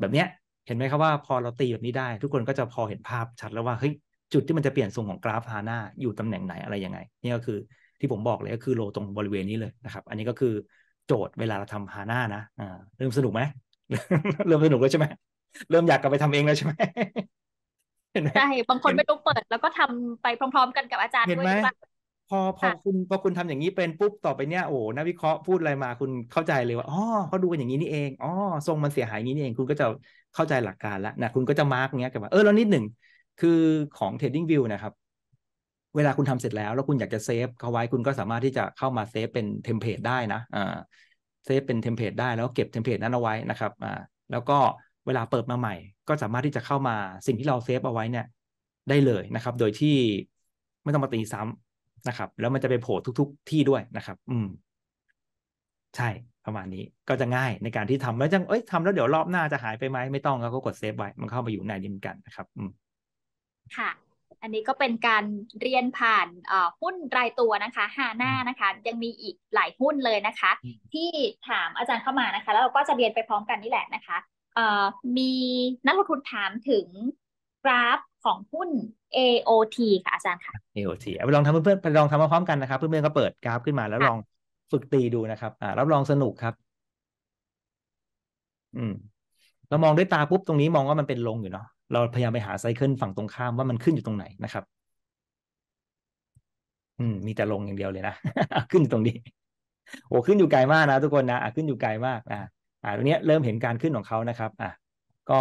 แบบเนี้ยเห็นไหมครับว่า พอเราตีแบบนี้ได้ ทุกคนก็จะพอเห็นภาพชัดแล้วว่าเฮ้ยจุดที่มันจะเปลี่ยนทรงของกราฟฮาน่าอยู่ตำแหน่งไหนอะไรยังไง นี่ก็คือที่ผมบอกเลยก็คือโลตรงบริเวณนี้เลยนะครับ อันนี้ก็คือโจทย์เวลาเราทำฮาน่านะอ่าเริ่มสนุกไหมเริ่มสนุกแล้วใช่ไหมเริ่มอยากกลับไปทำเองแล้วใช่ไหมใช่บางคนไม่ต้องเปิดแล้วก็ทำไปพร้อม ๆ กันกับอาจารย์ด้วยเห็นไหมพอพอคุณพอคุณทำอย่างนี้เป็นปุ๊บต่อไปเนี่ยโอ้นักวิเคราะห์พูดอะไรมาคุณเข้าใจเลยว่าอ๋อเขาดูกันอย่างนี้นี่เองอ๋อทรงมันเสียหายนีงนี่เอง คุณก็จะเข้าใจหลักการแล้วนะคุณก็จะมาร์กเงี้ยกันว่าเออ แล้วนิดหนึ่งคือของเทรดดิ้งวิวนะครับ เวลาคุณทำเสร็จแล้ว แล้วคุณอยากจะเซฟเขาไว้คุณก็สามารถที่จะเข้ามาเซฟเป็นเทมเพลตได้นะ อ่าเซฟเป็นเทมเพลตได้แล้วเก็บเทมเพลตนั้นเอาไว้นะครับอ่าแล้วก็เวลาเปิดมาใหม่ ก็สามารถที่จะเข้ามาสิ่งที่เราเซฟเอาไว้เนี่ยได้เลยนะครับ โดยที่ไม่ต้องมาตีซ้ำนะครับแล้วมันจะไปโผล่ทุก ๆ ที่ด้วยนะครับ อืม ใช่ประมาณนี้ก็จะง่ายในการที่ทำแล้วจังเอ้ยทำแล้วเดี๋ยวรอบหน้าจะหายไปไหมไม่ต้องแล้วก็กดเซฟไว้มันเข้ามาอยู่ในนี้เหมือนกันนะครับอืมค่ะ อันนี้ก็เป็นการเรียนผ่านหุ้นรายตัวนะคะห้าหน้านะคะ ยังมีอีกหลายหุ้นเลยนะคะ ที่ถามอาจารย์เข้ามานะคะ แล้วเราก็จะเรียนไปพร้อมกันนี่แหละนะคะมีนักลงทุนถามถึงกราฟของหุ้น AOT ค่ะอาจารย์ค่ะ AOT เอาไปลองทำเพื่อนๆไปลองทำมาพร้อมกันนะครับเพื่อนๆ ก็เปิดกราฟขึ้นมาแล้วลองฝึกตีดูนะครับ อ่ารับรองสนุกครับ อืมเรามองด้วยตาปุ๊บตรงนี้มองว่ามันเป็นลงอยู่เนาะเราพยายามไปหาไซเคิลฝั่งตรงข้ามว่ามันขึ้นอยู่ตรงไหนนะครับ อืมมีแต่ลงอย่างเดียวเลยนะขึ้นอยู่ตรงนี้โอ้ขึ้นอยู่ไกลมากนะ ทุกคนนะอะขึ้นอยู่ไกลมากอ่ะอ่าตรงนี้เริ่มเห็นการขึ้นของเขานะครับอ่ะก็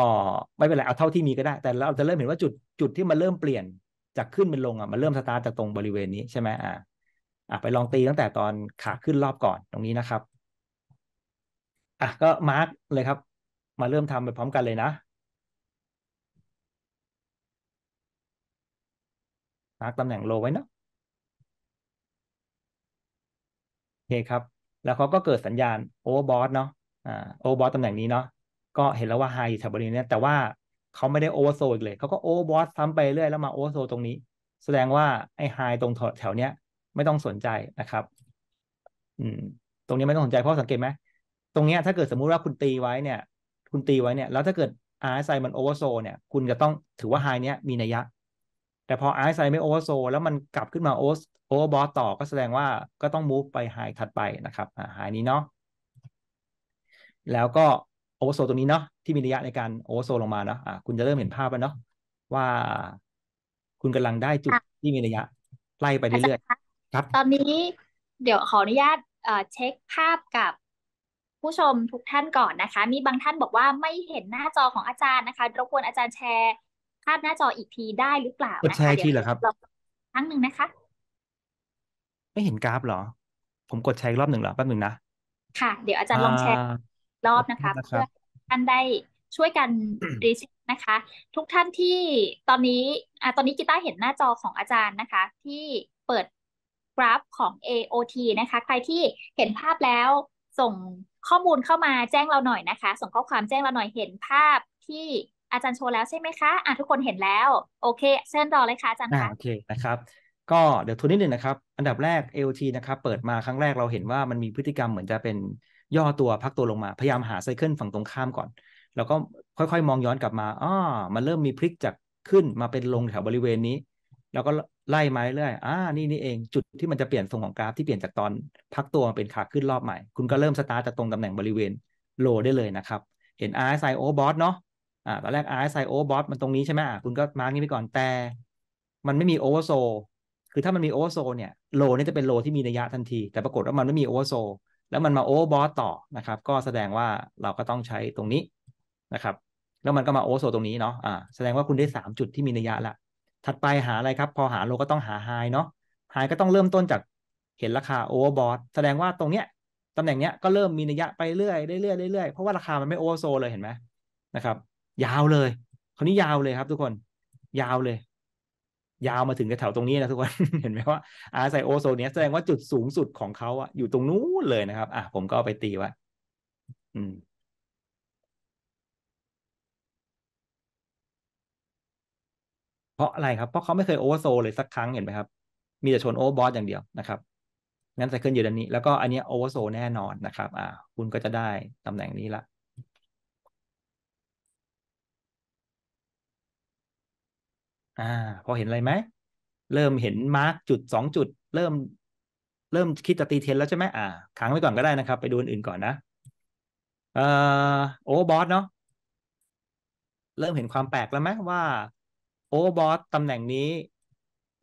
ไม่เป็นไรเอาเท่าที่มีก็ได้แต่เราจะเริ่มเห็นว่าจุดจุดที่มันเริ่มเปลี่ยนจากขึ้นเป็นลงอ่ะมันเริ่มสตาร์ทจากตรงบริเวณนี้ใช่ไหมอ่าอ่ะไปลองตีตั้งแต่ตอนขาขึ้นรอบก่อนตรงนี้นะครับอ่ะก็มาร์กเลยครับ มาเริ่มทำไปพร้อมกันเลยนะมาร์กตำแหน่งโลไว้นะโอเคครับ แล้วเขาก็เกิดสัญญาณโอเวอร์บอสเนาะอ่าโอเวอร์บอสตำแหน่งนี้เนาะก็เห็นแล้วว่าไฮอยู่แถวบริเวณนี้แต่ว่าเขาไม่ได้โอเวอร์โซลเลย เขาก็โอเวอร์บอสซ้ำไปเรื่อยแล้วมาโอเวอร์โซลตรงนี้ แสดงว่า ไอ้ไฮตรงแถวเนี้ยไม่ต้องสนใจนะครับ อืม ตรงนี้ ไม่ต้องสนใจ เพราะสังเกตไหม ตรงเนี้ยถ้าเกิดสมมุติ ว่าคุณตีไว้เนี่ย คุณตีไว้เนี่ย แล้วถ้าเกิด RSI มันโอเวอร์โซลเนี่ย คุณจะต้องถือว่าไฮเนี้ยมีนัยยะ แต่พอ RSI ไม่โอเวอร์โซลแล้วมันกลับขึ้นมาโอเวอร์โอเวอร์บอสต่อก็แสดงว่าก็ต้องมูฟไปไฮถัดไปนะครับไฮนี้เนาะ แล้วก็เวอร์โซตัวนี้เนาะที่มีระยะในการโอเวอร์โซ ลงมาเนาะคุณจะเริ่มเห็นภาพแล้วเนาะว่าคุณกำลังได้จุดที่มีระยะไล่ไปเรื่อยๆครับ ตอนนี้ เดี๋ยวขออนุญาตเช็คภาพกับผู้ชมทุกท่านก่อนนะคะ มีบางท่านบอกว่าไม่เห็นหน้าจอของอาจารย์นะคะรบกวนอาจารย์แชร์ ภาพหน้าจออีกทีได้หรือเปล่าใแชร์ทีเหรอครับครั้งหนึ่งนะคะ ไม่เห็นกราฟเหรอ ผมกดแชร์รอบหนึ่งเหรอแป๊บหนึ่งนะค่ะเดี๋ยวอาจารย์ลองแชร์รอบนะคะเพื่อท่านได้ช่วยกันรีช็นะคะ ทุกท่านที่ตอนนี้อตอนนี้กีตาร์เห็นหน้าจอของอาจารย์นะคะ ที่เปิดกราฟของ AOT นะคะ ใครที่เห็นภาพแล้ว ส่งข้อมูลเข้ามาแจ้งเราหน่อยนะคะ ส่งข้อความแจ้งเราหน่อยเห็นภาพที่อาจารย์โชว์แล้วใช่ไหมคะอ่ะทุกคนเห็นแล้วโอเคเชิญต่อเลยค่ะอาจารย์คะโอเคนะครับก็เดี๋ยวทุนนิดหนึ่งนะครับ อันดับแรก AOT นะครับเปิดมาครั้งแรกเราเห็นว่ามันมีพฤติกรรมเหมือนจะเป็นย่อตัวพักตัวลงมา พยายามหาไซเคิลฝั่งตรงข้ามก่อน แล้วก็ค่อยๆ มองย้อนกลับมาอ๋อมันเริ่มมีพลิกจากขึ้นมาเป็นลงแถวบริเวณนี้ แล้วก็ไล่มาเรื่อยๆอ่านี่นี่เองจุดที่มันจะเปลี่ยนทรงของกราฟที่เปลี่ยนจากตอนพักตัวเป็นขาขึ้นรอบใหม่ คุณก็เริ่มสตาร์ทจากตรงตำแหน่งบริเวณโลได้เลยนะครับ เห็น RSI o v e อ b o t เนาะอ่าตอนแรก RSI o v e อ b o t มันตรงนี้ใช่ไหมอ่าคุณก็มาร์กนี้ไปก่อนแต่มันไม่มีโอเวอร์โซคือถ้ามันมีโอเวอร์โซเนี่ยโล นี่จะเป็นโลที่มีนัยยะทันที แต่ปรากฏว่ามันไม่มีโอเวอร์โซแล้วมันมาโอเวอร์บอสต่อนะครับก็แสดงว่าเราก็ต้องใช้ตรงนี้นะครับ แล้วมันก็มาโอเวอร์โซตรงนี้เนาะอ่าแสดงว่าคุณได้3จุดที่มีนัยยะละถัดไปหาอะไรครับ พอหาโลก็ต้องหาไฮเนาะไฮก็ต้องเริ่มต้นจากเห็นราคาโอเวอร์บอสแสดงว่าตรงเนี้ยตำแหน่งเนี้ยก็เริ่มมีนัยยะไปเรื่อยเรื่อยเรื่อยเพราะว่าราคามันไม่โอเวอร์โซเลยเห็นไหมนะครับ ยาวเลยคนนี้ยาวเลยครับ ทุกคน ยาวเลยยาวมาถึงแถวตรงนี้นะทุกคนเห็นไหมว่าอาศัยโอโซนเนี้ยแสดงว่าจุดสูงสุดของเขาอะอยู่ตรงนู้นเลยนะครับ อ่ะผมก็ไปตีว่าเพราะอะไรครับเพราะเขาไม่เคยโอเวอร์โซ เลยสักครั้งเห็นไหมครับมีแต่ชนโอเวอร์บอสอย่างเดียวนะครับงั้นส่เคอลอยู่ด้านนี้แล้วก็ อันนี้โอเวอร์โซ แน่นอนนะครับ อ่า คุณก็จะได้ตำแหน่งนี้ละอ่าพอเห็นอะไรไหมเริ่มเห็นมาร์กจุดสองจุด เริ่ม เริ่มคิดจะตีเทนแล้วใช่ไหมอ่าค้างไว้ก่อนก็ได้นะครับ ไปดูอื่นก่อนนะเอ่อโอบอสเนาะเริ่มเห็นความแปลกแล้วไหมว่าโอบอสตำแหน่งนี้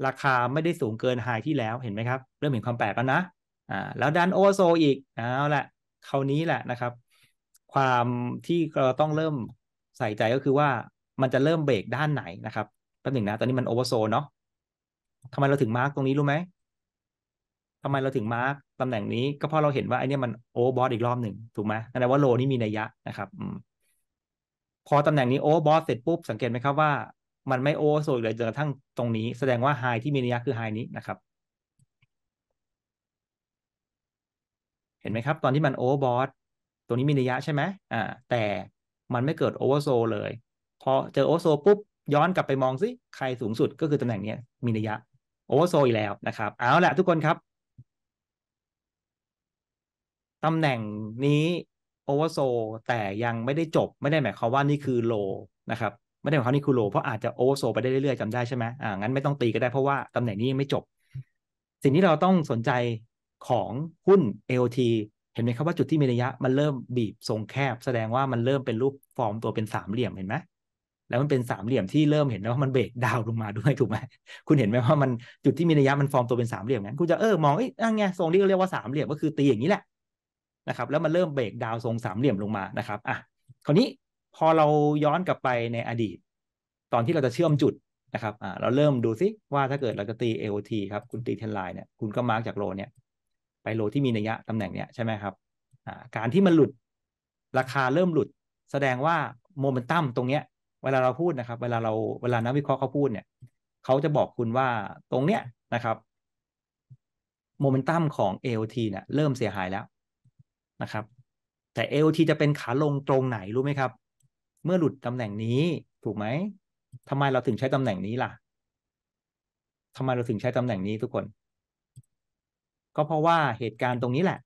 ราคาไม่ได้สูงเกินไฮที่แล้วเห็นไหมครับ เริ่มเห็นความแปลกแล้วนะอ่า แล้วดันโอเวอร์โซอีกเอาละคราวนี้แหละนะครับ ความที่เราต้องเริ่มใส่ใจก็คือว่ามันจะเริ่มเบรกด้านไหนนะครับป๊บหนึ่งนะตอนนี้มันโอเวอร์โซเนาะทำไมเราถึงมาร์กตรงนี้รู้ไหมทำไมเราถึงมาร์กตำแหน่งนี้ ก็เพราะเราเห็นว่าไอ้นี่มันโอเวอร์บอสอีกรอบหนึ่งถูกไหมแสดงว่าโลนี่มีนัยยะนะครับพอตำแหน่งนี้โอเวอร์บอสเสร็จปุ๊บสังเกตไหมครับว่ามันไม่โอเวอร์โซเลยจนกระทั่งตรงนี้ แสดงว่าไฮที่มีนัยยะคือไฮนี้นะครับ เห็นไหมครับตอนที่มันโอเวอร์บอสตัวนี้มีนัยยะใช่ไหมอ่าแต่มันไม่เกิดโอเวอร์โซเลยพอเจอโอเวอร์โซปุ๊บย้อนกลับไปมองซิใครสูงสุดก็คือตำแหน่งนี้มีนัยยะโอเวอร์โซอีกแล้วนะครับเอาละทุกคนครับตำแหน่งนี้โอเวอร์โซแต่ยังไม่ได้จบไม่ได้หมายความว่านี่คือโลนะครับ ไม่ได้หมายความนี่คือโลเพราะอาจจะโอเวอร์โซไปได้เรื่อยๆจำได้ใช่ไหมอ่างั้นไม่ต้องตีก็ได้เพราะว่าตำแหน่งนี้ยังไม่จบ สิ่งที่เราต้องสนใจของหุ้น AOT เห็นไหมครับว่าจุดที่มีัยยะ มันเริ่มบีบทรงแคบแสดงว่ามันเริ่มเป็นรูปฟอร์มตัวเป็นสามเหลี่ยมเห็นไหมแล้วมันเป็นสามเหลี่ยมที่เริ่มเห็นแล้วว่ามันเบรกดาวลงมาด้วยถูกไหมคุณเห็นไหมว่ามันจุดที่มีนัยยะมันฟอร์มตัวเป็นสามเหลี่ยมงั้นคุณจะเออมองเอ้ยนั่ไงทรงนี้เรียกว่าสามเหลี่ยมก็คือตีอย่างนี้แหละนะครับ แล้วมันเริ่มเบรกดาวทรงสามเหลี่ยมลงมานะครับอ่ะคราวนี้พอเราย้อนกลับไปในอดีต ตอนที่เราจะเชื่อมจุดนะครับอ่าเราเริ่มดูซิว่าถ้าเกิดเราจะตี AOT ครับ คุณตีเทนไลน์เนี่ยคุณก็มาร์กจากโลเนี่ยไปโลที่มีนัยยะตำแหน่งเนี่ยใช่ไหมครับ อ่าการที่มันหลุดราคาเริ่มหลุดแสดงว่าโมเมนตัมตรงเนี้ยเวลาเราพูดนะครับ เวลาเราเวลานักวิเคราะห์เขาพูดเนี่ยเขาจะบอกคุณว่าตรงเนี้ยนะครับโมเมนตัมของ AOT เนี่ยเริ่มเสียหายแล้วนะครับแต่ AOT จะเป็นขาลงตรงไหนรู้ไหมครับ เมื่อหลุดตำแหน่งนี้ถูกไหมทำไมเราถึงใช้ตำแหน่งนี้ล่ะทำไมเราถึงใช้ตำแหน่งนี้ทุกคน ก็เพราะว่าเหตุการณ์ตรงนี้แหละ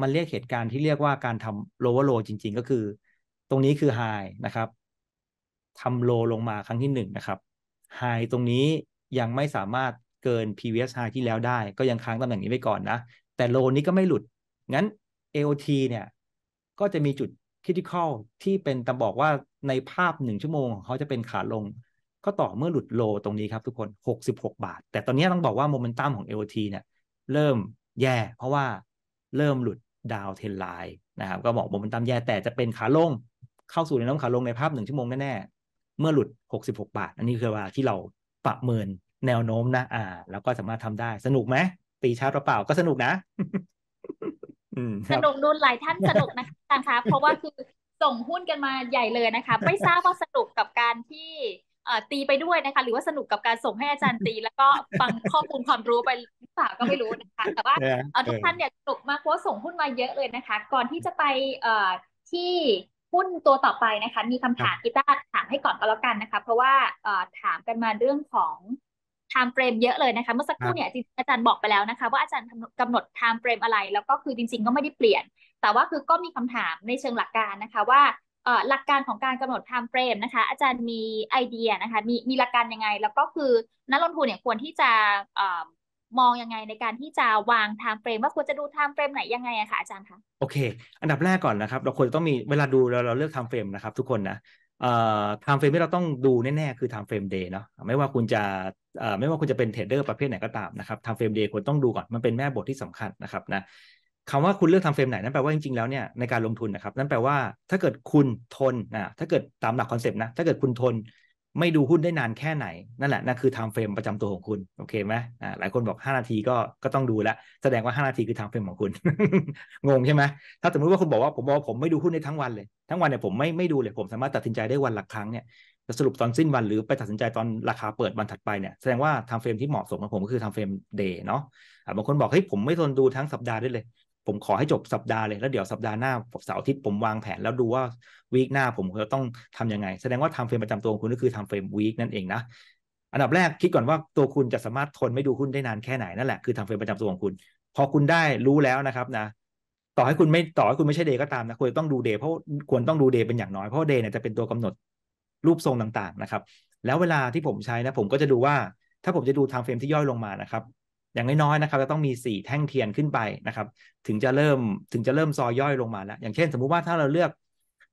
มันเรียกเหตุการณ์ที่เรียกว่าการทำ lower low จริง ๆก็คือ ตรงนี้คือ high นะครับทำโลลงมาครั้งที่หนึ่งนะครับไฮตรงนี้ยังไม่สามารถเกิน previous high ที่แล้วได้ ก็ยังค้างตำแหน่งนี้ไว้ก่อนนะ แต่โลนี้ก็ไม่หลุด งั้น AOT เนี่ย ก็จะมีจุด critical ที่เป็นตำบอกว่าในภาพหนึ่งชั่วโมงงเขาจะเป็นขาลง ก็ต่อเมื่อหลุดโลตรงนี้ครับทุกคน 66 บาท แต่ตอนนี้ต้องบอกว่าโมเมนตัมของ AOT เนี่ยเริ่มแย่ เพราะว่าเริ่มหลุดดาวเทนไลน์นะครับ ก็บอกโมเมนตัมแย่ แต่จะเป็นขาลง เข้าสู่ในน้ำขาลงในภาพหนึ่งชั่วโมงแน่เมื่อหลุด66บาท อันนี้คือว่าที่เราประเมินแนวโน้มนะ อ่า แล้วก็สามารถทำได้ สนุกไหมตีชาร์จเปล่าก็สนุกนะสนุกนู่นหลายท่านสนุกนะคะอาจารย์คะ เพราะว่าคือส่งหุ้นกันมาใหญ่เลยนะคะ ไม่ทราบว่าสนุกกับการที่ตีไปด้วยนะคะ หรือว่าสนุกกับการส่งให้อาจารย์ตี แล้วก็ฟังข้อมูลความรู้ไปหรือเปล่าก็ไม่รู้นะคะ แต่ว่าทุกท่านเนี่ยสนุกมากเพราะส่งหุ้นมาเยอะเลยนะคะ ก่อนที่จะไปที่หุ้นตัวต่อไปนะคะมีคำถามกีตาร์ถามให้ก่อนก็แล้วกันนะคะเพราะว่าถามกันมาเรื่องของไทม์เฟรมเยอะเลยนะคะเมื่อสักครู่เนี่ยอาจารย์บอกไปแล้วนะคะว่าอาจารย์กำหนดไทม์เฟรมอะไร แล้วก็คือจริงๆก็ไม่ได้เปลี่ยน แต่ว่าคือก็มีคำถามในเชิงหลักการนะคะว่าหลักการของการกำหนดไทม์เฟรมนะคะอาจารย์มีไอเดียนะคะมีมีหลักการยังไง แล้วก็คือนักลงทุนเนี่ยควรที่จะมองยังไงในการที่จะวางไทม์เฟรมว่าควรจะดูไทม์เฟรมไหนยังไงอะคะอาจารย์คะโอเคอันดับแรกก่อนนะครับ เราควรต้องมีเวลาดูเราเราเลือกไทม์เฟรมนะครับทุกคนนะเอ่อไทม์เฟรมที่เราต้องดูแน่ๆคือไทม์เฟรมเดย์เนาะไม่ว่าคุณจะเอ่อไม่ว่าคุณจะเป็นเทรดเดอร์ประเภทไหนก็ตามนะครับไทม์เฟรมเดย์ควรต้องดูก่อนมันเป็นแม่บทที่สำคัญนะครับนะคำว่าคุณเลือกทำเฟรมไหนนั่นแปลว่าจริงๆแล้วเนี่ยในการลงทุนนะครับ นั่นแปลว่าถ้าเกิดคุณทนนะถ้าเกิดตามหลักคอนเซปต์นะ ถ้าเกิดคุณทนไม่ดูหุ้นได้นานแค่ไหน นั่นแหละนั่นคือไทม์เฟรมประจำตัวของคุณ โอเคไหมอ่าหลายคนบอก 5 นาทีก็ก็ต้องดูแล้ว แสดงว่า 5 นาทีคือไทม์เฟรมของคุณงงใช่ไหมถ้าสมมติว่าคุณบอกว่าผมบอกผมไม่ดูหุ้นในทั้งวันเลย ทั้งวันเนี่ยผมไม่ไม่ดูเลยผมสามารถตัดสินใจได้วันละครั้งเนี่ยจะสรุปตอนสิ้นวันหรือไปตัดสินใจตอนราคาเปิดวันถัดไปเนี่ยแสดงว่าไทม์เฟรมที่เหมาะสมของผมก็คือไทม์เฟรมเดย์เนาะบางคนบอกเฮ้ยผมไม่ทนดูทั้งสัปดาห์ได้เลยผมขอให้จบสัปดาห์เลย แล้วเดี๋ยวสัปดาห์หน้าเสาร์อาทิตย์ผมวางแผนแล้วดูว่าวีคหน้าผมจะต้องทํำยังไง แสดงว่าทำเฟรมประจำตัวของคุณก็คือทำเฟรมวีคนั่นเองนะ อันดับแรกคิดก่อนว่าตัวคุณจะสามารถทนไม่ดูหุ้นได้นานแค่ไหนนั่นแหละ คือทำเฟรมประจำตัวของคุณ พอคุณได้รู้แล้วนะครับนะ ต่อให้คุณไม่ต่อให้คุณไม่ใช่เดย์ก็ตามนะควรต้องดูเดย์เพราะควรต้องดูเดย์เป็นอย่างน้อยเพราะเดย์เนี่ยจะเป็นตัวกำหนดรูปทรงต่างๆนะครับ แล้วเวลาที่ผมใช้นะ ผมก็จะดูว่า ถ้าผมจะดูทางเฟรมที่ย่อยลงมานะครับอย่างน้อยๆนะครับจะต้องมี 4 แท่งเทียนขึ้นไปนะครับ ถึงจะเริ่มถึงจะเริ่มซอยย่อยลงมาแล้วอย่างเช่นสมมุติว่า ถ้าเราเลือก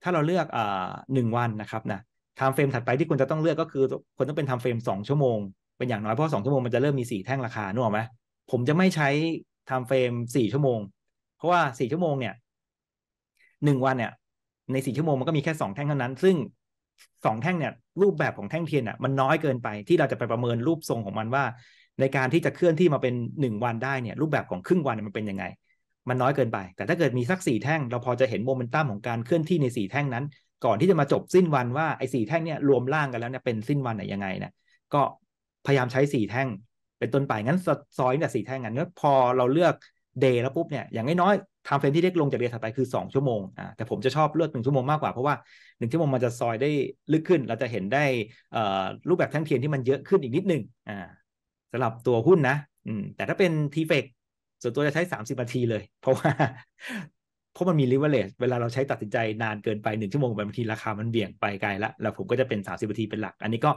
ถ้าเราเลือกอ่หนึ่งวันนะครับนะทำเฟรมถัดไปที่คุณจะต้องเลือกก็คือคนต้องเป็นทำเฟรม2ชั่วโมงเป็นอย่างน้อยเพราะ2ชั่วโมงมันจะเริ่มมี4แท่งราคานึกออกไหมผมจะไม่ใช้ทำเฟรม4ชั่วโมง เพราะว่า4ชั่วโมงเนี่ยหนึ่งวันเนี่ย ใน4ชั่วโมงมันก็มีแค่2แท่งเท่านั้น ซึ่งสองแท่งเนี่ย รูปแบบของแท่งเทียนอ่ะมันน้อยเกินไป ที่เราจะไปประเมินรูปทรงของมันว่าในการที่จะเคลื่อนที่มาเป็น 1 วันได้เนี่ยรูปแบบของครึ่งวันมันเป็นยังไง มันน้อยเกินไป แต่ถ้าเกิดมีสักสี่แท่งเราพอจะเห็นโมเมนตัมของการเคลื่อนที่ในสี่แท่งนั้นก่อนที่จะมาจบสิ้นวันว่าไอ้สี่แท่งเนี่ยรวมร่างกันแล้วเนี่ยเป็นสิ้นวันไหนยังไงเนี่ยก็พยายามใช้สี่แท่ง เป็นต้นไปงั้นซอยเนี่ยสี่แท่งกันพอเราเลือกเดย์แล้วปุ๊บเนี่ยอย่างน้อยๆทำเฟรมที่เล็กลงจากเดย์ถัดไปคือ2ชั่วโมงอ่าแต่ ผมจะชอบเลือกหนึ่งชั่วโมงมากกว่าเพราะว่าหนึ่งชั่วโมงมันจะซอยได้ลึกขึ้นเราจะเห็นได้รูปแบบแท่งเทียนที่มันเยอะขึ้นอีกนิดนึงอ่าสำหรับตัวหุ้นนะ อืม แต่ถ้าเป็นทีเฟกส่วนตัวจะใช้ 30นาทีเลย เพราะว่า เพราะมันมีลิเวอเรจเวลาเราใช้ตัดสินใจนานเกินไปหนึ่งชั่วโมงบางทีราคามันเบี่ยงไปไกลละแล้วผมก็จะเป็น 30นาทีเป็นหลัก อันนี้ก็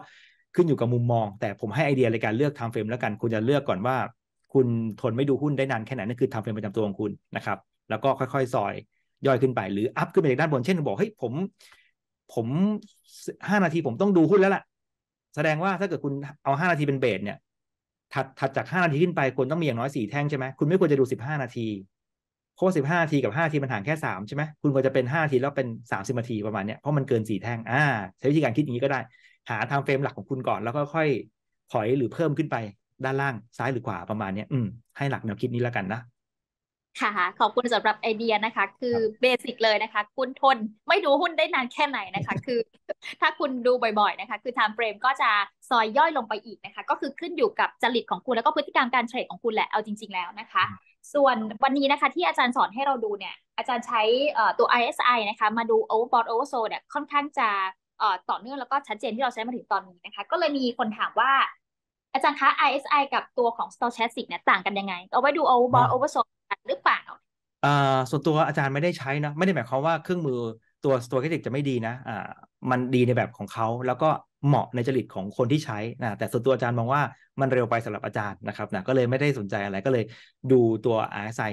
ขึ้นอยู่กับมุมมอง แต่ผมให้ไอเดียในการเลือกทำเฟรมแล้วกัน คุณจะเลือกก่อนว่าคุณทนไม่ดูหุ้นได้นานแค่ไหนนั่นคือทำเฟรมประจำตัวของคุณนะครับ แล้วก็ค่อยๆซอยย่อยขึ้นไปหรืออัพขึ้นไปจากด้านบน เช่นบอกเฮ้ยผม ผมห้านาทีผมต้องดูหุ้นแล้วล่ะแสดงว่าถ้าเกิดคุณเอาห้านาทีเป็นเบสเนี่ยถัดถัดจากห้านาทีขึ้นไปควรต้องมีอย่างน้อยสี่แท่งใช่ไหม คุณไม่ควรจะดูสิบห้านาที เพราะสิบห้านาทีกับห้าทีมันห่างแค่สามใช่ไหม คุณควรจะเป็นห้าทีแล้วเป็นสามสิบนาทีประมาณเนี้ยเพราะมันเกินสี่แท่ง อ่า ใช้วิธีการคิดอย่างนี้ก็ได้ หาทางเฟรมหลักของคุณก่อนแล้วก็ค่อยถอยหรือเพิ่มขึ้นไป ด้านล่างซ้ายหรือขวาประมาณเนี้ย อืม ให้หลักแนวคิดนี้แล้วกันนะค่ะขอบคุณสำหรับไอเดียนะคะ คือเบสิกเลยนะคะ คุณทนไม่ดูหุ้นได้นานแค่ไหนนะคะคือถ้าคุณดูบ่อยๆนะคะ คือไทม์เฟรมก็จะซอยย่อยลงไปอีกนะคะ ก็คือขึ้นอยู่กับจริตของคุณแล้วก็พฤติกรรมการเทรดของคุณแหละเอาจริง ๆ แล้วนะคะ ส่วนวันนี้นะคะที่อาจารย์สอนให้เราดูเนี่ยอาจารย์ใช้ตัว i s i นะคะมาดู overbought oversold เนี่ยค่อนข้างจะต่อเนื่องแล้วก็ชัดเจนที่เราใช้มาถึงตอนนี้นะคะก็เลยมีคนถามว่า อาจารย์คะ i s i กับตัวของ stochastic เนี่ยต่างกันยังไงเอาไว้ดู overbought oversold หรือเปล่าอ่าส่วนตัวอาจารย์ไม่ได้ใช้นะไม่ได้หมายความว่าเครื่องมือตัวตัวเทคนิคจะไม่ดีนะอ่ามันดีในแบบของเขาแล้วก็เหมาะในจริตของคนที่ใช้นะแต่ส่วนตัวอาจารย์มองว่ามันเร็วไปสำหรับอาจารย์นะครับนะก็เลยไม่ได้สนใจอะไรก็เลยดูตัว RSI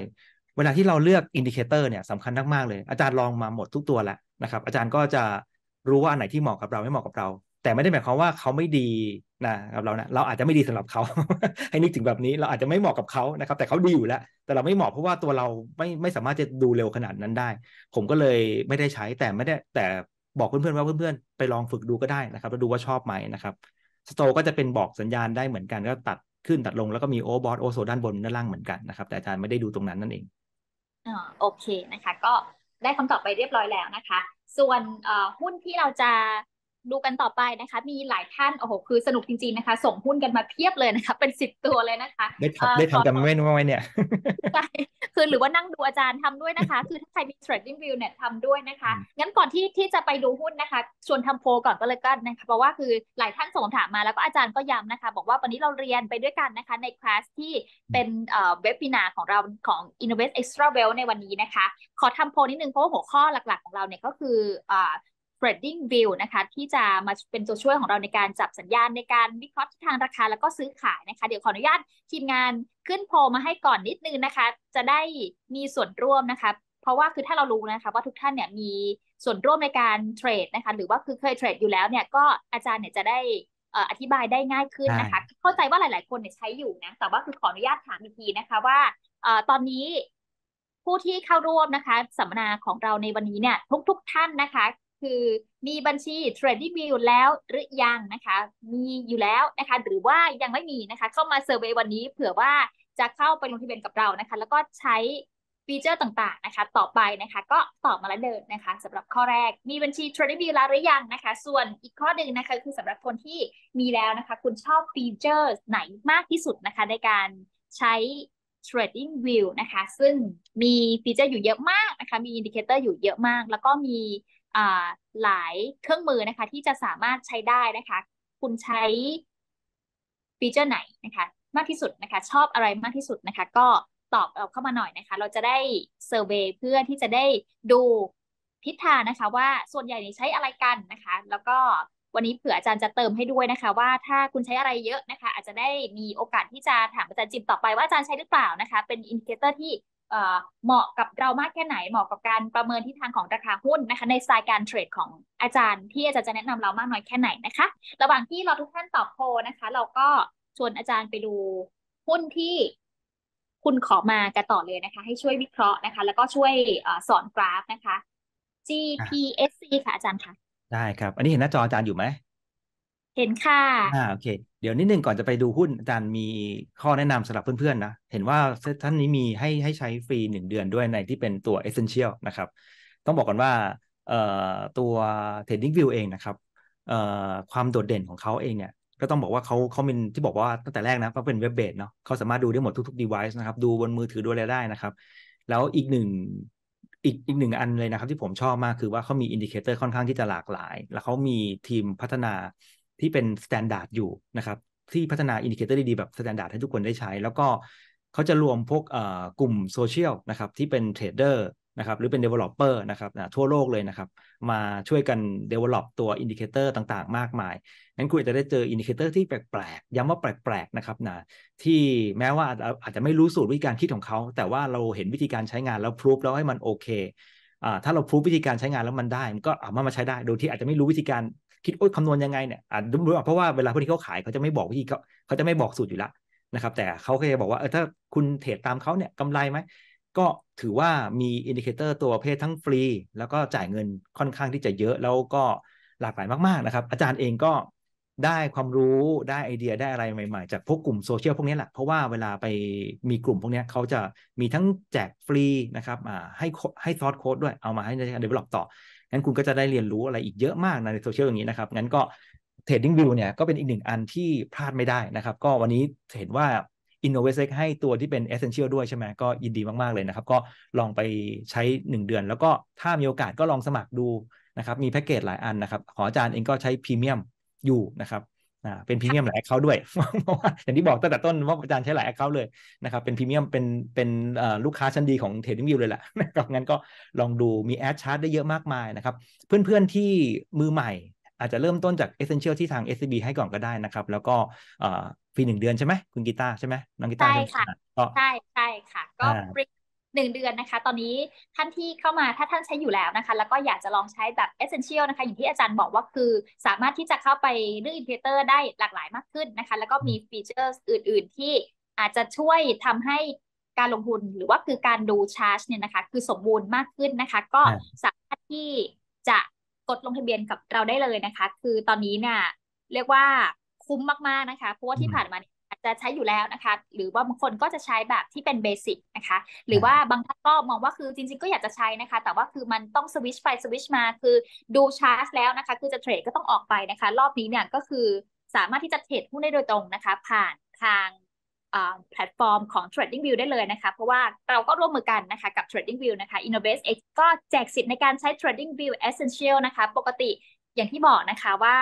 เวลาที่เราเลือกอินดิเคเตอร์เนี่ยสำคัญมากๆเลยอาจารย์ลองมาหมดทุกตัวแล้วนะครับ อาจารย์ก็จะรู้ว่า อันไหนที่เหมาะกับเราไม่เหมาะกับเราแต่ไม่ได้หมายความว่าเขาไม่ดีนะครับเรานะเราอาจจะไม่ดีสำหรับเขา ให้นึกถึงแบบนี้เราอาจจะไม่เหมาะกับเขานะครับ แต่เขาดีอยู่แล้วแต่เราไม่เหมาะเพราะว่าตัวเราไม่ไม่สามารถจะดูเร็วขนาดนั้นได้ ผมก็เลยไม่ได้ใช้แต่ไม่ได้แต่บอกเพื่อนๆว่าเพื่อนๆไปลองฝึกดูก็ได้นะครับ แล้วดูว่าชอบไหมนะครับสโตก็จะเป็นบอกสัญญาณได้เหมือนกันก็ตัดขึ้นตัดลงแล้วก็มีโอบอสโอโซด้านบนด้านล่างเหมือนกันนะครับ แต่อาจารย์ไม่ได้ดูตรงนั้นนั่นเองอโอเคนะคะ ก็ได้คำตอบไปเรียบร้อยแล้วนะคะ ส่วนหุ้นที่เราจะดูกันต่อไปนะคะมีหลายท่านโอ้โหคือสนุกจริง ๆนะคะ ส่งหุ้นกันมาเพียบเลยนะคะเป็นสิบตัวเลยนะคะ ได้ทำได้ทำกันไม่น้อยเนี่ยใช่คือหรือว่านั่งดูอาจารย์ทำด้วยนะคะ คือถ้าใครมี trading view เนี่ยทำด้วยนะคะ งั้นก่อนที่ที่จะไปดูหุ้นนะคะชวนทำโพก่อนก็เลยกันนะคะเพราะว่าคือหลายท่านส่งถามมาแล้วก็อาจารย์ก็ย้ำนะคะ บอกว่าวันนี้เราเรียนไปด้วยกันนะคะ ในคลาสที่เป็นเอ่อเว็บพินาของเราของ i n v a t Extra Well ในวันนี้นะคะ ขอทำโพนิดนึงเพราะว่าหัวข้อหลักๆ ของเราเนี่ยก็คืออ่ Trading View นะคะที่จะมาเป็นตัวช่วยของเราในการจับสัญญาณในการวิเคราะห์ทิศทางราคาแล้วก็ซื้อขายนะคะ เดี๋ยวขออนุญาตทีมงานขึ้นโพมาให้ก่อนนิดนึงนะคะ จะได้มีส่วนร่วมนะคะ เพราะว่าคือถ้าเรารู้นะคะว่าทุกท่านเนี่ยมีส่วนร่วมในการเทรดนะคะหรือว่าคือเคยเทรดอยู่แล้วเนี่ย ก็อาจารย์เนี่ยจะได้อธิบายได้ง่ายขึ้นนะคะ เข้าใจว่าหลาย ๆคนเนี่ยใช้อยู่นะแต่ว่าคือขออนุญาตถามอีกทีนะคะว่าตอนนี้ผู้ที่เข้าร่วมนะคะ สัมมนาของเราในวันนี้เนี่ย ทุก ๆท่านนะคะคือมีบัญชี Trading View แล้วหรือยังนะคะ มีอยู่แล้วนะคะ หรือว่ายังไม่มีนะคะ เข้ามาเซอร์วยวันนี้เผื่อว่าจะเข้าไปลงทะเบียนกับเรานะคะ แล้วก็ใช้ฟีเจอร์ต่างๆนะคะ ต่อไปนะคะ ก็ตอบมาแล้วเดินนะคะ สำหรับข้อแรก มีบัญชี Trading View แล้วหรือยังนะคะ ส่วนอีกข้อหนึ่งนะคะ คือสำหรับคนที่มีแล้วนะคะ คุณชอบฟีเจอร์ ไหนมากที่สุดนะคะ ในการใช้ Trading View นะคะ ซึ่งมีฟีเจอร์อยู่เยอะมากนะคะ มีอินดิเคเตอร์อยู่เยอะมาก แล้วก็มีหลายเครื่องมือนะคะ ที่จะสามารถใช้ได้นะคะ คุณใช้ฟีเจอร์ไหนนะคะ มากที่สุดนะคะ ชอบอะไรมากที่สุดนะคะ ก็ตอบเราเข้ามาหน่อยนะคะเราจะได้เซอร์เวยเพื่อที่จะได้ดูทิศทางนะคะว่าส่วนใหญ่ใช้อะไรกันนะคะ แล้วก็วันนี้เผื่ออาจารย์จะเติมให้ด้วยนะคะ ว่าถ้าคุณใช้อะไรเยอะนะคะ อาจจะได้มีโอกาสที่จะถามอาจารย์จิมต่อไปว่าอาจารย์ใช้หรือเปล่านะคะเป็นอินดิเคเตอร์ที่เหมาะกับเรามากแค่ไหนเหมาะกับการประเมินที่ทางของราคาหุ้นนะคะในสไตล์การเทรดของอาจารย์ ที่อาจารย์จะแนะนำเรามากน้อยแค่ไหนนะคะ ระหว่างที่เราทุกท่านตอบโพนะคะ เราก็ชวนอาจารย์ไปดูหุ้นที่ คุณขอมากันต่อเลยนะคะ ให้ช่วยวิเคราะห์นะคะ แล้วก็ช่วยสอนกราฟนะคะ GPSC ค่ะอาจารย์ค่ะได้ครับ อันนี้เห็นหน้าจออาจารย์อยู่ไหมเห็นค่ะอ่าโอเคเดี๋ยวนิดนึงก่อนจะไปดูหุ้นอาจารย์มีข้อแนะนำสำหรับเพื่อนๆนะเห็นว่าท่านนี้มีให้ให้ใช้ฟรีหนึ่งเดือนด้วยในที่เป็นตัว Essential นะครับ ต้องบอกก่อนว่าตัว Trading View เองนะครับความโดดเด่นของเขาเองเนี่ยก็ต้องบอกว่าเขาเขาเป็นที่บอกว่าตั้งแต่แรกนะเขาเป็นเว็บเบสเนาะเขาสามารถดูได้หมดทุกๆ device นะครับ ดูบนมือถือดยแล้วได้นะครับ แล้วอีกหนึ่งอีกอีกหนึ่งอันเลยนะครับ ที่ผมชอบมากคือว่าเขามีอินดิเคเตอร์ค่อนข้างที่จะหลากหลาย แล้วเขามีทีมพัฒนาที่เป็นสแตนดาร์ดอยู่นะครับ ที่พัฒนาอินดิเคเตอร์ดีๆ แบบสแตนดาร์ดให้ทุกคนได้ใช้ แล้วก็เขาจะรวมพวกกลุ่มโซเชียลนะครับที่เป็นเทรดเดอร์นะครับหรือเป็น Developer นะครับทั่วโลกเลยนะครับ มาช่วยกัน Develop ตัวอินดิเคเตอร์ต่างๆ มากมายงั้นคุณจะได้เจออินดิเคเตอร์ที่แปลกๆ ย้ำว่าแปลกๆ นะครับนะที่แม้ว่าอาจจะไม่รู้สูตรวิธีการคิดของเขา แต่ว่าเราเห็นวิธีการใช้งานแล้วพรูฟแล้วให้มันโอเคถ้าเราพรูฟวิธีการใช้งานแล้วมันได้ มันก็เอามามาใช้ได้ โดยที่อาจจะไม่รู้วิธีการคิดโอ๊ยคำนวณยังไงเนี่ยอ่าดูเพราะว่าเวลาพวกนี้เขาขาย เขาจะไม่บอกวิธีเขาเขาจะไม่บอกสูตรอยู่ละนะครับ แต่เขาเคยบอกว่าเออถ้าคุณเทรดตามเขาเนี่ยกำไรไหมก็ถือว่ามีอินดิเคเตอร์ตัวประเภททั้งฟรี แล้วก็จ่ายเงินค่อนข้างที่จะเยอะแล้วก็หลากหลายมากๆนะครับอาจารย์เองก็ได้ความรู้ได้ไอเดียได้อะไรใหม่ๆ จากพวกกลุ่มโซเชียลพวกนี้แหละ เพราะว่าเวลาไปมีกลุ่มพวกนี้เขาจะมีทั้งแจกฟรีนะครับให้ให้ซอสโค้ดด้วยเอามาให้ในการเดเวลลอปต่องั้นคุณก็จะได้เรียนรู้อะไรอีกเยอะมากนะในโซเชียลอย่างนี้นะครับ งั้นก็เทรดดิ้งวิวเนี่ยก็เป็นอีกหนึ่งอันที่พลาดไม่ได้นะครับ ก็วันนี้เห็นว่า i n n o v a t e ให้ตัวที่เป็น Essential ด้วยใช่ไหมก็ยินดีมาก ๆเลยนะครับ ก็ลองไปใช้ 1 เดือน แล้วก็ถ้ามีโอกาสก็ลองสมัครดูนะครับ มีแพ็กเกจหลายอันนะครับ ขออาจารย์เองก็ใช้พรีเมียมอยู่นะครับอ่าเป็นพรีเมียมหลายแอคเคาท์ด้วยเพราะว่าอย่างที่บอกตั้งแต่ต้นว่าอาจารย์ใช้หลายแอคเคาท์เลยนะครับเป็นพรีเมียมเป็นเป็นลูกค้าชั้นดีของเทรดดิ้งวิวเลยแหละนะครับงั้นก็ลองดูมีแอดชาร์จได้เยอะมากมายนะครับ เพื่อนๆ ที่มือใหม่ อาจจะเริ่มต้นจาก Essential ที่ทาง SCB ให้ก่อนก็ได้นะครับ แล้วก็ฟรีหนึ่งเดือนใช่ไหมคุณกีตาร์ใช่ไหมน้องกีตาร์ใช่ค่ะ ใช่ใช่ค่ะ ก็ฟรีหนึ่งเดือนนะคะตอนนี้ท่านที่เข้ามาถ้าท่านใช้อยู่แล้วนะคะแล้วก็อยากจะลองใช้แบบ Essential นะคะ อย่างที่อาจารย์บอกว่าคือสามารถที่จะเข้าไปเรื่องทอร์เตอร์ได้หลากหลายมากขึ้นนะคะแล้วก็มีฟีเจอร์อื่นๆ ที่อาจจะช่วยทำให้การลงทุนหรือว่าคือการดูชาร์จเนี่ยนะคะคือสมบูรณ์มากขึ้นนะคะ ก็สามารถที่จะกดลงทะเบียนกับเราได้เลยนะคะ คือตอนนี้เนี่ยเรียกว่าคุ้มมากๆนะคะเพราะว่าที่ผ่านมาอาจจะใช้อยู่แล้วนะคะ หรือว่าบางคนก็จะใช้แบบที่เป็นเบสิกนะคะ หรือว่าบางท่านก็มองว่าคือจริงๆก็อยากจะใช้นะคะ แต่ว่าคือมันต้องสวิชไปสวิชมาคือดูชาร์จแล้วนะคะ คือจะเทรดก็ต้องออกไปนะคะ รอบนี้เนี่ยก็คือสามารถที่จะเทรดหุ้นได้โดยตรงนะคะ ผ่านทางแพลตฟอร์มของ Trading View ได้เลยนะคะ เพราะว่าเราก็ร่วมมือกันนะคะ กับ Trading View นะคะ Innovate X ก็แจกสิทธิ์ในการใช้ Trading View Essential นะคะปกติอย่างที่บอกนะคะว่า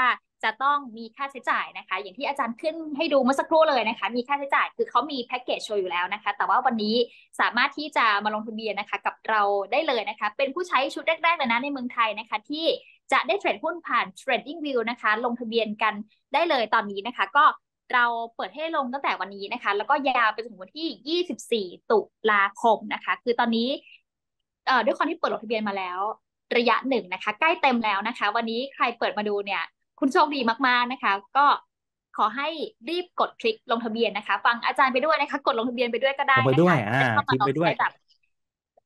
จะต้องมีค่าใช้จ่ายนะคะ อย่างที่อาจารย์ขึ้นให้ดูเมื่อสักครู่เลยนะคะมีค่าใช้จ่ายคือเขามีแพ็กเกจโชว์อยู่แล้วนะคะแต่ว่าวันนี้สามารถที่จะมาลงทะเบียนนะคะกับเราได้เลยนะคะ เป็นผู้ใช้ชุดแรกๆเลยนะในเมืองไทยนะคะที่จะได้เทรดหุ้นผ่าน Trading View นะคะลงทะเบียนกันได้เลยตอนนี้นะคะ ก็เราเปิดให้ลงตั้งแต่วันนี้นะคะ แล้วก็ยาวไปถึงวันที่ 24 ตุลาคมนะคะ คือตอนนี้ด้วยความที่เปิดลงทะเบียนมาแล้วระยะหนึ่งนะคะ ใกล้เต็มแล้วนะคะ วันนี้ใครเปิดมาดูเนี่ยคุณโชคดีมากๆนะคะก็ขอให้รีบกดคลิกลงทะเบียนนะคะฟังอาจารย์ไปด้วยนะคะกดลงทะเบียนไปด้วยก็ได้ไปด้วยอ่าคลิกไปด้วยแบบ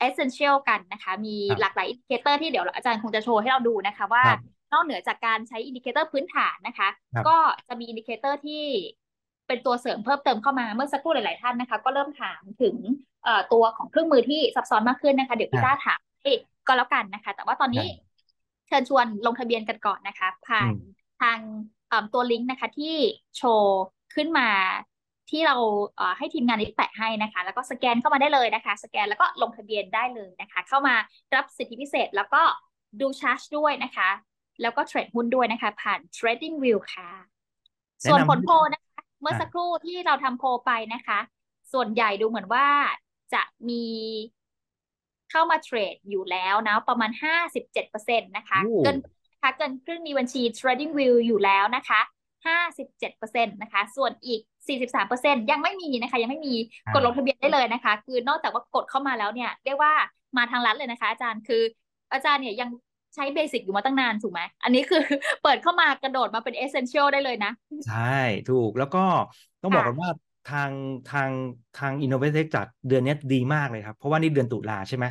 essential กันนะคะ มีหลากหลายอินดิเคเตอร์ที่เดี๋ยวอาจารย์คงจะโชว์ให้เราดูนะคะ ว่านอกเหนือจากการใช้อินดิเคเตอร์พื้นฐานนะคะก็จะมีอินดิเคเตอร์ที่เป็นตัวเสริมเพิ่มเติมเข้ามาเมื่อสักครู่หลาย ๆ ท่านนะคะ ก็เริ่มถามถึงตัวของเครื่องมือที่ซับซ้อนมากขึ้นนะคะเดี๋ยวพี่ต้าถามก็แล้วกันนะคะ แต่ว่าตอนนี้เชิญชวนลงทะเบียนกันก่อนนะคะผ่านทางตัวลิงก์นะคะที่โชว์ขึ้นมาที่เราให้ทีมงานนี้แปะให้นะคะแล้วก็สแกนเข้ามาได้เลยนะคะ สแกนแล้วก็ลงทะเบียนได้เลยนะคะ เข้ามารับสิทธิพิเศษ แล้วก็ดูชาร์จด้วยนะคะ แล้วก็เทรดหุ้นด้วยนะคะผ่าน Trading View ค่ะ ส่วนผลโพนะคะเมื่อสักครู่ที่เราทำโพไปนะคะ ส่วนใหญ่ดูเหมือนว่าจะมีเข้ามาเทรดอยู่แล้วนะประมาณ57%นะคะเกินคะเกินครึ่งมีบัญชี Trading View อยู่แล้วนะคะ 57%นะคะ ส่วนอีก 43%ยังไม่มีนะคะ ยังไม่มีกดลงทะเบียนได้เลยนะคะ คือนอกจากว่ากดเข้ามาแล้วเนี่ยเรียกว่ามาทางรัฐเลยนะคะ อาจารย์คืออาจารย์เนี่ยยังใช้เบสิกอยู่มาตั้งนานถูกไหม อันนี้คือเปิดเข้ามากระโดดมาเป็นเอเซนเชียลได้เลยนะ ใช่ ถูกแล้วก็ต้องบอกกันว่าทางทางทางอินโนเวทั่นจัดเดือนนี้ดีมากเลยครับ เพราะว่านี่เดือนตุลาใช่ไหม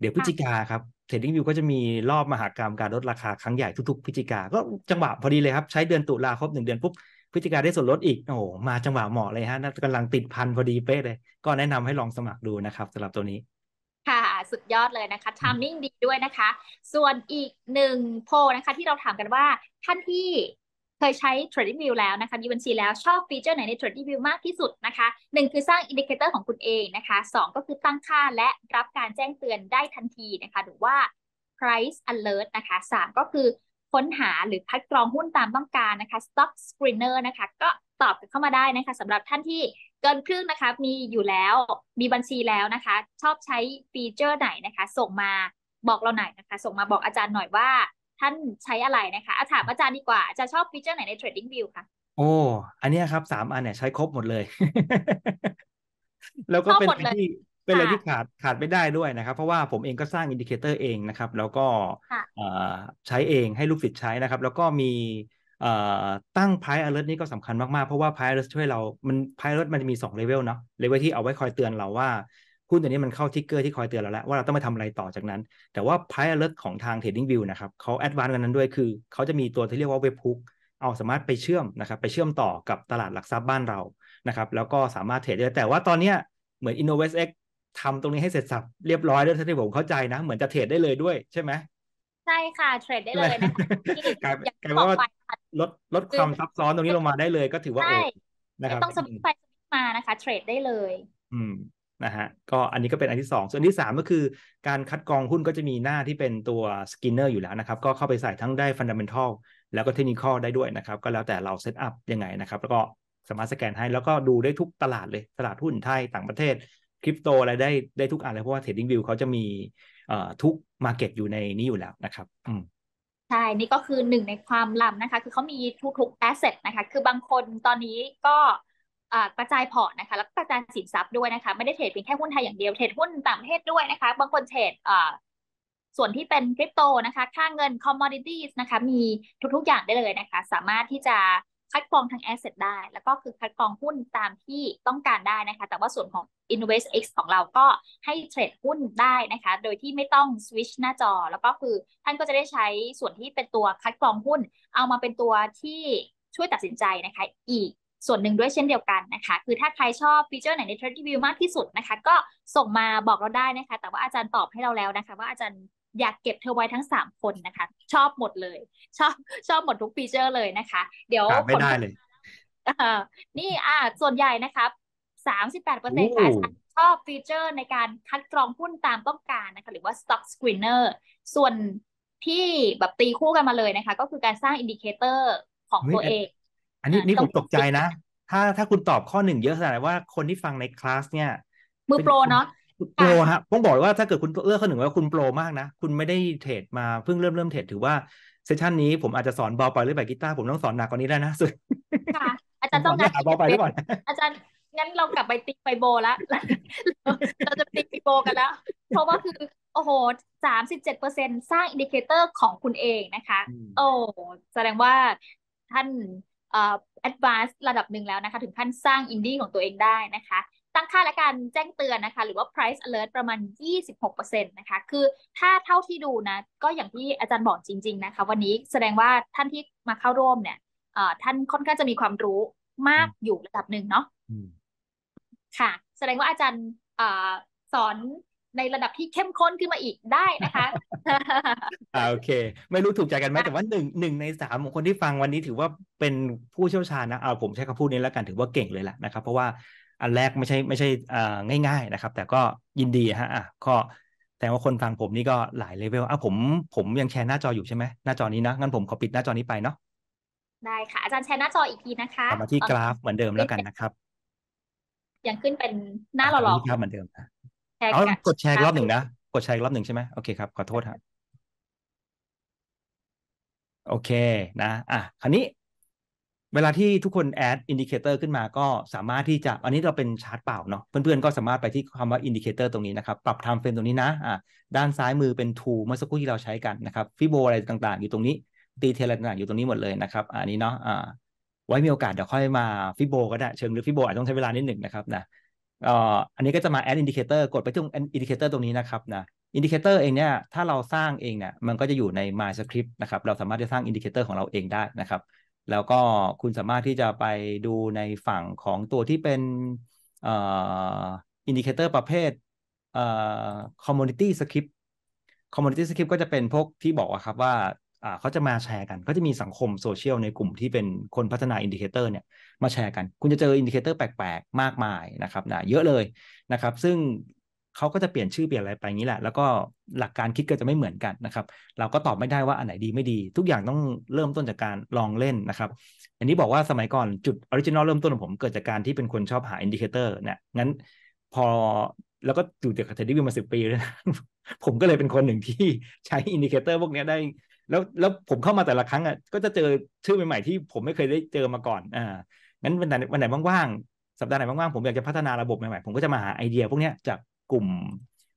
เดี๋ยวพฤศจิกาครับเทรดดิ้งวิวก็จะมีรอบมหากรรมการลดราคาครั้งใหญ่ทุกๆพฤศจิกาก็จังหวะพอดีเลยครับใช้เดือนตุลาครบหนึ่งเดือนปุ๊บพฤศจิกาได้ส่วนลดอีกโอ้มาจังหวะเหมาะเลยฮะกำลังติดพันพอดีเป๊ะเลยก็แนะนำให้ลองสมัครดูนะครับสำหรับตัวนี้ ค่ะ สุดยอดเลยนะคะทามมิ่งดีด้วยนะคะ ส่วนอีกหนึ่งโพนะคะ ที่เราถามกันว่า ท่านที่เคยใช้ Trading View แล้วนะคะมีบัญชีแล้วชอบฟีเจอร์ไหนใน Trading View มากที่สุดนะคะ 1 คือสร้างอินดิเคเตอร์ของคุณเองนะคะ 2 ก็คือตั้งค่าและรับการแจ้งเตือนได้ทันทีนะคะหรือว่า price alert นะคะ3ก็คือค้นหาหรือคัดกรองหุ้นตามต้องการนะคะ stock screener นะคะ ก็ตอบกันเข้ามาได้นะคะสำหรับท่านที่เกินครึ่งนะคะมีอยู่แล้วมีบัญชีแล้วนะคะ ชอบใช้ฟีเจอร์ไหนนะคะ ส่งมาบอกเราหน่อยนะคะส่งมาบอกอาจารย์หน่อยว่าท่านใช้อะไรนะคะ อาถามอาจารย์ดีกว่า จะชอบฟีเจอร์ไหนใน Trading View คะโอ้ อันนี้ครับ สามอันเนี่ยใช้ครบหมดเลย แล้วก็เป็นที่เป็นอะไรที่ขาดขาดไม่ได้ด้วยนะครับ เพราะว่าผมเองก็สร้างอินดิเคเตอร์เองนะครับ แล้วก็ใช้เองให้ลูกศิษย์ใช้นะครับ แล้วก็มีตั้งไพ่อเ alert นี่ก็สำคัญมากๆ เพราะว่าไพ่อเ alert ช่วยเรา มัน p r i อเ alert มันจะมี2เลเวลเนาะ เลเวลที่เอาไว้คอยเตือนเราว่าหุ้นตัวนี้มันเข้าทิกเกอร์ที่คอยเตือนเราแล้วว่าเราต้องมปทำอะไรต่อจากนั้น แต่ว่าพาย c e a l e ของทางเทรดดิ้งวิวนะครับเขาแอดวานซ์กันนั้นด้วยคือ เขาจะมีตัวที่เรียกว่าเว็บพุก เอาสามารถไปเชื่อมนะครับไปเชื่อมต่อกับตลาดหลักทรัพย์บ้านเรานะครับ แล้วก็สามารถเทรดได้แต่ว่าตอนนี้เหมือน InnovestX ทำตรงนี้ให้เสร็จสับเรียบร้อยด้วยท่านที่ผมเข้าใจนะเหมือนจะเทรดได้เลยด้วย ใช่ไหมใช่ค่ะเทรดได้เลยนะกลายว่าลดลดความซับซ้อนตรงนี้ลงมาได้เลยก็ถือว่าโอ้นะครับต้องสมัครไปมานะคะเทรดได้เลยอืมนะฮะก็อันนี้ก็เป็นอันที่ 2 ส่วนที่3ก็คือ การคัดกรองหุ้นก็จะมีหน้าที่เป็นตัวสกินเนอร์อยู่แล้วนะครับ ก็เข้าไปใส่ทั้งได้ฟันดัมเบลทอลแล้วก็เทคนิคอลได้ด้วยนะครับ ก็แล้วแต่เราเซตอัพยังไงนะครับ แล้วก็สามารถสแกนให้แล้วก็ดูได้ทุกตลาดเลยตลาดหุ้นไทยต่างประเทศคริปโต อะไรได้ได้ทุกอันเลย เพราะว่าเทรดดิ้งวิวเขาจะมีทุกมาเก็ตอยู่ในนี้อยู่แล้วนะครับอืมใช่นี่ก็คือหนึ่ง ในความลำนะคะ คือเขามีทุกๆแอสเซทนะคะ คือบางคนตอนนี้ก็กระจายพอร์ตนะคะ แล้วกระจายสินทรัพย์ด้วยนะคะ ไม่ได้เทรดเพียงแค่หุ้นไทยอย่างเดียว เทรดหุ้นต่างประเทศด้วยนะคะ บางคนเทรดส่วนที่เป็นคริปโตนะคะ ค่าเงิน commodities นะคะ มีทุกๆอย่างได้เลยนะคะ สามารถที่จะคัดกรองทางแอสเซทได้ แล้วก็คือคัดกรองหุ้นตามที่ต้องการได้นะคะ แต่ว่าส่วนของ InvestX ของเราก็ให้เทรดหุ้นได้นะคะ โดยที่ไม่ต้องสวิชหน้าจอ แล้วก็คือท่านก็จะได้ใช้ส่วนที่เป็นตัวคัดกรองหุ้น เอามาเป็นตัวที่ช่วยตัดสินใจนะคะอีกส่วนหนึ่งด้วยเช่นเดียวกันนะคะ คือถ้าใครชอบฟีเจอร์ไหนในทร e ด d ว e v มากที่สุดนะคะ ก็ส่งมาบอกเราได้นะคะ แต่ว่าอาจารย์ตอบให้เราแล้วนะคะ ว่าอาจารย์อยากเก็บเธอไว้ทั้ง 3 คนนะคะ ชอบหมดเลย ชอบชอบหมดทุกฟีเจอร์เลยนะคะ เดี๋ยวไม่ได้เลยนี่อ่าส่วนใหญ่นะคะแปดเปอร์เซ็นต์ชอบฟีเจอร์ในการคัดกรองหุ้นตามต้องการนะคะ หรือว่า stock screener ส่วนที่แบบตีคู่กันมาเลยนะคะ ก็คือการสร้างอินดิเคเตอร์ของตัวเองอันนี้นี่ผมตกใจนะ ถ้าถ้าคุณตอบข้อหนึ่งเยอะแสดงว่าคนที่ฟังในคลาสเนี่ย มือโปรเนาะโปรฮะับต้องบอกว่าถ้าเกิดคุณเลือกข้อหนึ่งว่าคุณโปรมากนะ คุณไม่ได้เทรดมาเพิ่งเริ่มเริ่มเทรดถือว่าเซสชันนี้ผมอาจจะสอนเบาไปหรือแบบกีตาร์ผมต้องสอนหนักกว่านี้แล้วนะสุดค่ะ อาจารย์ต้องการเบาไปหรือเปล่าอาจารย์ งั้นเรากลับไปตีไปโบละเราจะตีไปโบกันแล้ว เพราะว่าคือโอ้โหสามสิบเจ็ดเปอร์เซ็นสร้างอินดิเคเตอร์ของคุณเองนะคะ โอ้แสดงว่าท่านแอดวานซ์ระดับหนึ่งแล้วนะคะถึงขั้นสร้างอินดี้ของตัวเองได้นะคะ ตั้งค่าและการแจ้งเตือนนะคะ หรือว่า price alert ประมาณ26%นะคะ คือถ้าเท่าที่ดูนะก็อย่างที่อาจารย์บอกจริง ๆ นะคะวันนี้แสดงว่าท่านที่มาเข้าร่วมเนี่ยท่านค่อนข้างจะมีความรู้มากอยู่ระดับหนึ่งเนาะค่ะ แสดงว่าอาจารย์สอนในระดับที่เข้มข้นขึ้นมาอีกได้นะคะโอเค ไม่รู้ถูกใจกันไหมแต่ว่าหนึ่งหนึ่งในสามของคนที่ฟังวันนี้ถือว่าเป็นผู้เชี่ยวชาญนะเอาผมใช้คำพูดนี้แล้วกัน ถือว่าเก่งเลยแหละนะครับเพราะว่าอันแรกไม่ใช่ไม่ใช่ง่ายๆนะครับ แต่ก็ยินดีฮะอ่ะก็ แต่ว่าคนฟังผมนี่ก็หลายเลเวลอ่ะผมผมยังแชร์หน้าจออยู่ใช่ไหมหน้าจอนี้นะงั้นผมขอปิดหน้าจอนี้ไปเนาะได้ค่ะ อาจารย์แชร์หน้าจออีกทีนะคะมาที่กราฟเหมือนเดิมแล้วกันนะครับยังขึ้นเป็นหน้าหล่อๆครับเหมือนเดิมนะแชร์อกันกดแชร์รอบหนึ่งนะ กดแชร์รอบหนึ่งใช่ไหมโอเคครับ ขอโทษครับโอเคนะ อ่ะ คราวนี้ เวลาที่ทุกคนแอดอินดิเคเตอร์ขึ้นมาก็สามารถที่จะ อันนี้เราเป็นชาร์ตเปล่าเนาะ เพื่อนๆ ก็สามารถไปที่คำว่าอินดิเคเตอร์ตรงนี้นะครับ ปรับไทม์เฟรมตรงนี้นะ อ่า ด้านซ้ายมือเป็นทูเมื่อสักครู่ที่เราใช้กันนะครับ ฟิโบอะไรต่างๆ อยู่ตรงนี้ ดีเทลอะไรต่างๆอยู่ตรงนี้หมดเลยนะครับ อันนี้เนาะ อ่า ไว้มีโอกาสเดี๋ยวค่อยมาฟิโบก็ได้ เชิงหรือฟิโบอาจต้องใช้เวลานิดหนึ่งนะครับนะเอ่ออันนี้ก็จะมา add indicator กดไปตรง indicator ตรงนี้นะครับนะ indicator เองเนี่ย ถ้าเราสร้างเองเนี่ยมันก็จะอยู่ใน my script นะครับเราสามารถจะสร้าง indicator ของเราเองได้นะครับ แล้วก็คุณสามารถที่จะไปดูในฝั่งของตัวที่เป็นเอ่อ indicator ประเภทเอ่อ community script community script ก็จะเป็นพวกที่บอก่าครับว่าเขาจะมาแชร์กันก็จะมีสังคมโซเชียลในกลุ่มที่เป็นคนพัฒนาอินดิเคเตอร์เนี่ยมาแชร์กันคุณจะเจออินดิเคเตอร์แปลกๆ มากมายนะครับนะเยอะเลยนะครับ ซึ่งเขาก็จะเปลี่ยนชื่อ เปลี่ยนอะไรไปงี้แหละแล้วก็หลักการคิดก็จะไม่เหมือนกันนะครับ เราก็ตอบไม่ได้ว่าอันไหนดีไม่ดี ทุกอย่างต้องเริ่มต้นจากการลองเล่นนะครับ อันนี้บอกว่าสมัยก่อน จุดออริจินอลเริ่มต้นของผมเกิดจากการที่เป็นคนชอบหาอินดิเคเตอร์ เนี่ยงั้น พอแล้วก็อยู่เดีกับเทดดี้วิวมาสิบปีแล้วผมก็เลยเป็นคนหนึ่งที่ใช้อินดิเคเตอร์พวกนี้ได้ แล้วแล้วผมเข้ามาแต่ละครั้งอ่ะก็จะเจอชื่อใหม่ ๆ ที่ผมไม่เคยได้เจอมาก่อน อ่างั้นวันไหนวันไหนว่างๆสัปดาห์ไหนว่างๆผมอยากจะพัฒนาระบบใหม่ๆผมก็จะมาหาไอเดีย พวกนี้จากกลุ่ม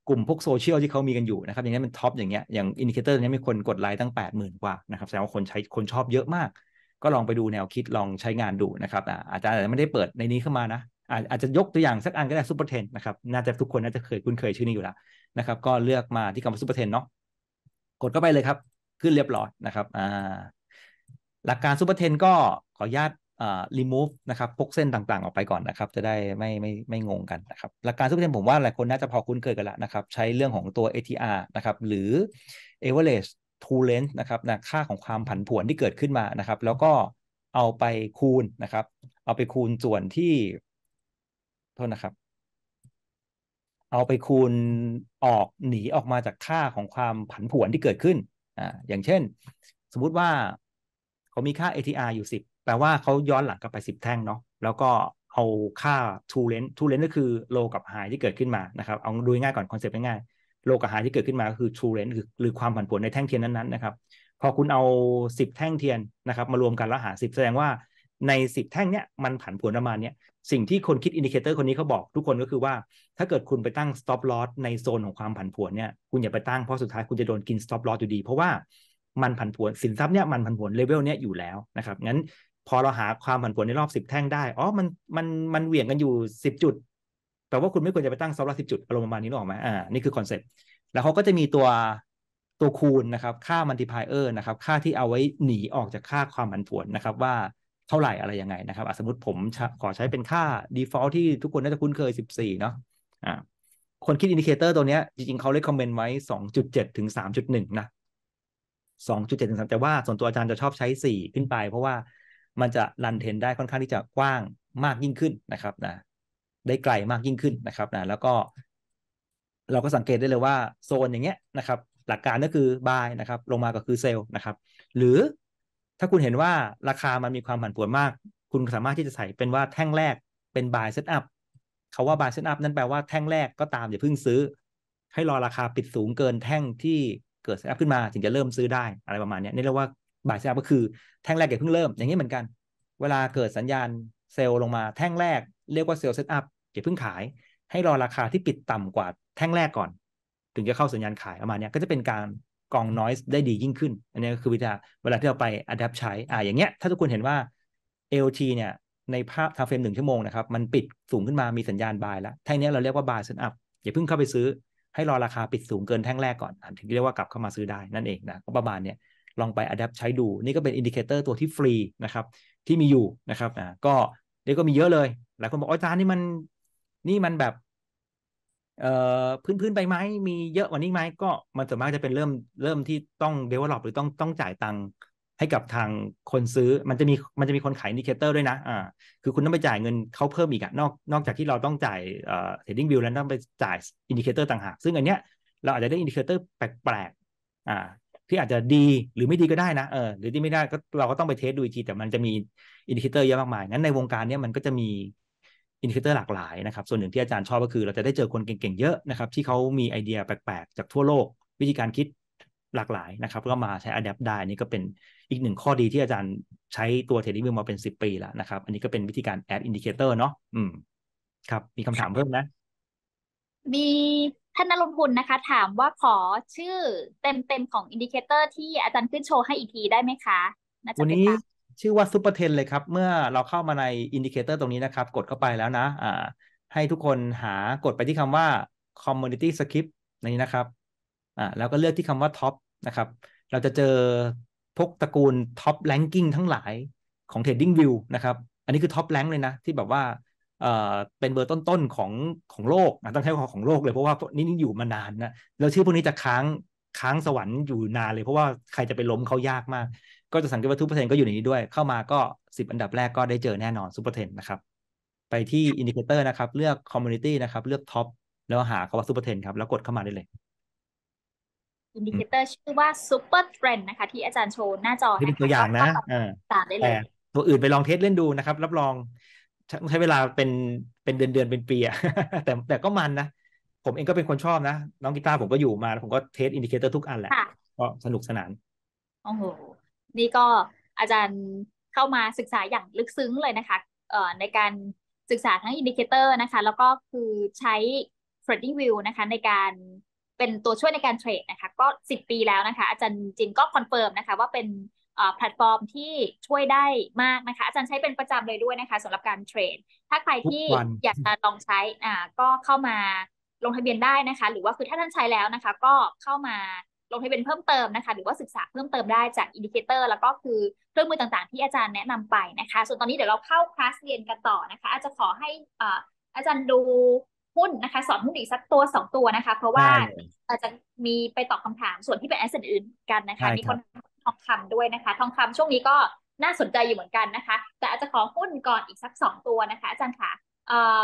กลุ่มพวกโซเชียลที่เขามีกันอยู่นะครับอย่างนี้เป็นท็อปอย่างเงี้ยอย่างอินดิเคเตอร์นี้มีคนกดไลค์ตั้ง8 0,000กว่านะครับแสดงว่าคนใช้คนชอบเยอะมาก ก็ลองไปดูแนวคิดลองใช้งานดูนะครับอาจจะไม่ได้เปิดในนี้เข้ามานะ อาจจะยกตัวอย่างสักอันก็ได้ซูเปอร์เทนนะครับน่าจะทุกคนน่าจะเคยคุ้นเคยชื่อนี้อยู่แล้วนะครับ ก็เลือกมาที่คำว่าซูเปอร์เทนเนาะกดเข้าไปเลยครับ ขึ้นเรียบร้อยนะครับหลักการซูเปอร์เทนก็ขออนุญาตอ่าูฟนะครับพกเส้นต่างๆออกไปก่อนนะครับ จะได้ไม่ไม่ไม่งงกันนะครับหลักการซุปเปอร์เทนผมว่าหลายคนน่าจะพอคุ้นเคยกันละนะครับใช้เรื่องของตัว ATR นะครับหรือ average t ์ u e length นะครับนะค่าของความผันผวนที่เกิดขึ้นมานะครับ แล้วก็เอาไปคูณนะครับ เอาไปคูณส่วนที่โทษนะครับ เอาไปคูณออกหนีออกมาจากค่าของความผันผวนที่เกิดขึ้นอ่าอย่างเช่น สมมุติว่าเขามีค่า ATR อยู่สิบแปลว่าเขาย้อนหลังกลับไปสิบแท่งเนาะแล้วก็เอาค่า t ูเ length two length ก็คือโลกับไฮที่เกิดขึ้นมานะครับเอาดูง่ายก่อนคอนเซปต์ง่ายโลกับไฮที่เกิดขึ้นมาก็คือ true length คือหรือความผันผวนในแท่งเทียนนั้นๆนะครับพอคุณเอา 10 แท่งเทียนนะครับมารวมกันแล้วหาร10แสดงว่าใน 10 แท่งเนี้ยมันผันผวนประมาณเนี้ยสิ่งที่คนคิดอินดิเคเตอร์คนนี้เขาบอกทุกคนก็คือว่า ถ้าเกิดคุณไปตั้ง stop loss ในโซนของความผันผวนเนี่ยคุณอย่าไปตั้งเพราะสุดท้ายคุณจะโดนกิน stop loss อยู่ดีเพราะว่ามันผันผวนสินทรัพย์เนี่ยมันผันผวนเลเวลเนี่ยอยู่แล้วนะครับงั้นพอเราหาความผันผวนในรอบสิบแท่งได้ อ๋อ มัน มัน มันเหวี่ยงกันอยู่สิบจุดแปลว่าคุณไม่ควรจะไปตั้งซอฟต์ละสิบจุด อารมณ์ประมาณนี้หรอกไหมอ่า นี่คือคอนเซ็ปต์ แล้วเขาก็จะมีตัว ตัวคูณนะครับ ค่ามัลติพายเออร์นะครับ ค่าที่เอาไว้หนีออกจากค่าความผันผวนนะครับ ว่าเท่าไหร่อะไรยังไงนะครับ สมมติผมขอใช้เป็นค่า default ที่ทุกคนน่าจะคุ้นเคย 14 เนาะ อ่า คนคิดอินดิเคเตอร์ตัวเนี้ยจริงๆเขาเลคคอมเมนต์ไว้2.7ถึง3.1นะ2.7ถึง3แต่ว่า ส่วนตัวอาจารย์จะชอบใช้4ขึ้นไป เพราะว่ามันจะรันเทนได้ค่อนข้างที่จะกว้างมากยิ่งขึ้นนะครับนะได้ไกลมากยิ่งขึ้นนะครับนะแล้วก็ เราก็สังเกตได้เลยว่าโซน อย่างเงี้ยนะครับ หลักการก็คือบายนะครับลงมาก็คือเซลล์นะครับ หรือถ้าคุณเห็นว่าราคามันมีความผันผวนมาก คุณสามารถที่จะใส่เป็นว่าแท่งแรกเป็นบายเซตอัพเขาว่าบายเซตอัพนั่นแปลว่าแท่งแรกก็ตามอย่าเพิ่งซื้อให้รอราคาปิดสูงเกินแท่งที่เกิดเซตอัพขึ้นมา ถึงจะเริ่มซื้อได้อะไรประมาณนี้นี่เรียกว่าบายเัญญาก็คือแท่งแรกเกิดเพิ่งเริ่ม อย่างนี้เหมือนกัน เวลาเกิดสัญญาณเซลล์ลงมาแท่งแรกเรียกว่าเซลล์เซตอัพอย่าเพิ่งขายให้รอราคาที่ปิดต่ำกว่าแท่งแรกก่อน ถึงจะเข้าสัญญาณขายประมาณนี้ก็จะเป็นการกองนอยได้ดียิ่งขึ้น อันนี้ก็คือวิธีเวลาที่เราไปอัดแอปใช้อ่าอย่างเงี้ยถ้าทุกคนเห็นว่า AOT เนี่ยในภาพทางเฟรมหนึ่งชั่วโมงนะครับมันปิดสูงขึ้นมามีสัญญาณบายแล้วแท่งนี้เราเรียกว่าบายเซนอัพอย่าเพิ่งเข้าไปซื้อ ให้รอราคาปิดสูงเกินแท่งแรกก่อนถึงเรียกว่ากลับเข้ามาซื้อได้นั่นเองนะก็ประมาณเนี้ยลองไปอัดแอปใช้ดู นี่ก็เป็นอินดิเคเตอร์ตัวที่ฟรีนะครับ ที่มีอยู่นะครับอ่าก็เดี๋ยวก็มีเยอะเลย หลายคนบอกโอ้ยจานนี่มัน นี่มันแบบ เอ่อพื้นๆไปไหมมีเยอะกว่านี้ไหมก็มันส่วนมากจะเป็นเริ่มเริ่มที่ต้อง develop หรือต้องต้องจ่ายตังค์ให้กับทางคนซื้อมันจะมีมันจะมีคนขายอินดิเคเตอร์ด้วยนะอ่า คือคุณต้องไปจ่ายเงินเขาเพิ่มอีกอะนอกนอกจากที่เราต้องจ่ายเอ่อเทรดดิ้งวิวแล้วต้องไปจ่ายอินดิเคเตอร์ต่างหากซึ่งอันเนี้ยเราอาจจะได้อินดิเคเตอร์แปลกๆอ่าที่อาจจะดีหรือไม่ดีก็ได้นะเออ หรือที่ไม่ได้ก็เราก็ต้องไปเทสดูอีกที แต่มันจะมีอินดิเคเตอร์เยอะมากมายนั้นในวงการนี้มันก็จะมีอินดิเคเตอร์หลากหลายนะครับ ส่วนหนึ่งที่อาจารย์ชอบก็คือเราจะได้เจอคนเก่งๆเยอะนะครับที่เขามีไอเดียแปลกๆจากทั่วโลกวิธีการคิดหลากหลายนะครับ ก็มาใช้อัดแอปได้นี่ก็เป็นอีกหนึ่งข้อดีที่อาจารย์ใช้ตัวเทรดดิ้งมาเป็นสิบปีแล้วนะครับอันนี้ก็เป็นวิธีการแอดอินดิเคเตอร์เนาะอืม ครับมีคำถามเพิ่มนะมีท่านนลงทุนนะคะถามว่าขอชื่อเต็ม ๆ ของอินดิเคเตอร์ที่อาจารย์ขึ้นโชว์ให้อีกทีได้ไหมคะวันนี้ชื่อว่าซูเปอร์เทนเลยครับ เมื่อเราเข้ามาในอินดิเคเตอร์ตรงนี้นะครับ กดเข้าไปแล้วนะ อ่า ให้ทุกคนหากดไปที่คำว่า Community Script ในนี้นะครับ อ่าแล้วก็เลือกที่คำว่า Top นะครับ เราจะเจอพวกตระกูล Top Ranking ทั้งหลายของ Trading View นะครับ อันนี้คือ Top Rank เลยนะ ที่แบบว่าเป็นเบอร์ต้นๆของของโลกต้องใช้คำของโลกเลยเพราะว่านี่นี่อยู่มานานนะแล้วชื่อพวกนี้จะค้างค้างสวรรค์อยู่นานเลย เพราะว่าใครจะไปล้มเขายากมาก ก็จะสังเกตว่าทุกเปอร์เซ็นต์ก็อยู่ในนี้ด้วย เข้ามาก็10อันดับแรกก็ได้เจอแน่นอนซูเปอร์เทนนะครับไปที่อินดิเคเตอร์นะครับเลือกคอมมูนิตี้นะครับ เลือกท็อปแล้วหาคำว่าซูเปอร์เทนครับแล้วกดเข้ามาได้เลยอินดิเคเตอร์ชื่อว่าซูเปอร์เทรนนะคะที่อาจารย์โชว์หน้าจอที่เป็นตัวอย่างนะอ่าได้เลยตัวอื่นไปลองเทสเล่นดูนะครับ รับรองใช้เวลาเป็นเป็นเดือนเดือนเป็นปีอะแต่แต่ก็มันนะ ผมเองก็เป็นคนชอบนะ น้องกีตาร์ผมก็อยู่มา ผมก็เทสอินดิเคเตอร์ทุกอันแหละ ก็สนุกสนานโอ้โหนี่ก็อาจารย์เข้ามาศึกษาอย่างลึกซึ้งเลยนะคะเอ่อในการศึกษาทั้งอินดิเคเตอร์นะคะแล้วก็คือใช้เ r ร d i n g view นะคะ ในการเป็นตัวช่วยในการเทรดนะคะ ก็ 10 ปีแล้วนะคะ อาจารย์จินก็คอนเฟิร์มนะคะ ว่าเป็นแพลตฟอร์มที่ช่วยได้มากนะคะ อาจารย์ใช้เป็นประจำเลยด้วยนะคะสำหรับการเทรดถ้าใครที่อยากจะลองใช้อ่าก็เข้ามาลงทะเบียนได้นะคะ หรือว่าคือถ้าท่านใช้แล้วนะคะ ก็เข้ามาลงทะเบียนเพิ่มเติมนะคะ หรือว่าศึกษาเพิ่มเติมได้จากอินดิเคเตอร์แล้วก็คือเครื่องมือต่างๆที่อาจารย์แนะนำไปนะคะส่วนตอนนี้เดี๋ยวเราเข้าคลาสเรียนกันต่อนะคะอาจจะขอให้อ่าอาจารย์ดูหุ้นนะคะสอนหุ้นอีกสักตัวสองตัวนะคะ เพราะว่าอาจจะมีไปตอบคำถามส่วนที่เป็นแอสเซทอื่นกันนะคะมีคนทองคำด้วยนะคะทองคำช่วงนี้ก็น่าสนใจอยู่เหมือนกันนะคะ แต่อาจจะขอหุ้นก่อนอีกสักสองตัวนะคะ อาจารย์ค่ะเอ่อ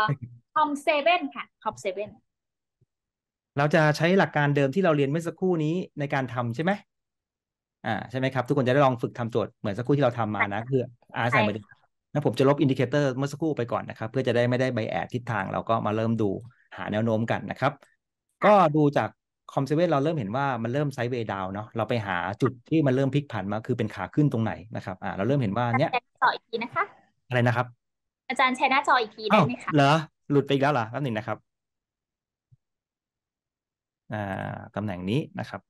ทอมเซเว่นค่ะทอมเซเว่นเราจะใช้หลักการเดิมที่เราเรียนเมื่อสักครู่นี้ในการทำใช่ไหมอ่าใช่ไหมครับทุกคนจะได้ลองฝึกทำโจทย์เหมือนสักครู่ที่เราทำมานะคืออาใส่มาดูนะผมจะลบอินดิเคเตอร์เมื่อสักครู่ไปก่อนนะครับ เพื่อจะได้ไม่ได้ใบแอดทิศทาง เราก็มาเริ่มดูหาแนวโน้มกันนะครับ ก็ดูจากคอมเซเว่นเราเริ่มเห็นว่า มันเริ่มไซด์เวย์ดาวเนาะเราไปหาจุดที่มันเริ่มพลิกผันมาคือเป็นขาขึ้นตรงไหนนะครับอ่าเราเริ่มเห็นว่า เนี้ยต่ออีกทีนะคะ อะไรนะครับ อาจารย์แชร์หน้าจออีกที ได้ไหมคะเหรอหลุดไปอีกแล้วเหรอแป๊บนึงนะครับอ่าตำแหน่งนี้นะครับ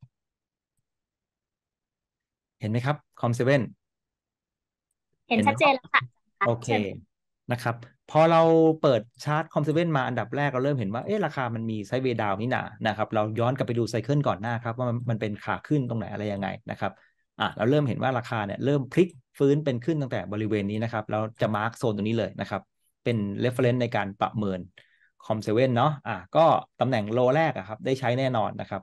เห็นไหมครับคอมเซเว่นเห็นชัดเจนแล้วค่ะ โอเคนะครับพอเราเปิดชาร์ตคอมเซเว่นมาอันดับแรก เราเริ่มเห็นว่าเอ๊ะราคามันมีไซเวดาวนี่นานะครับเราย้อนกลับไปดูไซเคิลก่อนหน้าครับ ว่ามันเป็นขาขึ้นตรงไหนอะไรยังไงนะครับ อ่ะเราเริ่มเห็นว่าราคาเนี่ย เริ่มพลิกฟื้นเป็นขึ้นตั้งแต่บริเวณนี้นะครับ เราจะมาร์กโซนตรงนี้เลยนะครับ เป็นเรฟเ r รนซ์ในการประเมินคอมเซเว่นเนาะ อ่ะก็ตำแหน่งโลแรกอะครับ ได้ใช้แน่นอนนะครับ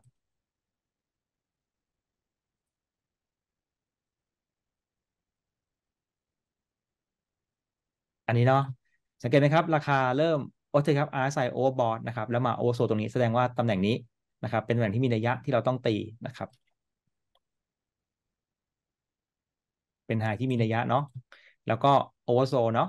อันนี้เนาะังเกตไหมครับราคาเริ่มโอเคครับ RSI overbought นะครับแล้วมา oversold ตรงนี้แสดงว่าตำแหน่งนี้นะครับเป็นตำแหน่งที่มีนัยยะที่เราต้องตีนะครับ เป็นไฮที่มีนัยยะเนาะแล้วก็ oversold เนาะ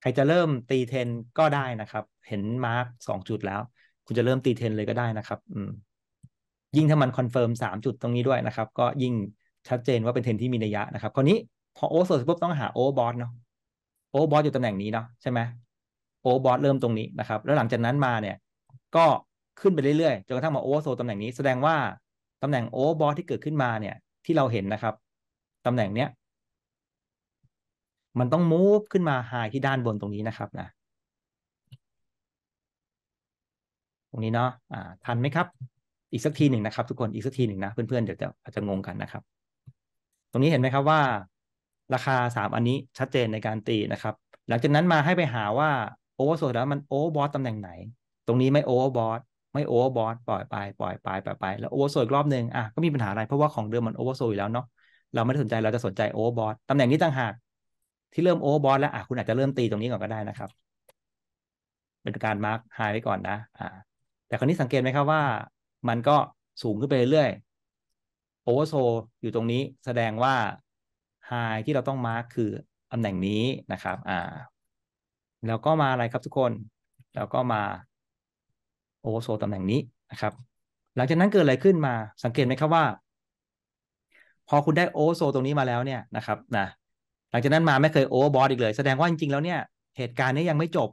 ใครจะเริ่มตีเทน ก็ได้นะครับ เห็นมาร์กสองจุดแล้วคุณจะเริ่มตีเทนเลยก็ได้นะครับอืมยิ่งถ้ามันคอนเฟิร์มสามจุดตรงนี้ด้วยนะครับก็ยิ่งชัดเจนว่าเป็นเทนที่มีนัยยะนะครับคราวนี้พอโอเวอร์โซปุ๊บต้องหาโอเวอร์บอสเนาะโอเวอร์บอสอยู่ตำแหน่งนี้เนาะใช่ไหมโอเวอร์บอสเริ่มตรงนี้นะครับ แล้วหลังจากนั้นมาเนี่ย ก็ขึ้นไปเรื่อยๆจนกระทั่งมาโอเวอร์โซตำแหน่งนี้แสดงว่าตำแหน่งโอเวอร์บอสที่เกิดขึ้นมาเนี่ย ที่เราเห็นนะครับตำแหน่งเนี้ยมันต้องมูฟขึ้นมาหายที่ด้านบนตรงนี้นะครับนะตรงนี้เนาะอ่า ทันไหมครับ อีกสักทีหนึ่งนะครับ ทุกคนอีกสักทีหนึ่งนะเพื่อนๆเดี๋ยวอาจจะงงกันนะครับ ตรงนี้เห็นไหมครับว่าราคา 3 อันนี้ชัดเจนในการตีนะครับ หลังจากนั้นมาให้ไปหาว่าโอเวอร์โซดแล้วมันโอเวอร์บอสตำแหน่งไหน ตรงนี้ไม่โอเวอร์บอสไม่โอเวอร์บอสปล่อยไปปล่อยไปปล่อยไปแล้วโอเวอร์โซดรอบหนึ่งอ่ะ ก็มีปัญหาอะไรเพราะว่าของเดิมมันโอเวอร์โซดอยู่แล้วเนาะเราไม่ได้สนใจเราจะสนใจโอเวอร์บอสตำแหน่งนี้ต่างหากที่เริ่มโอเวอร์บอสแล้วอ่ะ คุณอาจจะเริ่มตี ตรงนี้ก่อนก็ได้นะครับ เป็นการมาร์คไฮไว้ก่อนนะอ่าแต่คนนี้สังเกตไหมครับว่า มันก็สูงขึ้นไปเรื่อยโอเวอร์โซอยู่ตรงนี้แสดงว่าไฮที่เราต้องมาร์คคือตำแหน่งนี้นะครับ อ่า แล้วก็มาอะไรครับทุกคน แล้วก็มาโอเวอร์โซตำแหน่งนี้นะครับ หลังจากนั้นเกิดอะไรขึ้นมา สังเกตไหมครับว่า พอคุณได้โอเวอร์โซตรงนี้มาแล้วเนี่ยนะครับนะหลังจากนั้นมาไม่เคยโอเวอร์บอสอีกเลย แสดงว่าจริงๆแล้วเนี่ยเหตุการณ์นี้ยังไม่จบ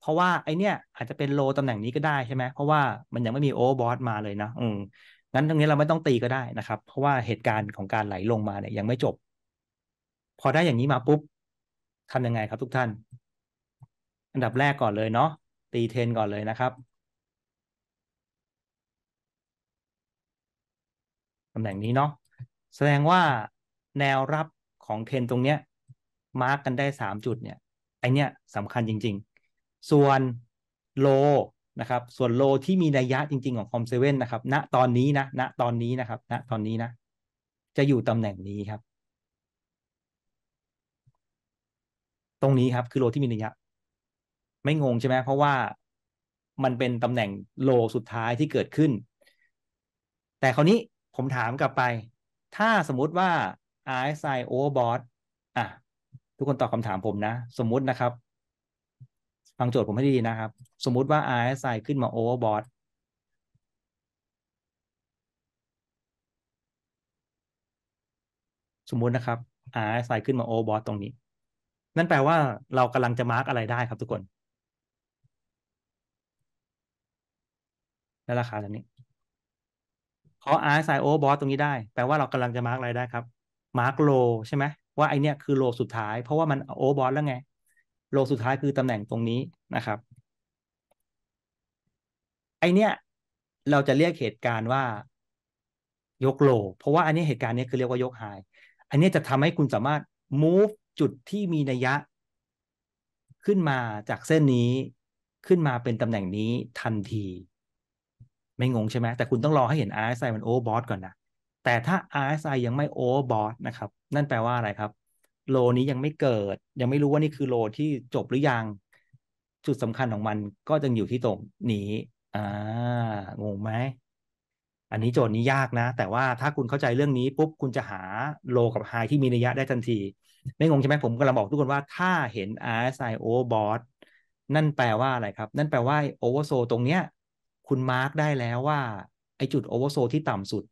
เพราะว่าไอเนี่ย อาจจะเป็นโลตำแหน่งนี้ก็ได้ใช่ไหม เพราะว่ามันยังไม่มีโอเวอร์บอสมาเลยนะ อืมงั้นตรงนี้เราไม่ต้องตีก็ได้นะครับ เพราะว่าเหตุการณ์ของการไหลลงมาเนี่ยยังไม่จบพอได้อย่างนี้มาปุ๊บทำยังไงครับทุกท่าน อันดับแรกก่อนเลยเนาะตีเทนก่อนเลยนะครับ ตำแหน่งนี้เนาะแสดงว่าแนวรับของเทนตรงเนี้ยมาร์กกันได้สามจุดเนี่ยไอเนี้ยสำคัญจริง ๆ ส่วนโลนะครับ ส่วนโลที่มีนัยยะจริงๆของคอมเซเว่นนะครับ ณตอนนี้นะ ณ ตอนนี้นะครับณตอนนี้นะจะอยู่ตำแหน่งนี้ครับตรงนี้ครับ คือโลที่มีนัยยะไม่งงใช่ไหมเพราะว่ามันเป็นตำแหน่งโลสุดท้ายที่เกิดขึ้น แต่คราวนี้ผมถามกลับไป ถ้าสมมติว่า RSI overbought อ่ะทุกคนตอบคำถามผมนะ สมมตินะครับ ฟังโจทย์ผมให้ดีนะครับ สมมติว่า RSI ขึ้นมา overbought สมมุตินะครับ RSI ขึ้นมา overbought ตรงนี้นั่นแปลว่าเรากำลังจะมาร์กอะไรได้ครับทุกคน แลวราคาตัวนี้ขอ RSI overbought ตรงนี้ได้ แปลว่าเรากำลังจะมาร์กอะไรได้ครับมาร์กโลใช่ไหมว่าไอเนี้ยคือโลสุดท้ายเพราะว่ามันโอ e r b o u บอทแล้วไง โลสุดท้ายคือตำแหน่งตรงนี้นะครับไอเนี้ยเราจะเรียกเหตุการณ์ว่ายกโล เพราะว่าอันนี้เหตุการณ์นี้คือเรียกว่ายกไฮอันนี้จะทำให้คุณสามารถ move จุดที่มีนัยยะ ขึ้นมาจากเส้นนี้ขึ้นมาเป็นตำแหน่งนี้ทันที ไม่งงใช่ไหมแต่คุณต้องรอให้เห็น RSI มันโอเวอร์บอทก่อนนะแต่ถ้า RSI ยังไม่โอเวอร์บอทนะครับ นั่นแปลว่าอะไรครับ โลนี้ยังไม่เกิด ยังไม่รู้ว่านี่คือโล ที่จบหรือยัง จุดสำคัญของมันก็ยังอยู่ที่ตรงนี้อ่างงไหมอันนี้โจทย์นี้ยากนะ แต่ว่าถ้าคุณเข้าใจเรื่องนี้ปุ๊บคุณจะหาโลกับไฮที่มีนัยยะได้ทันที ไม่งงใช่ไหมผมกำลังบอกทุกคนว่าถ้าเห็น RSI overbought นั่นแปลว่าอะไรครับ นั่นแปลว่า oversold ตรงเนี้ยคุณมาร์กได้แล้วว่าไอจุด oversold ที่ต่ำสุด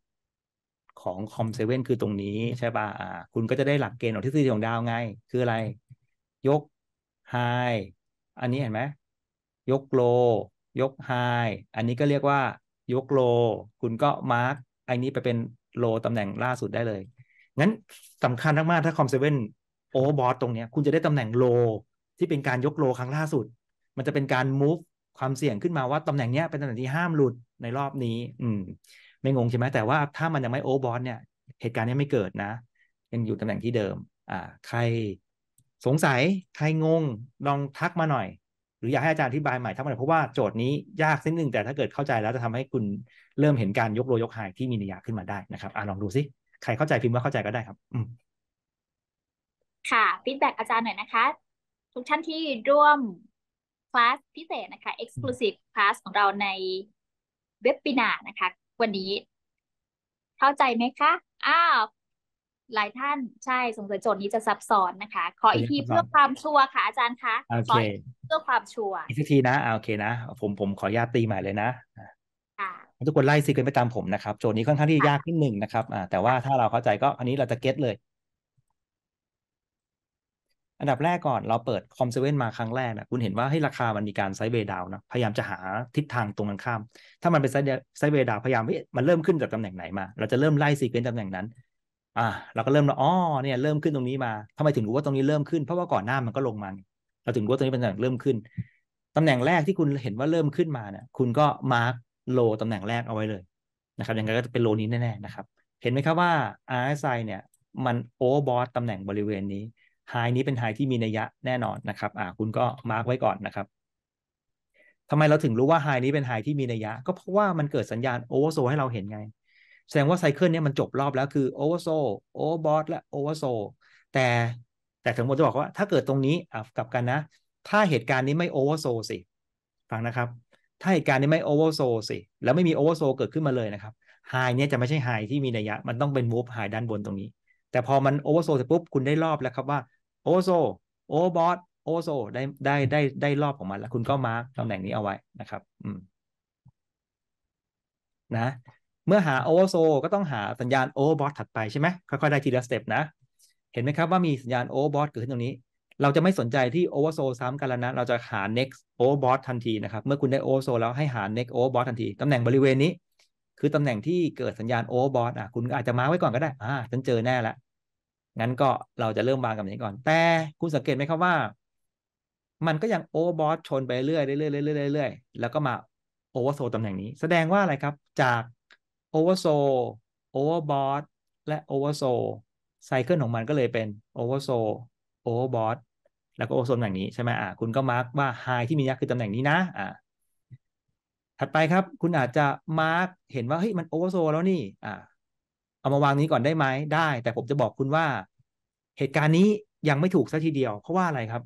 ของคอมเซเว่นคือตรงนี้ใช่ปะ่ะคุณก็จะได้หลักเกณฑ์ของทฤษฎีของดาวไงคืออะไร ยกไฮอันนี้เห็นไหมยกโลยกไฮอันนี้ก็เรียกว่ายกโลคุณก็มาร์กไอ้นี้ไปเป็นโลตำแหน่งล่าสุดได้เลย งั้นสำคัญมากๆถ้าคอมเซเว่นโอเวอร์บอสตรงนี้คุณจะได้ตำแหน่งโล ที่เป็นการยกโลครั้งล่าสุด มันจะเป็นการมูฟความเสี่ยงขึ้นมาว่าตำแหน่งนี้เป็นตำแหน่งที่ห้ามหลุดในรอบนี้ อืมไม่งงใช่ไหมแต่ว่า ถ้ามันยังไม่โอเวอร์บอสเนี่ยเหตุการณ์นี้ไม่เกิดนะ ยังอยู่ตำแหน่งที่เดิม อ่า ใคร สงสัยใครงง ลองทักมาหน่อยหรืออยากให้อาจารย์อธิบายใหม่ทั้งหมดเพราะว่าโจทย์นี้ยากสิ้นหนึ่งแต่ถ้าเกิดเข้าใจแล้วจะทำให้คุณเริ่มเห็นการยกโลยกหายที่มีนิยาขึ้นมาได้นะครับอ่าลองดูซิใครเข้าใจพิมพ์ว่าเข้าใจก็ได้ครับอืค่ะฟีดแบ็อาจารย์หน่อยนะคะ ทุกท่านที่ร่วมคลาสพิเศษนะคะ exclusive class ของเราในเว็บปินานะคะ วันนี้ เข้าใจไหมคะอ้าวหลายท่านใช่สงสัยโจทย์นี้จะซับซ้อนนะคะ ขออีกทีเพื่อความชัวร์ค่ะ อาจารย์คะขอเพื่อความชัวร์อีกทีนะโอเคนะผมผมขอญาตตีใหม่เลยนะทุกคนไล่ซีกันไปตามผมนะครับ โจทย์นี้ค่อนข้างที่ยากนิดหนึ่งนะครับอ่าแต่ว่าถ้าเราเข้าใจก็อันนี้เราจะเก็ตเลย อันดับแรกก่อนเราเปิดคอมเซเว่นมาครั้งแรกนะคุณเห็นว่าให้ราคามันมีการไซด์เวดาวนะพยายามจะหาทิศทางตรงกันข้าม ถ้ามันเป็นไซด์ไซด์เวดาวพยายาม มันเริ่มขึ้นจากตำแหน่งไหนมาเราจะเริ่มไล่ซีเกนตำแหน่งนั้น่าเราก็เริ่มเลาอ๋อเนี่ยเริ่มขึ้นตรงนี้มาทำไมถึงรู้ว่าตรงนี้เริ่มขึ้น เพราะว่าก่อนหน้ามันก็ลงมา เราถึงรู้ว่าตรงนี้เป็นตำแหน่งเริ่มขึ้นตำแหน่งแรกที่คุณเห็นว่าเริ่มขึ้นมาเนี่ย คุณก็มาร์กโลตำแหน่งแรกเอาไว้เลยนะครับอย่างไรก็จะเป็นโลนี้แน่ๆนะครับ เห็นไหมครับว่า RSI เนี่ยมันโอเวอร์บอทตำแหน่งบริเวณนี้ ไฮนี้เป็นไฮที่มีนัยยะแน่นอนนะครับอ่าคุณก็มาร์กไว้ก่อนนะครับทำไมเราถึงรู้ว่าไฮนี้เป็นไฮที่มีนัยยะ ก็เพราะว่ามันเกิดสัญญาณโอเวอร์โซให้เราเห็นไงแสดงว่าไซเคิลเนี้ยมันจบรอบแล้วคือโอเวอร์โซโอเวอร์บอทและโอเวอร์โซแต่แต่ถึงหมจะบอกว่าถ้าเกิดตรงนี้อกลับกันนะ ถ้าเหตุการณ์นี้ไม่โอเวอร์โซสิฟังนะครับ ถ้าเหตุการณ์นี้ไม่โอเวอร์โซสิ แล้วไม่มีโอเวอร์โซเกิดขึ้นมาเลยนะครับไฮเนี้ยจะไม่ใช่ไฮที่มีนัยยะ มันต้องเป็นมูฟไฮด้านบนตรงนี้ แต่พอมันโอเวอร์โซเสร็จปุ๊บคุณได้รอบแล้วครับว่าโอเวอร์โซโอเวอร์บอทโอเวอร์โซได้ได้ได้ได้รอบของมันแล้วคุณก็มาร์กตำแหน่งนี้เอาไว้นะครับอืมนะเมื่อหาโอเวอร์โซก็ต้องหาสัญญาณโอเวอร์บอสถัดไปใช่ไหมค่อยๆได้ทีละสเต็ปนะ เห็นไหมครับว่ามีสัญญาณโอเวอร์บอสเกิดขึ้นตรงนี้ เราจะไม่สนใจที่โอเวอร์โซซ้ำกันแล้วนะ เราจะหา next โอเวอร์บอสทันทีนะครับ เมื่อคุณได้โอเวอร์โซแล้วให้หา next โอเวอร์บอสทันทีตำแหน่งบริเวณนี้ คือตำแหน่งที่เกิดสัญญาณโอเวอร์บอ t อ่ะคุณอาจจะมาไว้ก่อนก็ได้ อ่าฉันเจอแน่ละงั้นก็เราจะเริ่มวางกับนี้ก่อนแต่คุณสังเกตไหมครับว่ามันก็ยังโอเวอร์บอสชนไปเรื่อยๆเรื่อยๆเรื่อยๆแล้วก็มาโอเวอร์โซตำแหน่งนี้ แสดงว่าอะไรครับจาก oversold overbought และ oversold ไซเคิลของมันก็เลยเป็น oversold overbought แล้วก็โอ e r นอย่างนี้ใช่ไหมอ่าคุณก็มาร์กว่า high ที่มียักษ์คือตำแหน่งนี้นะอ่าถัดไปครับ คุณอาจจะมาร์กเห็นว่าเฮ้ยมันโอเวอร์โซแล้วนี่อ่าเอามาวางนี้ก่อนได้ไหมได้ แต่ผมจะบอกคุณว่า เหตุการณ์นี้ยังไม่ถูกซะทีเดียวเพราะว่าอะไรครับ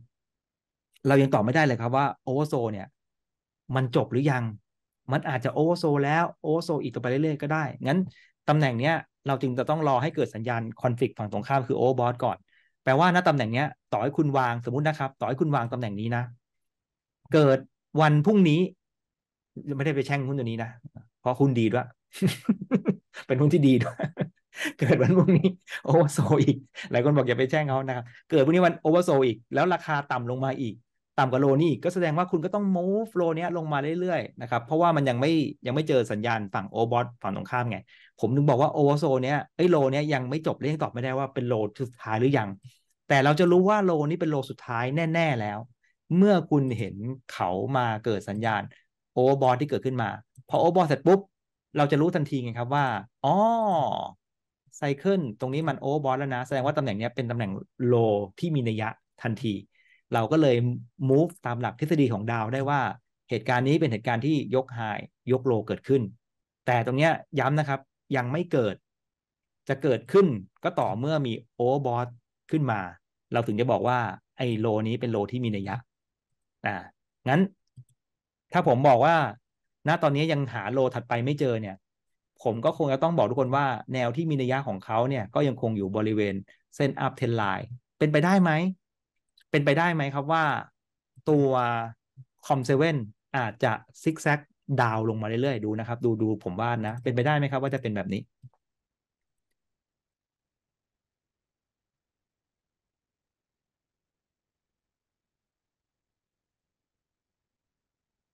เรายังตอบไม่ได้เลยครับว่าโอเวอร์โซเนี่ย มันจบหรือยังมันอาจจะโอเวอร์โซ แล้วโอเวอร์โซอีกต่อไปเรื่อยๆก็ได้ งั้นตำแหน่งเนี้ย เราจึงจะต้องรอให้เกิดสัญญาณคอนฟ lict ฝั่งตรงข้ามคือโอเวอร์บอทก่อน แปลว่าณตำแหน่งเนี้ย ต่อให้คุณวางสมมตินะครับ ต่อให้คุณวางตำแหน่งนี้นะ เกิดวันพรุ่งนี้ ไม่ได้ไปแช่งหุ้นตัวนี้นะ เพราะหุ้นดีด้วยเป็นหุ้นที่ดีด้วยเกิดวันพรุ่งนี้โอเวอร์โซอีกหลายคนบอกอย่าไปแช่งเขานะครับเกิดพรุ่งนี้วันโอเวอร์โซอีก แล้วราคาต่ำลงมาอีกต่ำกว่าโลนี่ก็แสดงว่าคุณก็ต้อง move โลนี้ลงมาเรื่อยๆนะครับ เพราะว่ามันยังไม่ยังไม่เจอสัญญาณฝั่งโอบอทฝั่งตรงข้ามไง ผมถึงบอกว่าโอเวอร์โซเนี้ยไอ้โลนี้ยยังไม่จบ เรื่องตอบไม่ได้ว่าเป็นโลสุดท้ายหรือยัง แต่เราจะรู้ว่าโลนี้เป็นโลสุดท้ายแน่ ๆแล้ว เมื่อคุณเห็นเขามาเกิดสัญญาณโอเวอร์บอทที่เกิดขึ้นมาพอโอเวอร์บอทเสร็จปุ๊บเราจะรู้ทันทีไงครับว่าอ๋อไซเคิลตรงนี้มันโอเวอร์บอทแล้วนะ แสดงว่าตำแหน่งนี้เป็นตำแหน่งโลที่มีนัยยะทันทีเราก็เลย move ตามหลักทฤษฎีของดาวได้ว่า เหตุการณ์นี้เป็นเหตุการณ์ที่ยกไฮยกโลเกิดขึ้น แต่ตรงเนี้ยย้ำนะครับ ยังไม่เกิด จะเกิดขึ้นก็ต่อเมื่อมีโอเวอร์บอทขึ้นมา เราถึงจะบอกว่า ไอ้โลนี้เป็นโลที่มีนัยยะอ่างั้น ถ้าผมบอกว่าณตอนนี้ยังหาโลถัดไปไม่เจอเนี่ย ผมก็คงจะต้องบอกทุกคนว่าแนวที่มีนัยยะของเขาเนี่ยก็ยังคงอยู่บริเวณเส้นอัพเทนไลน์เป็นไปได้ไหมเป็นไปได้ไหมครับว่าตัวคอมเซเว่นอาจจะซิกแซกดาวลงมาเรื่อยๆ ดูนะครับ ดูดูผมว่านะ เป็นไปได้ไหมครับว่าจะเป็นแบบนี้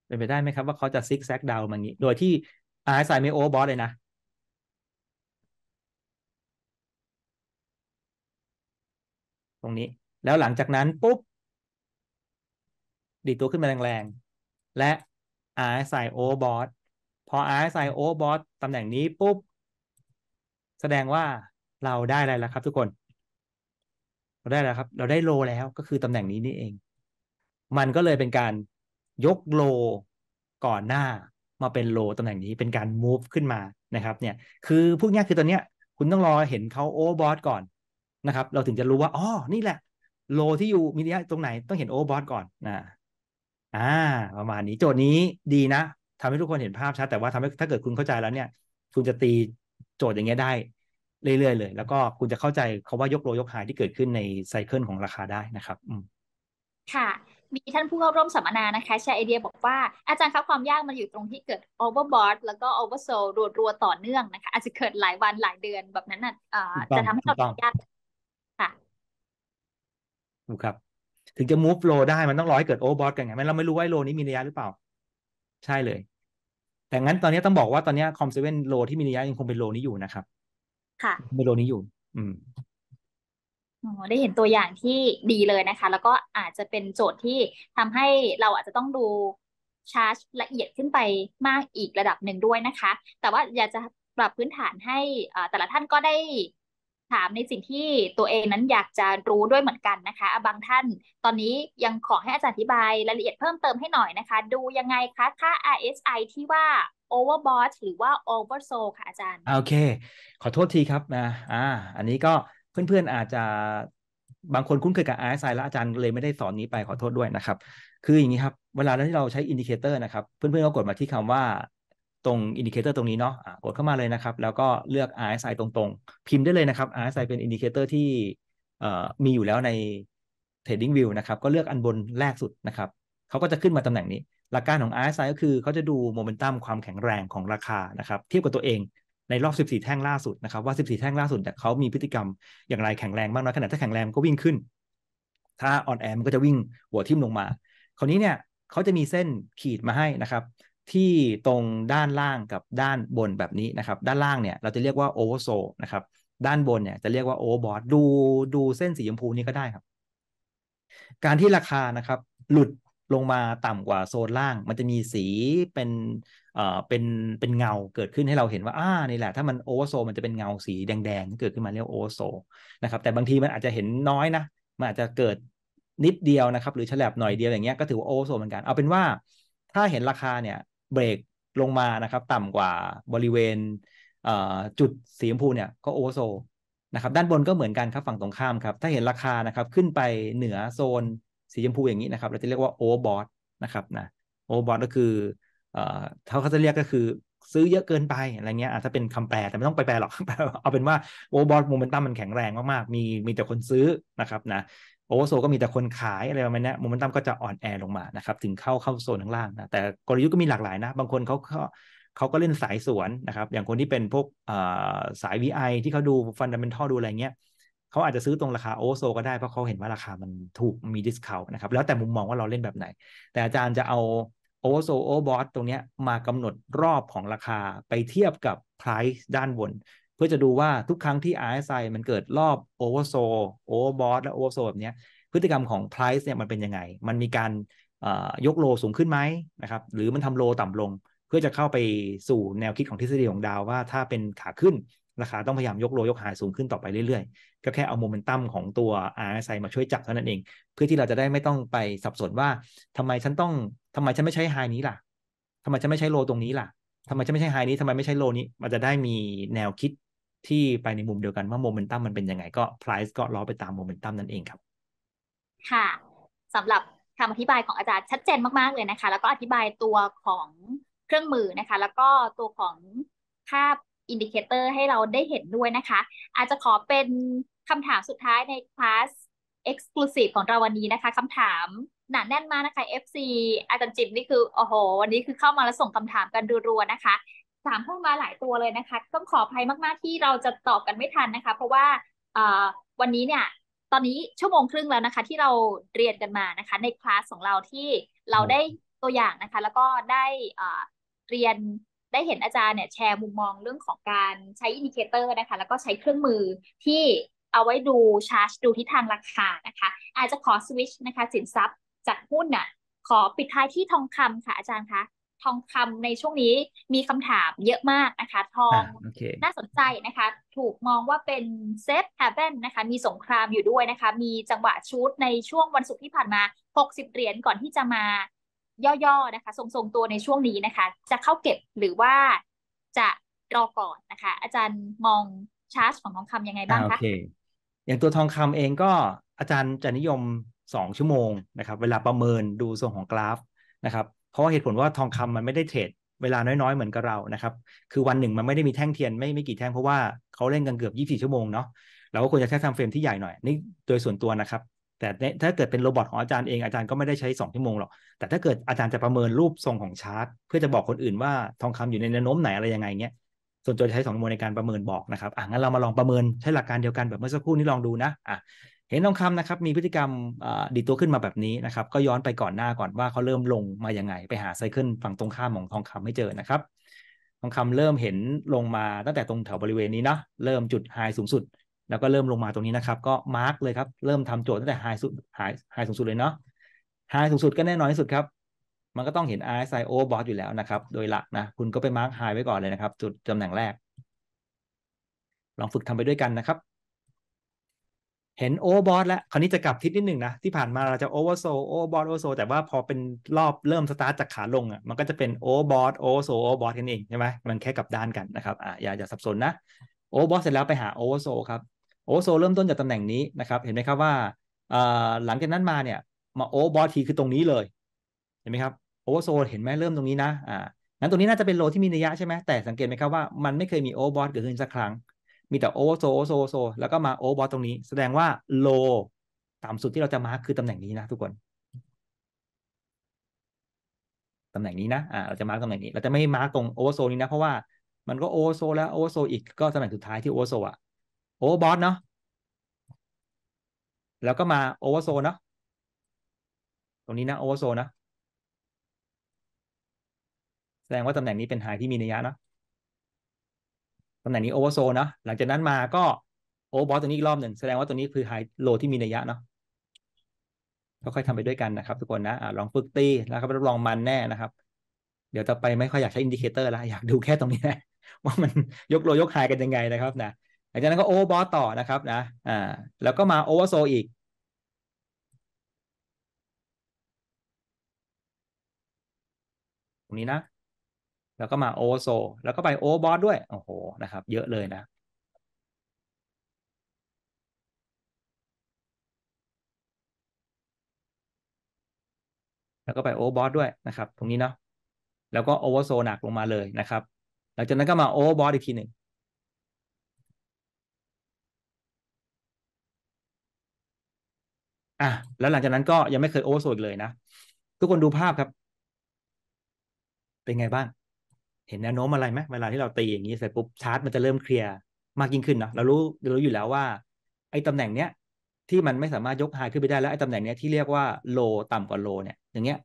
เป็นไปได้ไหมครับว่าเขาจะซิกแซกดาวมางี้ โดยที่อาสายไม่โอเวอร์บอสเลยนะ ตรงนี้แล้วหลังจากนั้นปุ๊บดีตัวขึ้นมาแรงๆและ RSI overbought พอ RSI overbought ตำแหน่งนี้ปุ๊บแสดงว่าเราได้อะไรแล้วครับทุกคน เราได้แล้วครับ เราได้โลแล้ว ก็คือตำแหน่งนี้นี่เอง มันก็เลยเป็นการยกโลก่อนหน้า มาเป็นโลตำแหน่งนี้เป็นการ move ขึ้นมานะครับ เนี่ย คือพูดง่ายคือตอนเนี้ยคุณต้องรอเห็นเขาโอเวอร์บอสก่อนนะครับ เราถึงจะรู้ว่าอ๋อนี่แหละโลที่อยู่มีระยะตรงไหนต้องเห็นโอเวอร์บอทก่อนนะอ่า ประมาณนี้โจทย์นี้ดีนะทำให้ทุกคนเห็นภาพชัด แต่ว่าทำให้ถ้าเกิดคุณเข้าใจแล้วเนี่ย คุณจะตีโจทย์อย่างเงี้ยได้ เรื่อยๆเลย แล้วก็คุณจะเข้าใจเขาว่ายกโลยกหายที่เกิดขึ้นในไซเคิลของราคาได้นะครับค่ะ มีท่านผู้เข้าร่วมสัมมนานะคะแชร์ไอเดียบอกว่าอาจารย์ครับความยากมันอยู่ตรงที่เกิดโอเวอร์บอทแล้วก็โอเวอร์โซลรัวๆต่อเนื่องนะคะอาจจะเกิดหลายวันหลายเดือนแบบนั้นน่ะจะทำให้เรายากถูกครับ ถึงจะ move low ได้มันต้องรอให้เกิด overbought กันไงม่เราไม่รู้ว่าโลนี้มีระยะหรือเปล่า ใช่เลย แต่งั้นตอนนี้ต้องบอกว่าตอนนี้คอมเซเว่นโลที่มีระยะยังคงเป็นโลนี้อยู่นะครับ ค่ะเป็นโลนี้อยู่ อืมอ๋อได้เห็นตัวอย่างที่ดีเลยนะคะ แล้วก็อาจจะเป็นโจทย์ที่ทำให้เราอาจจะต้องดูชาร์จ ละเอียดขึ้นไปมากอีกระดับหนึ่งด้วยนะคะ แต่ว่าอยากจะปรับพื้นฐานให้แต่ละท่านก็ได้ถามในสิ่งที่ตัวเองนั้นอยากจะรู้ด้วยเหมือนกันนะคะ บางท่าน ตอนนี้ยังขอให้อาจารย์อธิบายรายละเอียดเพิ่มเติมให้หน่อยนะคะ ดูยังไงคะค่า RSI ที่ว่า overbought หรือว่า oversold ค่ะอาจารย์ โอเค ขอโทษทีครับนะอ่าอันนี้ก็เพื่อนๆอาจจะ บางคนคุ้นเคยกับ RSI แล้วอาจารย์เลยไม่ได้สอนนี้ไปขอโทษด้วยนะครับ คืออย่างนี้ครับเวลาที่เราใช้อินดิเคเตอร์นะครับเพื่อนๆก็กดมาที่คำว่าตรงอินดิเคเตอร์ตรงนี้เนาะะกดเข้ามาเลยนะครับ แล้วก็เลือก RSI ตรงๆ พิมพ์ได้เลยนะครับ RSI เป็นอินดิเคเตอร์ที่มีอยู่แล้วใน Trading View นะครับ ก็เลือกอันบนแรกสุดนะครับ เขาก็จะขึ้นมาตำแหน่งนี้ หลักการของ RSI ก็คือเขาจะดูโมเมนตัมความแข็งแรงของราคานะครับ เทียบกับตัวเอง ในรอบ 14 แท่งล่าสุดนะครับว่า 14 แท่งล่าสุดเนี่ยเขามีพฤติกรรม อย่างไรแข็งแรงมากน้อยขนาดถ้าแข็งแรงก็วิ่งขึ้น ถ้าอ่อนแอมันก็จะวิ่งหัวทิ่มลงมา คราวนี้เนี่ยเขาจะมีเส้นขีดมาให้นะครับที่ตรงด้านล่างกับด้านบนแบบนี้นะครับ ด้านล่างเนี่ย เราจะเรียกว่าโอเวอร์โซนะครับ ด้านบนเนี่ย จะเรียกว่าโอเวอร์บอทดูดูเส้นสีชมพูนี้ก็ได้ครับ การที่ราคานะครับ หลุดลงมาต่ำกว่าโซนล่าง มันจะมีสีเป็นเอ่อเป็นเป็นเงาเกิดขึ้นให้เราเห็นว่าอ่านี่แหละ ถ้ามันโอเวอร์โซ มันจะเป็นเงาสีแดงๆ เกิดขึ้นมาเรียกโอเวอร์โซนะครับแต่บางทีมันอาจจะเห็นน้อยนะมันอาจจะเกิดนิดเดียวนะครับ หรือแฉลบหน่อยเดียวอย่างเงี้ยก็ถือว่าโอเวอร์โซเหมือนกันเอาเป็นว่าถ้าเห็นราคาเนี่ยเบรกลงมา นะครับ ต่ำกว่าบริเวณจุดสีชมพูเนี่ย ก็โอเวอร์โซนะครับ ด้านบนก็เหมือนกันครับ ฝั่งตรงข้ามครับ ถ้าเห็นราคานะครับ ขึ้นไปเหนือโซนสีชมพูอย่างนี้นะครับ เราจะเรียกว่าโอเวอร์บอทนะครับนะโอเวอร์บอทก็คือเขาเขาจะเรียกก็คือซื้อเยอะเกินไป อะไรเงี้ยอาจจะเป็นคำแปล แต่ไม่ต้องไปแปลหรอก เอาเป็นว่าโอเวอร์บอทโมเมนตัมมันแข็งแรงมาก ๆ มีมีแต่คนซื้อนะครับ นะโอเวอร์โซก็มีแต่คนขายอะไรประมาณนี้โมเมนตัมก็จะอ่อนแอลงมา นะครับ ถึงเข้าเข้าโซนข้างล่างนะ แต่กลยุทธ์ก็มีหลากหลายนะ บางคนเขาเขาเขาก็เล่นสายสวนนะครับ อย่างคนที่เป็นพวกสาย VI ที่เขาดูฟันดัมเบลทัดูอะไรเงี้ย เขาอาจจะซื้อตรงราคาโอเวอร์โซก็ได้ เพราะเขาเห็นว่าราคามันถูกมีดิสคาวนะครับ แล้วแต่มุมมองว่าเราเล่นแบบไหน แต่อาจารย์จะเอาโอเวอร์โซโอเวอร์บอสตรงนี้มากำหนดรอบของราคาไปเทียบกับไพรซ์ด้านบนเพื่อจะดูว่าทุกครั้งที่ RSI มันเกิดรอบ oversold overbought และ oversold แบบนี้ พฤติกรรมของ price เนี่ยมันเป็นยังไง มันมีการยกโลสูงขึ้นไหมนะครับหรือมันทำโลต่ำลง เพื่อจะเข้าไปสู่แนวคิดของทฤษฎีของดาวว่าถ้าเป็นขาขึ้น ราคาต้องพยายามยกโลยกหายสูงขึ้นต่อไปเรื่อยๆ ก็แค่เอาโมเมนตัมของตัว RSI มาช่วยจับเท่านั้นเอง เพื่อที่เราจะได้ไม่ต้องไปสับสนว่าทำาไมฉันต้องทำาไมฉันไม่ใช้ไฮนี้ล่ะทำาไมฉันไม่ใช้โลตรงนี้ล่ะทำไมฉันไม่ใช่ไฮนี้ทำไมไม่ใช่โลนี้ มันจะได้มีแนวคิดที่ไปในมุมเดียวกันว่าโมเมนตัมมันเป็นยังไงก็ price ก็ล้อไปตามโมเมนตัมนั่นเองครับ ค่ะสำหรับคำอธิบายของอาจารย์ชัดเจนมาก ๆ เลยนะคะ แล้วก็อธิบายตัวของเครื่องมือนะคะ แล้วก็ตัวของภาพอินดิเคเตอร์ให้เราได้เห็นด้วยนะคะ อาจจะขอเป็นคำถามสุดท้ายในคลาส Exclusive ของเราวันนี้นะคะคำถามหนาแน่นมากนะคะ FC อาจารย์จิมนี่คือโอ้โหวันนี้คือเข้ามาแล้วส่งคำถามกันรัวๆนะคะถามเข้ามาหลายตัวเลยนะคะต้องขออภัยมาก ๆ ที่เราจะตอบกันไม่ทันนะคะ เพราะว่าวันนี้เนี่ยตอนนี้ชั่วโมงครึ่งแล้วนะคะ ที่เราเรียนกันมานะคะ ในคลาสของเราที่เราได้ตัวอย่างนะคะแล้วก็ได้เรียนได้เห็นอาจารย์เนี่ยแชร์มุมมองเรื่องของการใช้อินดิเคเตอร์นะคะแล้วก็ใช้เครื่องมือที่เอาไว้ดูชาร์จดูทิศทางราคานะคะ อาจจะขอสวิชนะคะสินทรัพย์จากหุ้นน่ะขอปิดท้ายที่ทองคำค่ะอาจารย์คะทองคำในช่วงนี้มีคำถามเยอะมากนะคะ ทองอน่าสนใจนะคะ ถูกมองว่าเป็นเซฟแฮเปนนะคะ มีสงครามอยู่ด้วยนะคะ มีจังหวะชุดในช่วงวันศุกร์ที่ผ่านมา60เหรียญก่อนที่จะมาย่อๆนะคะทรงๆตัวในช่วงนี้นะคะ จะเข้าเก็บหรือว่าจะรอก่อนนะคะ อาจารย์มองชาร์จของทองคำยังไงบ้างคะอย่างตัวทองคำเองก็อาจารย์จะนิยม 2 ชั่วโมงนะครับเวลาประเมินดูทรงของกราฟนะครับราะว่าเหตุผลว่าทองคำมันไม่ได้เทรดเวลาน้อย ๆเหมือนกับเรานะครับ คือวันหนึ่งมันไม่ได้มีแท่งเทียนไม่ไม่กี่แท่งเพราะว่าเขาเล่นกันเกือบ 24 ชั่วโมงเนาะ เราก็ควรจะใช้ทำเฟรมที่ใหญ่หน่อยนี่โดยส่วนตัวนะครับ แต่ถ้าเกิดเป็นโรบอทของอาจารย์เองอาจารย์ก็ไม่ได้ใช้ 2 ชั่วโมงหรอก แต่ถ้าเกิดอาจารย์จะประเมินรูปทรงของชาร์ตเพื่อจะบอกคนอื่นว่าทองคำอยู่ในแนวโน้มไหนอะไรยังไงเงี้ย ส่วนตัวใช้2ชั่วโมงในการประเมินบอกนะครับอ่ะงั้นเรามาลองประเมินใช้หลักการเดียวกันแบบเมื่อสักครู่นี้ลองดูนะอ่ะเห็นทองคำนะครับมีพฤติกรรมดีตัวขึ้นมาแบบนี้นะครับ ก็ย้อนไปก่อนหน้าก่อนว่า เขาเริ่มลงมาอย่างไง ไปหาไซเคิลฝั่งตรงข้ามของทองคำให้เจอนะครับทองคำเริ่มเห็นลงมาตั้งแต่ตรงแถวบริเวณนี้เนาะเริ่มจุดไฮสูงสุด แล้วก็เริ่มลงมาตรงนี้นะครับ ก็มาร์กเลยครับ เริ่มทำโจทย์ตั้งแต่ไฮสุดไฮสูงสุดเลยเนาะไฮสูงสุดก็แน่นอนที่สุดครับ มันก็ต้องเห็น RSI o v e r b o u g h อยู่แล้วนะครับ โดยหลักนะ คุณก็ไปมาร์กไฮไว้ก่อนเลยนะครับจุดตำแหน่งแรก ลองฝึกทำไปด้วยกันนะครับเห็นโอเวอร์บอทแล้ว คราวนี้จะกลับทิศนิดหนึ่งนะ ที่ผ่านมาเราจะโอเวอร์โซโอเวอร์บอทโอเวอร์โซแต่ว่าพอเป็นรอบเริ่มสตาร์ทจากขาลง อ่ะ มันก็จะเป็นโอเวอร์บอทโอเวอร์โซโอเวอร์บอทกันเองใช่ไหมมันแค่กลับด้านกันนะครับอ่าอย่าอย่าสับสนนะโอเวอร์บอทเสร็จแล้วไปหาโอเวอร์โซครับโอเวอร์โซเริ่มต้นจากตำแหน่งนี้นะครับ เห็นไหมครับว่าอ่าหลังจากนั้นมาเนี่ยมาโอเวอร์บอททีคือตรงนี้เลยเห็นไหมครับโอเวอร์โซเห็นไหมเริ่มตรงนี้นะอ่างั้นตรงนี้น่าจะเป็นโลที่มีนัยยะใช่ไหมแต่สังเกตไหมครับว่า มันไม่เคยมีโอเวอร์บอทเกิดขึ้นสักครั้งมีแต่โอเวอร์โซโอโซโซแล้วก็มาโอเวอร์บอสตรงนี้ แสดงว่าโลต่ำสุดที่เราจะมาคือตำแหน่งนี้นะทุกคนตำแหน่งนี้นะอ่าเราจะมาร์ตำแหน่งนี้ เราจะไม่มาร์ตรงโอเวอร์โซ นี้นะเพราะว่ามันก็โอเวอร์โซ แล้วโอเวอร์โซอีกก็ตำแหน่งสุดท้ายที่โอเวอร์โซอะโอเวอร์บอสเนาะแล้วก็มาโอเวอร์โซเนาะตรงนี้นะโอเวอร์โซนะแสดงว่าตำแหน่งนี้เป็นไฮที่มีนัยยะเนาะำแหน่งนี้โอเวอร์โซนะหลังจากนั้นมาก็โอเวอร์บอสตัวนี้อีกรอบหนึ่ง แสดงว่าตัวนี้คือไฮโลที่มีนัยยะเนาะค่อยทำไปด้วยกันนะครับทุกคนนะอะลองฝึกตีแล้วก็รับรองมันแน่นะครับ เดี๋ยวต่อไปไม่ค่อยอยากใช้อินดิเคเตอร์ละอยากดูแค่ตรงนี้นะว่ามันยกโลยกไฮกันยังไงนะครับนะหลังจากนั้นก็โอเวอร์บอสต่อนะครับ นะ อ่า แล้วก็มาโอเวอร์โซอีก ตรงนี้นะแล้วก็มาโอโซแล้วก็ไปโอบอสด้วย โอ้โหนะครับ เยอะเลยนะ แล้วก็ไปโอบอสด้วยนะครับ ตรงนี้เนาะแล้วก็โอเวอร์โซหนักลงมาเลยนะครับ หลังจากนั้นก็มาโอบอสอีกทีหนึ่งอ่ะแล้วหลังจากนั้นก็ยังไม่เคยโอเวอร์โซอีกเลยนะทุกคนดูภาพครับ เป็นไงบ้างเห็นแนวโน้มอะไรไหมเวลาที่เราตีอย่างนี้เสร็จปุ๊บชาร์ตมันจะเริ่มเคลียร์มากยิ่งขึ้นเนาะเรารู้เรารู้อยู่แล้วว่า ไอ้ตำแหน่งเนี้ยที่มันไม่สามารถยกไฮขึ้นไปได้ แล้วไอ้ตำแหน่งเนี้ยที่เรียกว่าโลต่ำกว่าโลเนี่ยอย่างเงี้ย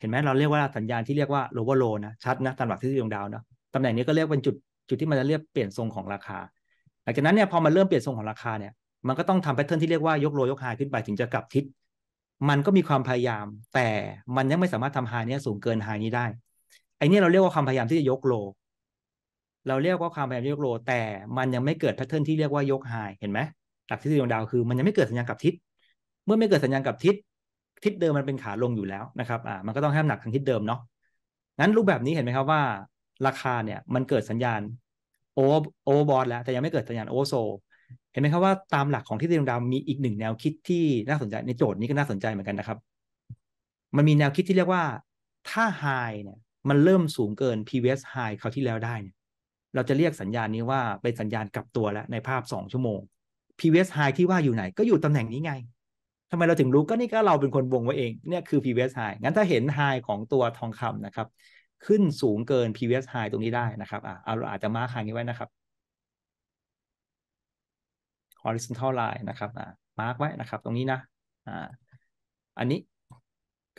เห็นไหมเราเรียกว่าสัญญาณที่เรียกว่าโลว่าโลนะชัดนะตามหลักทฤษฎีดวงดาวเนาะตำแหน่งนี้ก็เรียกเป็นจุดจุดที่มันจะเรียกเปลี่ยนทรงของราคาหลังจากนั้นเนี่ยพอมันเริ่มเปลี่ยนทรงของราคาเนี่ย มันก็ต้องทำแพทเทิร์นที่เรียกว่ายกโลยกไฮขึ้นไปถึงจะกลับทิศมันก็มีความพยายาม แต่มันยังไม่สามารถทำไฮนี้สูงเกินไฮนี้ได้ไอเนี้ยเราเรียกว่าความพยายามที่จะยกโล เราเรียกว่าความพยายามยกโล แต่มันยังไม่เกิดแพทเทิร์นที่เรียกว่ายกไฮ เห็นไหมหลักทฤษฎีดวงดาวคือ มันยังไม่เกิดสัญญาณกับทิศ เมื่อไม่เกิดสัญญาณกับทิศ ทิศเดิมมันเป็นขาลงอยู่แล้วนะครับ อ่า มันก็ต้องให้หนักทางทิศเดิมเนาะ งั้นรูปแบบนี้เห็นไหมครับว่า ราคาเนี่ย มันเกิดสัญญาณโอเวอร์โอเวอร์บอทแล้ว แต่ยังไม่เกิดสัญญาณโอเวอร์โซ เห็นไหมครับว่าตามหลักของทฤษฎีดวงดาวมีอีกหนึ่งแนวคิดที่น่าสนใจในโจทย์นี้ก็น่าสนใจเหมือนกันนะครับ มันมีแนวคิดที่เรียกว่าถ้าไฮเนี่ยมันเริ่มสูงเกิน previous high คราวที่แล้วได้เนี่ย เราจะเรียกสัญญาณนี้ว่า เป็นสัญญาณกลับตัวแล้วในภาพ 2 ชั่วโมง p v s high ที่ว่าอยู่ไหน ก็อยู่ตำแหน่งนี้ไง ทำไมเราถึงรู้ก็นี่ก็เราเป็นคนวงไว้เองเนี่ยคือ p v s high งั้นถ้าเห็น high ของตัวทองคำนะครับ ขึ้นสูงเกิน p v s high ตรงนี้ได้นะครับอ่าเราอาจจะมาร์ค h างนี้ไว้นะครับ horizontal line นะครับอ่ามาร์กไว้นะครับตรงนี้นะ อ่า อันนี้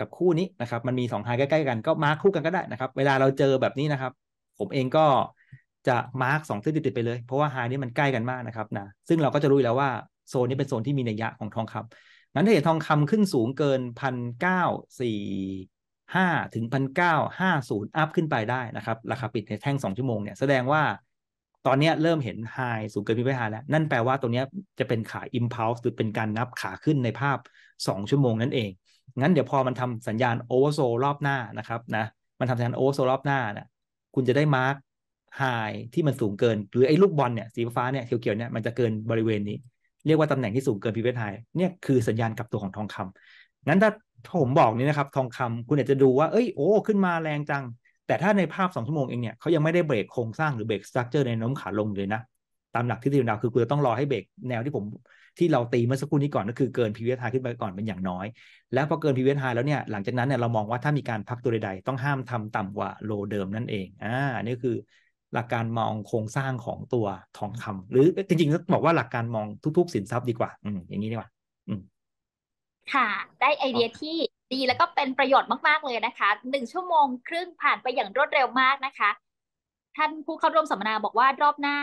กับ คู่นี้นะครับมันมีสองไฮใกล้ๆกันก็มาร์คคู่ กันก็ได้นะครับเวลาเราเจอแบบนี้นะครับ ผมเองก็จะมาร์คสองเส้นติดๆไปเลย เพราะว่าไฮนี้มันใกล้กันมากนะครับนะซึ่งเราก็จะรู้อยู่แล้วว่าโซนนี้เป็นโซน ที่มีนยะของทองคำนั้นถ้าเห็นทองคำขึ้นสูงเกินพันเก้าสี่ห้าถึงพันเก้าห้าศูนย์อัพ ขึ้นไปได้นะครับราคาปิดในแท่งสองชั่วโมงเนี่ยแสดงว่าตอนนี้เริ่มเห็นไฮสูงเกินพิพิธภัณฑ์แล้วนั่นแปลว่าตัวนี้จะเป็นขาอิมพัลส์หรือเป็นการนับขาขึ้นในภาพ 2 ชั่วโมงนั่นเองงั้นเดี๋ยวพอมันทำสัญญาณโอเวอร์โซรอบหน้านะครับนะ มันทำสัญญาณโอเวอร์โซรอบหน้านะคุณจะได้มาร์กไฮที่มันสูงเกิน หรือ ไอ้ลูกบอลเนี่ยสีฟ้าเนี่ยเขียวๆเนี่ยมันจะเกินบริเวณนี้ เรียกว่าตำแหน่งที่สูงเกินพิเวทไฮเนี่ยคือสัญญาณกับตัวของทองคำงั้นถ้าผมบอกนี่นะครับทองคำคุณอาจจะดูว่า เอ้ยโอ้ขึ้นมาแรงจัง แต่ถ้าในภาพ2ชั่วโมงเองเนี่ยเขายังไม่ได้เบรกโครงสร้างหรือเบรกสตรัคเจอร์ในน้มขาลงเลยนะ ตามหลักทฤษฎีดาวคือคุณจะต้องรอให้เบรกแนวที่ผมที่เราตีเมื่อสักครู่นี้ก่อนก็คือเกินพีเวียทายขึ้นไปก่อนเป็นอย่างน้อย แล้วพอเกินพีเวียทายแล้วเนี่ยหลังจากนั้นเนี่ยเรามองว่าถ้ามีการพักตัวใดๆต้องห้ามทำต่ำกว่าโลเดิมนั่นเอง อ่าันนี้คือ หลักการมองโครงสร้างของตัวทองคำ หรือจริงๆบอกว่าหลักการมองทุกๆ สินทรัพย์ดีกว่าอืมอย่างนี้ดีกว่า อืมค่ะ ได้ไอเดียที่ดีแล้วก็เป็นประโยชน์มากๆเลยนะคะหนึ่งชั่วโมงครึ่งผ่านไปอย่างรวดเร็วมากนะคะ ท่านผู้เข้าร่วมสัมมนาบอกว่ารอบหน้า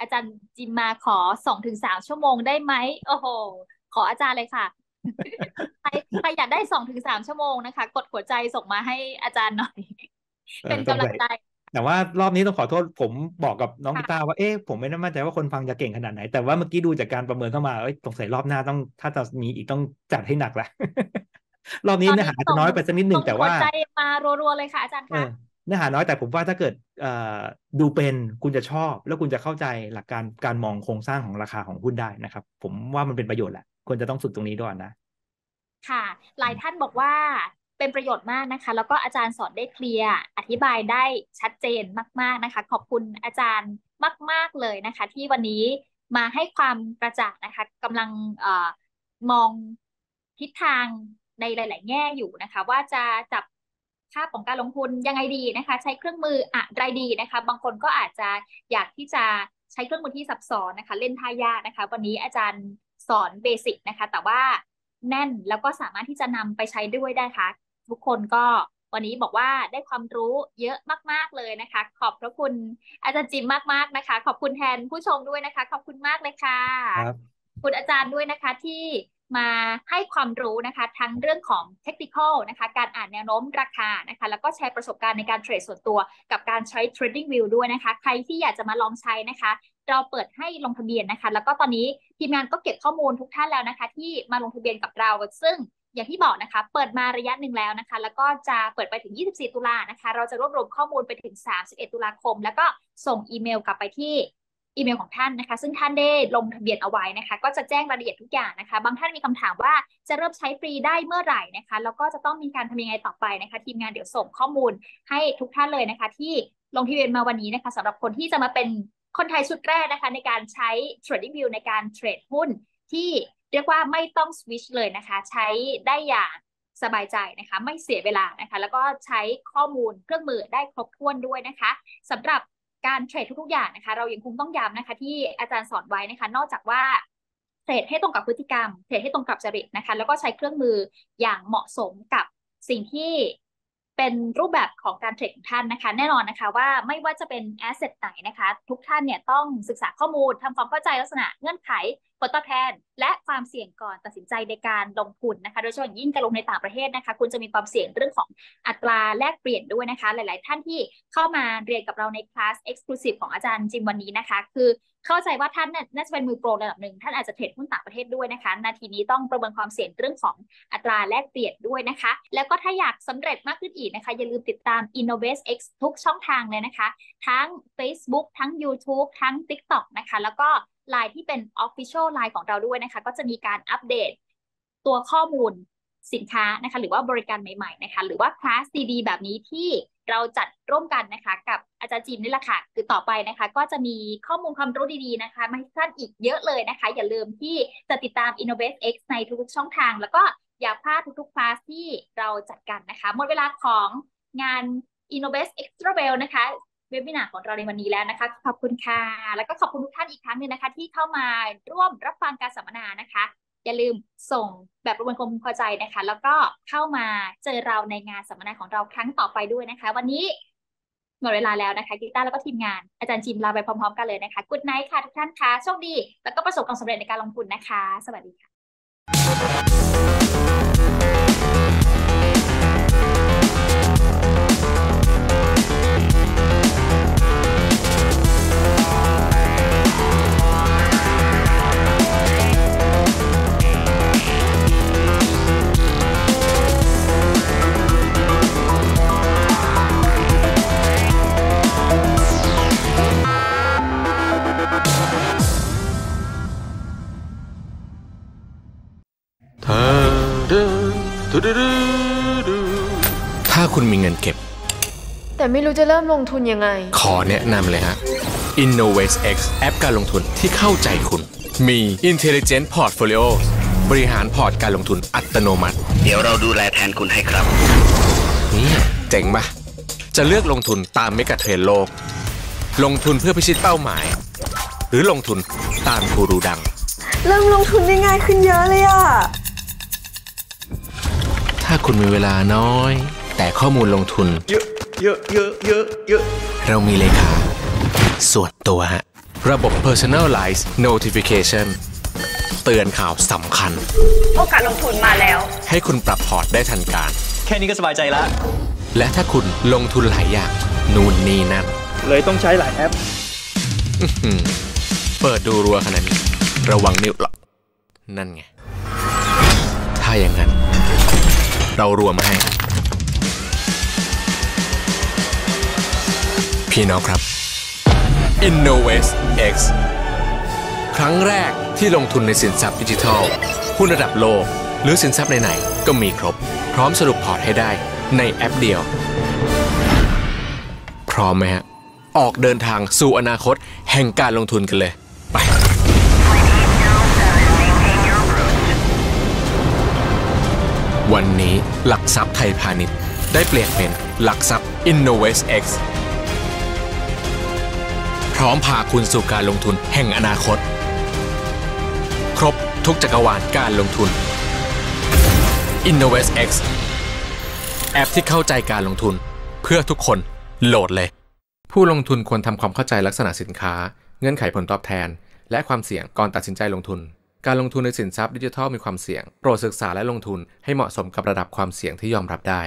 อาจารย์จิมมาขอสองถึงสามชั่วโมงได้ไหมโอ้โหขออาจารย์เลยค่ะใครอยากได้สองถึงสามชั่วโมงนะคะกดหัวใจส่งมาให้อาจารย์หน่อย เป็นกำลังใจ แต่ว่ารอบนี้ต้องขอโทษผมบอกกับน้องกีตาว่า เอ๊ะผมไม่แน่ม่ใจว่าคนฟังจะเก่งขนาดไหน แต่ว่าเมื่อกี้ดูจากการประเมินเข้ามาอ้ยสงสัยรอบหน้าต้องถ้าจะมีอีกต้องจัดให้หนักละรอบนี้เนื้อหาจะน้อยไปสักนิดหนึ่งแต่ว่าใจมารัวๆเลยค่ะ อาจารย์คะนื้อหาน้อยแต่ผมว่าถ้าเกิดดูเป็นคุณจะชอบแล้วคุณจะเข้าใจหลักการการมองโครงสร้างของราคาของหุ้นได้นะครับ ผมว่ามันเป็นประโยชน์แหละควรจะต้องฝึกตรงนี้ด้วยนะ ค่ะ หลายท่านบอกว่าเป็นประโยชน์มากนะคะ แล้วก็อาจารย์สอนได้เคลียร์อธิบายได้ชัดเจนมาก ๆ นะคะ ขอบคุณอาจารย์มาก ๆ เลยนะคะ ที่วันนี้มาให้ความกระจ่างนะคะกำลังอมองทิศทางในหลาย ๆ แง่อยู่นะคะ ว่าจะจับค่าของการลงทุนยังไงดีนะคะ ใช้เครื่องมืออะไรดีนะคะ บางคนก็อาจจะ อยากที่จะใช้เครื่องมือที่ซับซ้อนนะคะ เล่นท่ายากนะคะ วันนี้อาจารย์สอนเบสิกนะคะ แต่ว่าแน่นแล้วก็สามารถที่จะนำไปใช้ด้วยได้คะ่ะทุกคนก็วันนี้บอกว่าได้ความรู้เยอะมาก ๆเลยนะคะ ขอบพระคุณอาจารย์จิมมากๆนะคะ ขอบคุณแทนผู้ชมด้วยนะคะ ขอบคุณมากเลยค่ะครับคุณอาจารย์ด้วยนะคะที่มาให้ความรู้นะคะทั้งเรื่องของเทคนิคนะคะการอ่านแนวโน้มราคานะคะ แล้วก็แชร์ประสบการณ์ในการเทรดส่วนตัวกับการใช้ Trading View ด้วยนะคะ ใครที่อยากจะมาลองใช้นะคะ เราเปิดให้ลงทะเบียนนะคะ แล้วก็ตอนนี้ทีมงานก็เก็บข้อมูลทุกท่านแล้วนะคะ ที่มาลงทะเบียนกับเราซึ่งอย่างที่บอกนะคะเปิดมาระยะหนึ่งแล้วนะคะแล้วก็จะเปิดไปถึง 24 ตุลานะคะ เราจะรวบรวมข้อมูลไปถึง 31 ตุลาคม แล้วก็ส่งอีเมลกลับไปที่อีเมลของท่านนะคะซึ่งท่านได้ลงทะเบียนเอาไว้นะคะก็จะแจ้งรายละเอียดทุกอย่างนะคะบางท่านมีคำถามว่าจะเริ่มใช้ฟรีได้เมื่อไหร่นะคะแล้วก็จะต้องมีการทำยังไงต่อไปนะคะทีมงานเดี๋ยวส่งข้อมูลให้ทุกท่านเลยนะคะ ที่ลงทะเบียนมาวันนี้นะคะสำหรับคนที่จะมาเป็นคนไทยชุดแรกนะคะในการใช้ Trading View ในการเทรดหุ้น ที่เรียกว่าไม่ต้องสวิชเลยนะคะ ใช้ได้อย่างสบายใจนะคะไม่เสียเวลานะคะแล้วก็ใช้ข้อมูลเครื่องมือได้ครบถ้วนด้วยนะคะสำหรับการเทรดทุกๆอย่างนะคะ เรายังคงต้องย้ำนะคะ ที่อาจารย์สอนไว้นะคะ นอกจากว่าเทรดให้ตรงกับพฤติกรรมเทรดให้ตรงกับจริตนะคะ แล้วก็ใช้เครื่องมืออย่างเหมาะสมกับสิ่งที่เป็นรูปแบบของการเทรดของท่านนะคะ แน่นอนนะคะว่าไม่ว่าจะเป็นแอสเซทไหนนะคะ ทุกท่านเนี่ยต้องศึกษาข้อมูล ทำความเข้าใจลักษณะเงื่อนไขผลตอบแทน และความเสี่ยงก่อนตัดสินใจในการลงทุนนะคะ โดยเฉพาะอยิ่งการลงในต่างประเทศนะคะ คุณจะมีความเสี่ยงเรื่องของอัตราแลกเปลี่ยนด้วยนะคะ หลาย ๆ ท่านที่เข้ามาเรียนกับเราในคลาส Exclusive ของอาจารย์จิมวันนี้นะคะ คือเข้าใจว่าท่านน่าจะเป็นมือโปรระดับหนึ่ง ท่านอาจจะเทรดหุ้นต่างประเทศด้วยนะคะ นาทีนี้ต้องประเมินความเสี่ยงเรื่องของอัตราแลกเปลี่ยนด้วยนะคะ แล้วก็ถ้าอยากสำเร็จมากขึ้นอีกนะคะ อย่าลืมติดตาม Innovate X ทุกช่องทางเลยนะคะ ทั้ง Facebook ทั้ง YouTube ทั้ง TikTok นะคะ แล้วก็ไลน์ที่เป็น Official Line ของเราด้วยนะคะ ก็จะมีการอัปเดตตัวข้อมูลสินค้านะคะหรือว่าบริการใหม่ ๆ นะคะ หรือว่าคลาสดีๆแบบนี้ที่เราจัดร่วมกันนะคะ กับอาจารย์จิมนี่แหละค่ะ คือต่อไปนะคะ ก็จะมีข้อมูลความรู้ดีๆนะคะ มาให้ท่านอีกเยอะเลยนะคะ อย่าลืมที่จะติดตาม Innovate X ในทุกๆช่องทาง แล้วก็อย่าพลาดทุก ๆ คลาสที่เราจัดกันนะคะ หมดเวลาของงาน Innovate Extra Well นะคะ เว็บินาของเราในวันนี้แล้วนะคะขอบคุณค่ะแล้วก็ขอบคุณทุกท่านอีกครั้งหนึ่งนะคะ ที่เข้ามาร่วมรับฟังการสัมมนานะคะอย่าลืมส่งแบบประมวลความพึงพอใจนะคะ แล้วก็เข้ามาเจอเราในงานสัมมนาของเราครั้งต่อไปด้วยนะคะ วันนี้หมดเวลาแล้วนะคะกีตาร์แล้วก็ทีมงานอาจารย์จิมลาไปพร้อมๆกันเลยนะคะกุดไนท์ค่ะทุกท่านคะโชคดีแล้วก็ประสบความสำเร็จในการลงทุนนะคะ สวัสดีค่ะถ้าคุณมีเงินเก็บ แต่ไม่รู้จะเริ่มลงทุนยังไง ขอแนะนำเลยฮะ Innovate X แอปการลงทุนที่เข้าใจคุณ มี Intelligent Portfolio บริหารพอร์ตการลงทุนอัตโนมัติ เดี๋ยวเราดูแลแทนคุณให้ครับนี่เจ๋งปะจะเลือกลงทุนตามเมกะเทรนโลก ลงทุนเพื่อพิชิตเป้าหมาย หรือลงทุนตามกูรูดัง เริ่มลงทุนได้ง่ายขึ้นเยอะเลยอ่ะถ้าคุณมีเวลาน้อย แต่ข้อมูลลงทุน เยอะ เยอะ เยอะ เยอะเยอะเรามีเลขาส่วนตัว ระบบ personalized notification เตือนข่าวสำคัญ โอกาสลงทุนมาแล้ว ให้คุณปรับพอร์ตได้ทันการ แค่นี้ก็สบายใจแล้ว และถ้าคุณลงทุนหลายอย่างนู่นนี่นั่น เลยต้องใช้หลายแอปเปิดดูรัวขนาดนี้ ระวังนิ้วหรอกนั่นไงถ้าอย่างนั้นเรารวมให้ พี่น้องครับ i n n o v e s e X ครั้งแรกที่ลงทุนในสินทรัพย์ดิจิทัลหุ้นระดับโลกหรือสินทรัพย์ไหนๆก็มีครบ พร้อมสรุปพอร์ตให้ได้ในแอปเดียว พร้อมไหมฮะออกเดินทางสู่อนาคตแห่งการลงทุนกันเลย ไปวันนี้หลักทรัพย์ไทยพาณิชย์ ได้เปลี่ยนเป็นหลักทรัพย์ InnovestX พร้อมพาคุณสู่การลงทุนแห่งอนาคต ครบทุกจักรวาลการลงทุน InnovestX แอปที่เข้าใจการลงทุนเพื่อทุกคนโหลดเลย ผู้ลงทุนควรทำความเข้าใจลักษณะสินค้าเงื่อนไขผลตอบแทน และความเสี่ยงก่อนตัดสินใจลงทุนการลงทุนในสินทรัพย์ดิจิทัลมีความเสี่ยง โปรดศึกษาและลงทุนให้เหมาะสมกับระดับความเสี่ยงที่ยอมรับได้